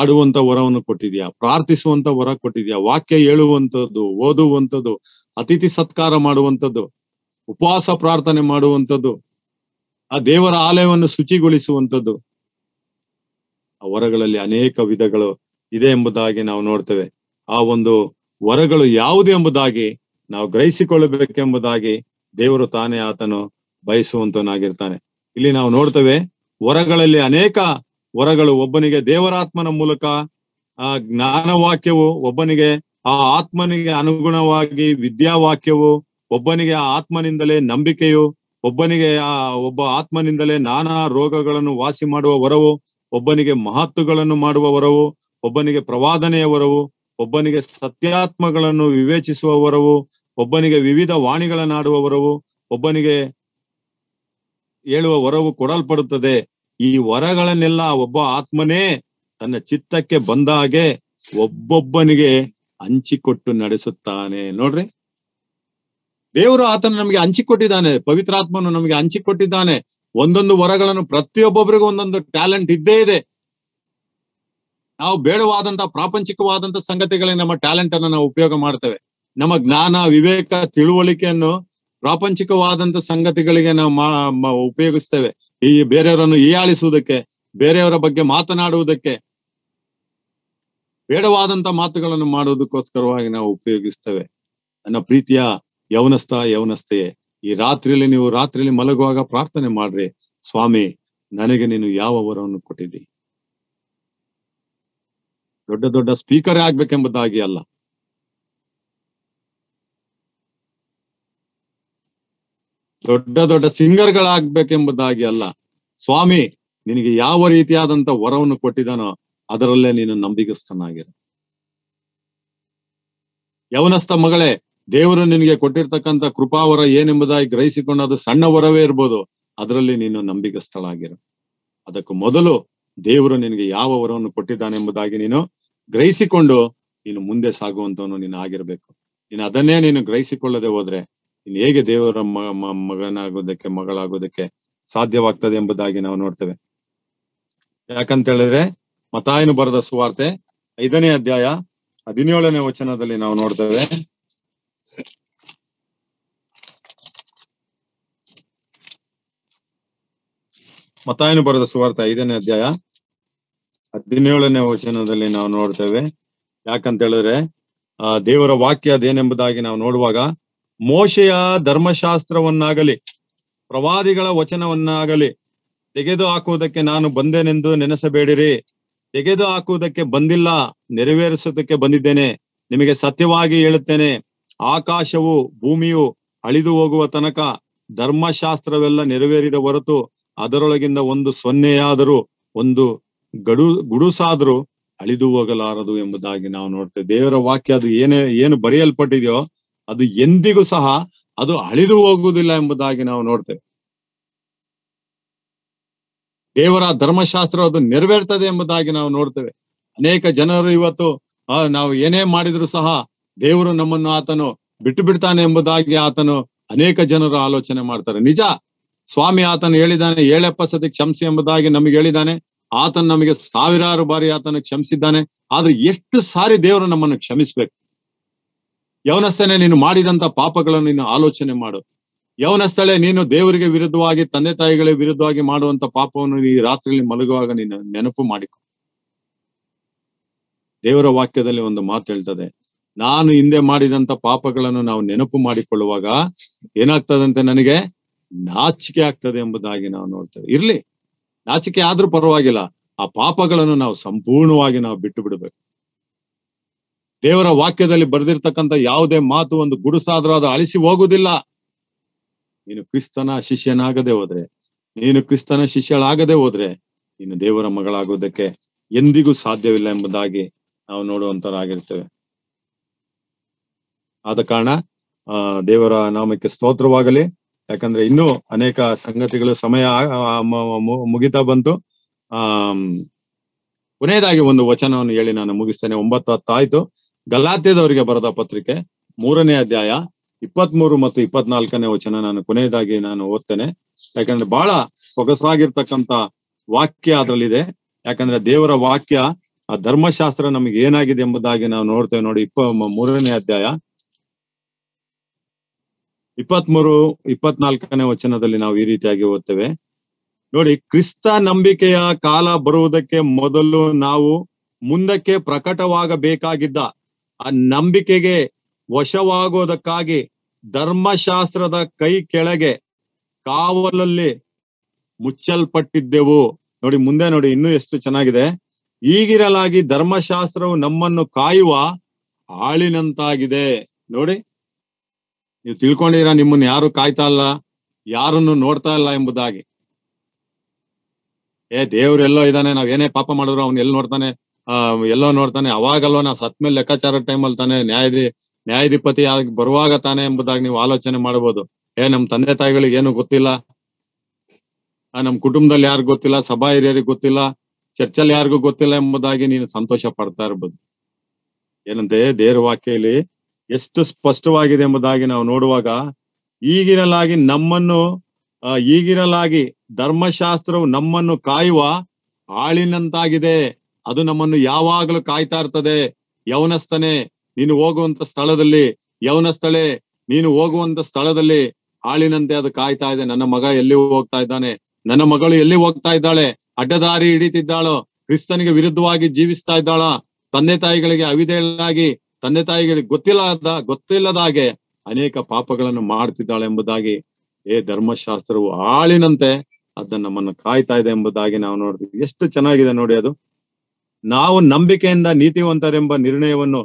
ಆಡುವಂತ ವರವನ್ನು ಕೊಟ್ಟಿದ್ಯಾ ಪ್ರಾರ್ಥಿಸುವಂತ ವರ ಕೊಟ್ಟಿದ್ಯಾ ವಾಕ್ಯ ಹೇಳುವಂಥದ್ದು ಓದುವಂಥದ್ದು ಅತಿಥಿ ಸತ್ಕಾರ ಮಾಡುವಂಥದ್ದು ಉಪವಾಸ ಪ್ರಾರ್ಥನೆ ಮಾಡುವಂಥದ್ದು ಆ ದೇವರ ಆಲಯವನ್ನು ಶುಚಿಗೊಳಿಸುವಂಥದ್ದು ಆ ವರಗಳಲ್ಲಿ ಅನೇಕ ವಿಧಗಳು ಇದೆ ಎಂಬುದಾಗಿ ನಾವು ನೋಡ್ತೇವೆ ಆ ಒಂದು ವರಗಳು ಯಾವುದು ಎಂಬುದಾಗಿ ನಾವು ಗ್ರಹಿಸಿಕೊಳ್ಳಬೇಕೆಂಬುದಾಗಿ ದೇವರು ತಾನೇ ಆತನು ಬಯಸುವಂತನಾಗಿರ್ತಾನೆ ಇಲ್ಲಿ ನಾವು ನೋಡ್ತೇವೆ ವರಗಳಲ್ಲಿ ಅನೇಕ ವರಗಳು ಒಬ್ಬನಿಗೆ ದೇವರಾತ್ಮನ ಮೂಲಕ ಆ ಜ್ಞಾನವಾಕ್ಯವು ಒಬ್ಬನಿಗೆ ಆ ಆತ್ಮನಿಗೆ ಅನುಗುಣವಾಗಿ ವಾಕ್ಯವು ಒಬ್ಬನಿಗೆ ಆ ಆತ್ಮನಿಂದಲೇ ನಂಬಿಕೆಯು ಒಬ್ಬನಿಗೆ ಆ ಒಬ್ಬ ಆತ್ಮನಿಂದಲೇ ನಾನಾ ರೋಗಗಳನ್ನು ವಾಸಿ ಮಾಡುವ ವರವು ಒಬ್ಬನಿಗೆ ಮಹತ್ವಗಳನ್ನು ಮಾಡುವ ವರವು ಒಬ್ಬನಿಗೆ ಪ್ರವಾದನೆಯ ವರವು ಒಬ್ಬನಿಗೆ ಸತ್ಯಾತ್ಮಗಳನ್ನು ವಿವೇಚಿಸುವ ವರವು ಒಬ್ಬನಿಗೆ ವಿವಿಧ ವಾಣಿಗಳನ್ನಾಡುವ ವರವು ಒಬ್ಬನಿಗೆ ಹೇಳುವ ವರವು ಕೊಡಲ್ಪಡುತ್ತದೆ ಈ ವರಗಳನ್ನೆಲ್ಲ ಒಬ್ಬ ಆತ್ಮನೇ ತನ್ನ ಚಿತ್ತಕ್ಕೆ ಬಂದಾಗೆ ಒಬ್ಬೊಬ್ಬನಿಗೆ ಹಂಚಿಕೊಟ್ಟು ನಡೆಸುತ್ತಾನೆ ನೋಡ್ರಿ ದೇವರು ಆತನ ನಮಗೆ ಹಂಚಿಕೊಟ್ಟಿದ್ದಾನೆ ಪವಿತ್ರಾತ್ಮನು ನಮಗೆ ಹಂಚಿಕೊಟ್ಟಿದ್ದಾನೆ ಒಂದೊಂದು ವರಗಳನ್ನು ಪ್ರತಿಯೊಬ್ಬೊಬ್ಬರಿಗೂ ಒಂದೊಂದು ಟ್ಯಾಲೆಂಟ್ ಇದ್ದೇ ಇದೆ ನಾವು ಬೇಡವಾದಂತಹ ಪ್ರಾಪಂಚಿಕವಾದಂತ ಸಂಗತಿಗಳಿಗೆ ನಮ್ಮ ಟ್ಯಾಲೆಂಟ್ ಅನ್ನು ನಾವು ಉಪಯೋಗ ಮಾಡ್ತೇವೆ ನಮ್ಮ ಜ್ಞಾನ ವಿವೇಕ ತಿಳುವಳಿಕೆಯನ್ನು ಪ್ರಾಪಂಚಿಕವಾದಂತ ಸಂಗತಿಗಳಿಗೆ ನಾವು ಮಾ ಉಪಯೋಗಿಸ್ತೇವೆ ಈ ಬೇರೆಯವರನ್ನು ಹೀಯಾಳಿಸುವುದಕ್ಕೆ ಬೇರೆಯವರ ಬಗ್ಗೆ ಮಾತನಾಡುವುದಕ್ಕೆ ಬೇಡವಾದಂತ ಮಾತುಗಳನ್ನು ಮಾಡುವುದಕ್ಕೋಸ್ಕರವಾಗಿ ನಾವು ಉಪಯೋಗಿಸ್ತೇವೆ ನನ್ನ ಪ್ರೀತಿಯ ಯೌನಸ್ಥ ಯೌನಸ್ಥೆಯೇ ಈ ರಾತ್ರಿಯಲ್ಲಿ ನೀವು ರಾತ್ರಿಯಲ್ಲಿ ಮಲಗುವಾಗ ಪ್ರಾರ್ಥನೆ ಮಾಡ್ರಿ ಸ್ವಾಮಿ ನನಗೆ ನೀನು ಯಾವ ವರವನ್ನು ಕೊಟ್ಟಿದ್ದಿ ದೊಡ್ಡ ದೊಡ್ಡ ಸ್ಪೀಕರ್ ಆಗ್ಬೇಕೆಂಬುದಾಗಿ ಅಲ್ಲ ದೊಡ್ಡ ದೊಡ್ಡ ಸಿಂಗರ್ ಗಳಾಗ್ಬೇಕೆಂಬುದಾಗಿ ಅಲ್ಲ ಸ್ವಾಮಿ ನಿನಗೆ ಯಾವ ರೀತಿಯಾದಂತ ವರವನ್ನು ಕೊಟ್ಟಿದಾನೋ ಅದರಲ್ಲೇ ನೀನು ನಂಬಿಗಸ್ತನಾಗಿರು ಯವನಸ್ಥ ಮಗಳೇ ದೇವರು ನಿನಗೆ ಕೊಟ್ಟಿರ್ತಕ್ಕಂಥ ಕೃಪಾವರ ಏನೆಂಬುದಾಗಿ ಗ್ರಹಿಸಿಕೊಂಡು ಅದು ಸಣ್ಣ ವರವೇ ಇರ್ಬೋದು ಅದರಲ್ಲಿ ನೀನು ನಂಬಿಕಸ್ಥಳಾಗಿರ ಅದಕ್ಕೂ ಮೊದಲು ದೇವರು ನಿನಗೆ ಯಾವ ವರವನ್ನು ಕೊಟ್ಟಿದ್ದಾನೆ ಎಂಬುದಾಗಿ ನೀನು ಗ್ರಹಿಸಿಕೊಂಡು ನೀನು ಮುಂದೆ ಸಾಗುವಂತವನು ನೀನು ಆಗಿರ್ಬೇಕು ನೀನು ಅದನ್ನೇ ನೀನು ಗ್ರಹಿಸಿಕೊಳ್ಳದೆ ಹೋದ್ರೆ ಇನ್ನು ಹೇಗೆ ದೇವರ ಮಗನಾಗೋದಕ್ಕೆ ಮಗಳಾಗೋದಕ್ಕೆ ಸಾಧ್ಯವಾಗ್ತದೆ ಎಂಬುದಾಗಿ ನಾವು ನೋಡ್ತೇವೆ ಯಾಕಂತ ಹೇಳಿದ್ರೆ ಮತಾಯನು ಬರೆದ ಸುವಾರ್ತೆ ಐದನೇ ಅಧ್ಯಾಯ ಹದಿನೇಳನೇ ವಚನದಲ್ಲಿ ನಾವು ನೋಡ್ತೇವೆ ಮತಾಯನು ಬರೆದ ಸುವಾರ್ತೆ ಐದನೇ ಅಧ್ಯಾಯ ಹದಿನೇಳನೇ ವಚನದಲ್ಲಿ ನಾವು ನೋಡ್ತೇವೆ ಯಾಕಂತ ಹೇಳಿದ್ರೆ ಆ ದೇವರ ವಾಕ್ಯ ಅದೇನೆಂಬುದಾಗಿ ನಾವು ನೋಡುವಾಗ ಮೋಶೆಯ ಧರ್ಮಶಾಸ್ತ್ರವನ್ನಾಗಲಿ ಪ್ರವಾದಿಗಳ ವಚನವನ್ನಾಗಲಿ ತೆಗೆದು ಹಾಕುವುದಕ್ಕೆ ನಾನು ಬಂದೇನೆಂದು ನೆನೆಸಬೇಡಿರಿ ತೆಗೆದು ಹಾಕುವುದಕ್ಕೆ ಬಂದಿಲ್ಲ ನೆರವೇರಿಸುವುದಕ್ಕೆ ಬಂದಿದ್ದೇನೆ ನಿಮಗೆ ಸತ್ಯವಾಗಿ ಹೇಳುತ್ತೇನೆ ಆಕಾಶವು ಭೂಮಿಯು ಅಳಿದು ಹೋಗುವ ತನಕ ಧರ್ಮಶಾಸ್ತ್ರವೆಲ್ಲ ನೆರವೇರಿದ ಹೊರತು ಅದರೊಳಗಿಂದ ಒಂದು ಸೊನ್ನೆಯಾದರೂ ಒಂದು ಗಡು ಗುಡುಸಾದರೂ ಅಳಿದು ಹೋಗಲಾರದು ಎಂಬುದಾಗಿ ನಾವು ನೋಡ್ತೇವೆ ದೇವರ ವಾಕ್ಯ ಅದು ಏನೇ ಏನು ಬರೆಯಲ್ಪಟ್ಟಿದೆಯೋ ಅದು ಎಂದಿಗೂ ಸಹ ಅದು ಅಳಿದು ಹೋಗುವುದಿಲ್ಲ ಎಂಬುದಾಗಿ ನಾವು ನೋಡ್ತೇವೆ ದೇವರ ಧರ್ಮಶಾಸ್ತ್ರ ಅದು ನೆರವೇರ್ತದೆ ಎಂಬುದಾಗಿ ನಾವು ನೋಡ್ತೇವೆ ಅನೇಕ ಜನರು ಇವತ್ತು ಆ ನಾವು ಏನೇ ಮಾಡಿದ್ರು ಸಹ ದೇವರು ನಮ್ಮನ್ನು ಆತನು ಬಿಟ್ಟು ಬಿಡ್ತಾನೆ ಎಂಬುದಾಗಿ ಆತನು ಅನೇಕ ಜನರು ಆಲೋಚನೆ ಮಾಡ್ತಾರೆ ನಿಜ ಸ್ವಾಮಿ ಆತನು ಹೇಳಿದಾನೆ ಏಳೆಪ್ಪ ಸತಿ ಕ್ಷಮಿಸಿ ಎಂಬುದಾಗಿ ನಮಗೆ ಹೇಳಿದಾನೆ ಆತನು ನಮಗೆ ಸಾವಿರಾರು ಬಾರಿ ಆತನು ಕ್ಷಮಿಸಿದ್ದಾನೆ ಆದ್ರೆ ಎಷ್ಟು ಸಾರಿ ದೇವರು ನಮ್ಮನ್ನು ಕ್ಷಮಿಸ್ಬೇಕು ಯವನಸ್ಥನೆ ನೀನು ಮಾಡಿದಂತ ಪಾಪಗಳನ್ನು ನೀನು ಆಲೋಚನೆ ಮಾಡು ಯವನಸ್ಥಳೆ ನೀನು ದೇವರಿಗೆ ವಿರುದ್ಧವಾಗಿ ತಂದೆ ತಾಯಿಗಳ ವಿರುದ್ಧವಾಗಿ ಮಾಡುವಂತ ಪಾಪವನ್ನು ಈ ರಾತ್ರಿಯಲ್ಲಿ ಮಲಗುವಾಗ ನೀನು ನೆನಪು ಮಾಡಿಕೊ ದೇವರ ವಾಕ್ಯದಲ್ಲಿ ಒಂದು ಮಾತು ಹೇಳ್ತದೆ ನಾನು ಹಿಂದೆ ಮಾಡಿದಂತ ಪಾಪಗಳನ್ನು ನಾವು ನೆನಪು ಮಾಡಿಕೊಳ್ಳುವಾಗ ಏನಾಗ್ತದಂತೆ ನನಗೆ ನಾಚಿಕೆ ಆಗ್ತದೆ ಎಂಬುದಾಗಿ ನಾವು ನೋಡ್ತೇವೆ ಇರ್ಲಿ ನಾಚಿಕೆ ಆದ್ರೂ ಪರವಾಗಿಲ್ಲ ಆ ಪಾಪಗಳನ್ನು ನಾವು ಸಂಪೂರ್ಣವಾಗಿ ನಾವು ಬಿಟ್ಟು ಬಿಡ್ಬೇಕು ದೇವರ ವಾಕ್ಯದಲ್ಲಿ ಬರೆದಿರ್ತಕ್ಕಂಥ ಯಾವುದೇ ಮಾತು ಒಂದು ಗುಡಿಸಾದ್ರೂ ಅದು ಅಳಿಸಿ ಹೋಗುವುದಿಲ್ಲ ನೀನು ಕ್ರಿಸ್ತನ ಶಿಷ್ಯನಾಗದೆ ಹೋದ್ರೆ ನೀನು ಕ್ರಿಸ್ತನ ಶಿಷ್ಯಳಾಗದೆ ಹೋದ್ರೆ ನೀನು ದೇವರ ಮಗಳಾಗೋದಕ್ಕೆ ಎಂದಿಗೂ ಸಾಧ್ಯವಿಲ್ಲ ಎಂಬುದಾಗಿ ನಾವು ನೋಡುವಂತರಾಗಿರ್ತೇವೆ ಆದ ಕಾರಣ ದೇವರ ನಾಮಕ್ಕೆ ಸ್ತೋತ್ರವಾಗಲಿ ಯಾಕಂದ್ರೆ ಇನ್ನೂ ಅನೇಕ ಸಂಗತಿಗಳು ಸಮಯ ಮುಗಿತಾ ಬಂತು ಆ ಕೊನೆಯದಾಗಿ ಒಂದು ವಚನವನ್ನು ಹೇಳಿ ನಾನು ಮುಗಿಸ್ತೇನೆ ಒಂಬತ್ತು ಹತ್ತು ಆಯ್ತು ಗಲಾತ್ಯದವರಿಗೆ ಬರೆದ ಪತ್ರಿಕೆ ಮೂರನೇ ಅಧ್ಯಾಯ ಇಪ್ಪತ್ಮೂರು ಮತ್ತು ಇಪ್ಪತ್ನಾಲ್ಕನೇ ವಚನ ನಾನು ಕೊನೆಯದಾಗಿ ನಾನು ಓದ್ತೇನೆ ಯಾಕಂದ್ರೆ ಬಹಳ ಸೊಗಸಾಗಿರ್ತಕ್ಕಂತ ವಾಕ್ಯ ಅದರಲ್ಲಿದೆ ಯಾಕಂದ್ರೆ ದೇವರ ವಾಕ್ಯ ಆ ಧರ್ಮಶಾಸ್ತ್ರ ನಮಗೆ ಏನಾಗಿದೆ ಎಂಬುದಾಗಿ ನಾವು ನೋಡ್ತೇವೆ ನೋಡಿ ಇಪ್ಪ ಮೂರನೇ ಅಧ್ಯಾಯ ಇಪ್ಪತ್ಮೂರು ಇಪ್ಪತ್ನಾಲ್ಕನೇ ವಚನದಲ್ಲಿ ನಾವು ಈ ರೀತಿಯಾಗಿ ಓದ್ತೇವೆ ನೋಡಿ ಕ್ರಿಸ್ತ ನಂಬಿಕೆಯ ಕಾಲ ಬರುವುದಕ್ಕೆ ಮೊದಲು ನಾವು ಮುಂದಕ್ಕೆ ಪ್ರಕಟವಾಗಬೇಕಾಗಿದ್ದ ಆ ನಂಬಿಕೆಗೆ ವಶವಾಗೋದಕ್ಕಾಗಿ ಧರ್ಮಶಾಸ್ತ್ರದ ಕೈ ಕೆಳಗೆ ಕಾವಲಲ್ಲಿ ಮುಚ್ಚಲ್ಪಟ್ಟಿದ್ದೆವು ನೋಡಿ ಮುಂದೆ ನೋಡಿ ಇನ್ನೂ ಎಷ್ಟು ಚೆನ್ನಾಗಿದೆ ಈಗಿರಲಾಗಿ ಧರ್ಮಶಾಸ್ತ್ರವು ನಮ್ಮನ್ನು ಕಾಯುವ ಆಳಿನಂತಾಗಿದೆ ನೋಡಿ ನೀವು ತಿಳ್ಕೊಂಡಿರ ನಿಮ್ಮನ್ನು ಯಾರು ಕಾಯ್ತಾ ಇಲ್ಲ ಯಾರನ್ನು ನೋಡ್ತಾ ಇಲ್ಲ ಎಂಬುದಾಗಿ ಏ ದೇವ್ರೆಲ್ಲೋ ಇದ್ದಾನೆ ನಾವ್ ಏನೇ ಪಾಪ ಮಾಡಿದ್ರು ಅವನ್ ಎಲ್ಲಿ ನೋಡ್ತಾನೆ ಎಲ್ಲೋ ನೋಡ್ತಾನೆ ಅವಾಗಲ್ಲೋ ನಾವು ಸತ್ ಮೇಲೆ ಲೆಕ್ಕಾಚಾರ ಟೈಮಲ್ಲಿ ತಾನೆ ನ್ಯಾಯಾಧಿ ನ್ಯಾಯಾಧಿಪತಿ ಆಗಿ ಬರುವಾಗ ತಾನೆ ಎಂಬುದಾಗಿ ನೀವು ಆಲೋಚನೆ ಮಾಡಬಹುದು ಏ ನಮ್ ತಂದೆ ತಾಯಿಗಳಿಗೆ ಏನು ಗೊತ್ತಿಲ್ಲ ನಮ್ ಕುಟುಂಬದಲ್ಲಿ ಯಾರಿಗೂ ಗೊತ್ತಿಲ್ಲ ಸಭಾ ಹಿರಿಯರಿಗೆ ಗೊತ್ತಿಲ್ಲ ಚರ್ಚಲ್ಲಿ ಯಾರಿಗೂ ಗೊತ್ತಿಲ್ಲ ಎಂಬುದಾಗಿ ನೀನು ಸಂತೋಷ ಪಡ್ತಾ ಇರ್ಬೋದು ಏನಂತೆ ದೇವ್ರ ವಾಕ್ಯಲ್ಲಿ ಎಷ್ಟು ಸ್ಪಷ್ಟವಾಗಿದೆ ಎಂಬುದಾಗಿ ನಾವು ನೋಡುವಾಗ ಈಗಿರಲಾಗಿ ನಮ್ಮನ್ನು ಈಗಿರಲಾಗಿ ಧರ್ಮಶಾಸ್ತ್ರವು ನಮ್ಮನ್ನು ಕಾಯುವ ಆಳಿನಂತಾಗಿದೆ ಅದು ನಮ್ಮನ್ನು ಯಾವಾಗಲೂ ಕಾಯ್ತಾ ಇರ್ತದೆ ಯವನಸ್ತನೆ ನೀನು ಹೋಗುವಂತ ಸ್ಥಳದಲ್ಲಿ ಯವನಸ್ಥಳೆ ನೀನು ಹೋಗುವಂತ ಸ್ಥಳದಲ್ಲಿ ಹಾಳಿನಂತೆ ಅದು ಕಾಯ್ತಾ ಇದೆ ನನ್ನ ಮಗ ಎಲ್ಲಿ ಹೋಗ್ತಾ ಇದ್ದಾನೆ ನನ್ನ ಮಗಳು ಎಲ್ಲಿ ಹೋಗ್ತಾ ಇದ್ದಾಳೆ ಅಡ್ಡದಾರಿ ಹಿಡಿತಿದ್ದಾಳೋ ಕ್ರಿಸ್ತನಿಗೆ ವಿರುದ್ಧವಾಗಿ ಜೀವಿಸ್ತಾ ಇದ್ದಾಳ ತಂದೆ ತಾಯಿಗಳಿಗೆ ಅವಿದೆಯಾಗಿ ತಂದೆ ತಾಯಿಗಳಿಗೆ ಗೊತ್ತಿಲ್ಲದ ಗೊತ್ತಿಲ್ಲದಾಗೆ ಅನೇಕ ಪಾಪಗಳನ್ನು ಮಾಡ್ತಿದ್ದಾಳೆ ಎಂಬುದಾಗಿ ಏ ಧರ್ಮಶಾಸ್ತ್ರವು ಆಳಿನಂತೆ ಅದನ್ನ ನಮ್ಮನ್ನು ಕಾಯ್ತಾ ಇದೆ ಎಂಬುದಾಗಿ ನಾವು ನೋಡ್ತೀವಿ ಎಷ್ಟು ಚೆನ್ನಾಗಿದೆ ನೋಡಿ ಅದು ನಾವು ನಂಬಿಕೆಯಿಂದ ನೀತಿವಂತರೆಂಬ ನಿರ್ಣಯವನ್ನು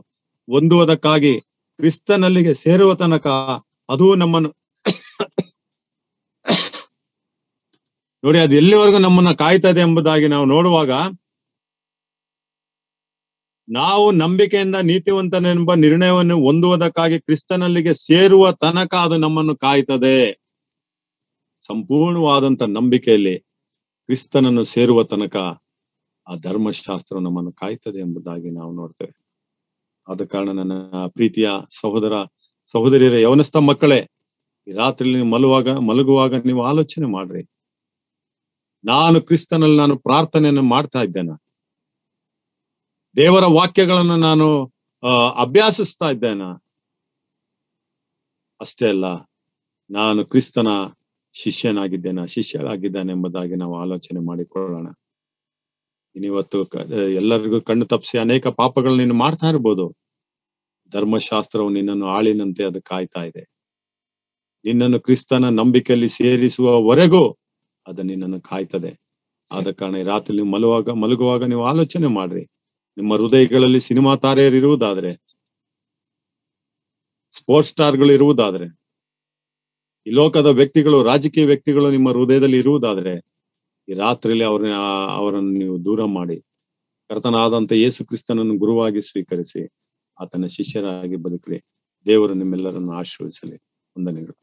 ಹೊಂದುವುದಕ್ಕಾಗಿ ಕ್ರಿಸ್ತನಲ್ಲಿಗೆ ಸೇರುವ ತನಕ ಅದು ನಮ್ಮನ್ನು ನೋಡಿ ಅದು ಎಲ್ಲಿವರೆಗೂ ನಮ್ಮನ್ನ ಕಾಯ್ತದೆ ಎಂಬುದಾಗಿ ನಾವು ನೋಡುವಾಗ ನಾವು ನಂಬಿಕೆಯಿಂದ ನೀತಿವಂತನೆಂಬ ನಿರ್ಣಯವನ್ನು ಹೊಂದುವುದಕ್ಕಾಗಿ ಕ್ರಿಸ್ತನಲ್ಲಿಗೆ ಸೇರುವ ತನಕ ಅದು ನಮ್ಮನ್ನು ಕಾಯ್ತದೆ ಸಂಪೂರ್ಣವಾದಂತ ನಂಬಿಕೆಯಲ್ಲಿ ಕ್ರಿಸ್ತನನ್ನು ಸೇರುವ ತನಕ ಆ ಧರ್ಮಶಾಸ್ತ್ರ ನಮ್ಮನ್ನು ಕಾಯ್ತದೆ ಎಂಬುದಾಗಿ ನಾವು ನೋಡ್ತೇವೆ ಆದ ಕಾರಣ ನನ್ನ ಪ್ರೀತಿಯ ಸಹೋದರ ಸಹೋದರಿಯರ ಯವನಸ್ಥ ಮಕ್ಕಳೇ ರಾತ್ರಿಯಲ್ಲಿ ನೀವು ಮಲುವಾಗ ಮಲಗುವಾಗ ನೀವು ಆಲೋಚನೆ ಮಾಡ್ರಿ ನಾನು ಕ್ರಿಸ್ತನಲ್ಲಿ ನಾನು ಪ್ರಾರ್ಥನೆಯನ್ನು ಮಾಡ್ತಾ ಇದ್ದೇನೆ ದೇವರ ವಾಕ್ಯಗಳನ್ನು ನಾನು ಅಭ್ಯಾಸಿಸ್ತಾ ಇದ್ದೇನೆ ಅಷ್ಟೇ ಅಲ್ಲ ನಾನು ಕ್ರಿಸ್ತನ ಶಿಷ್ಯನಾಗಿದ್ದೇನೆ ಶಿಷ್ಯಳಾಗಿದ್ದೇನೆ ಎಂಬುದಾಗಿ ನಾವು ಆಲೋಚನೆ ಮಾಡಿಕೊಳ್ಳೋಣ ನೀನಿವತ್ತು ಎಲ್ಲರಿಗೂ ಕಣ್ಣು ತಪ್ಪಿಸಿ ಅನೇಕ ಪಾಪಗಳು ನೀನು ಮಾಡ್ತಾ ಇರ್ಬೋದು ಧರ್ಮಶಾಸ್ತ್ರವು ನಿನ್ನನ್ನು ಆಳಿನಂತೆ ಅದು ಕಾಯ್ತಾ ಇದೆ ನಿನ್ನನ್ನು ಕ್ರಿಸ್ತನ ನಂಬಿಕೆಯಲ್ಲಿ ಸೇರಿಸುವವರೆಗೂ ಅದು ನಿನ್ನನ್ನು ಕಾಯ್ತದೆ ಆದ ಕಾರಣ ರಾತ್ರಿ ನೀವು ಮಲುವಾಗ ಮಲಗುವಾಗ ನೀವು ಆಲೋಚನೆ ಮಾಡ್ರಿ ನಿಮ್ಮ ಹೃದಯಗಳಲ್ಲಿ ಸಿನಿಮಾ ತಾರೆಯರು ಇರುವುದಾದ್ರೆ ಸ್ಪೋರ್ಟ್ಸ್ ಸ್ಟಾರ್ಗಳು ಇರುವುದಾದ್ರೆ ಈ ಲೋಕದ ವ್ಯಕ್ತಿಗಳು ರಾಜಕೀಯ ವ್ಯಕ್ತಿಗಳು ನಿಮ್ಮ ಹೃದಯದಲ್ಲಿ ಇರುವುದಾದ್ರೆ ಈ ರಾತ್ರಿಯಲ್ಲಿ ಆ ಅವರನ್ನು ನೀವು ದೂರ ಮಾಡಿ ಕರ್ತನಾದಂತ ಯೇಸು ಕ್ರಿಸ್ತನನ್ನು ಗುರುವಾಗಿ ಸ್ವೀಕರಿಸಿ ಆತನ ಶಿಷ್ಯರಾಗಿ ಬದುಕಲಿ ದೇವರು ನಿಮ್ಮೆಲ್ಲರನ್ನು ಆಶ್ರಯಿಸಲಿ ವಂದನೆಗಳು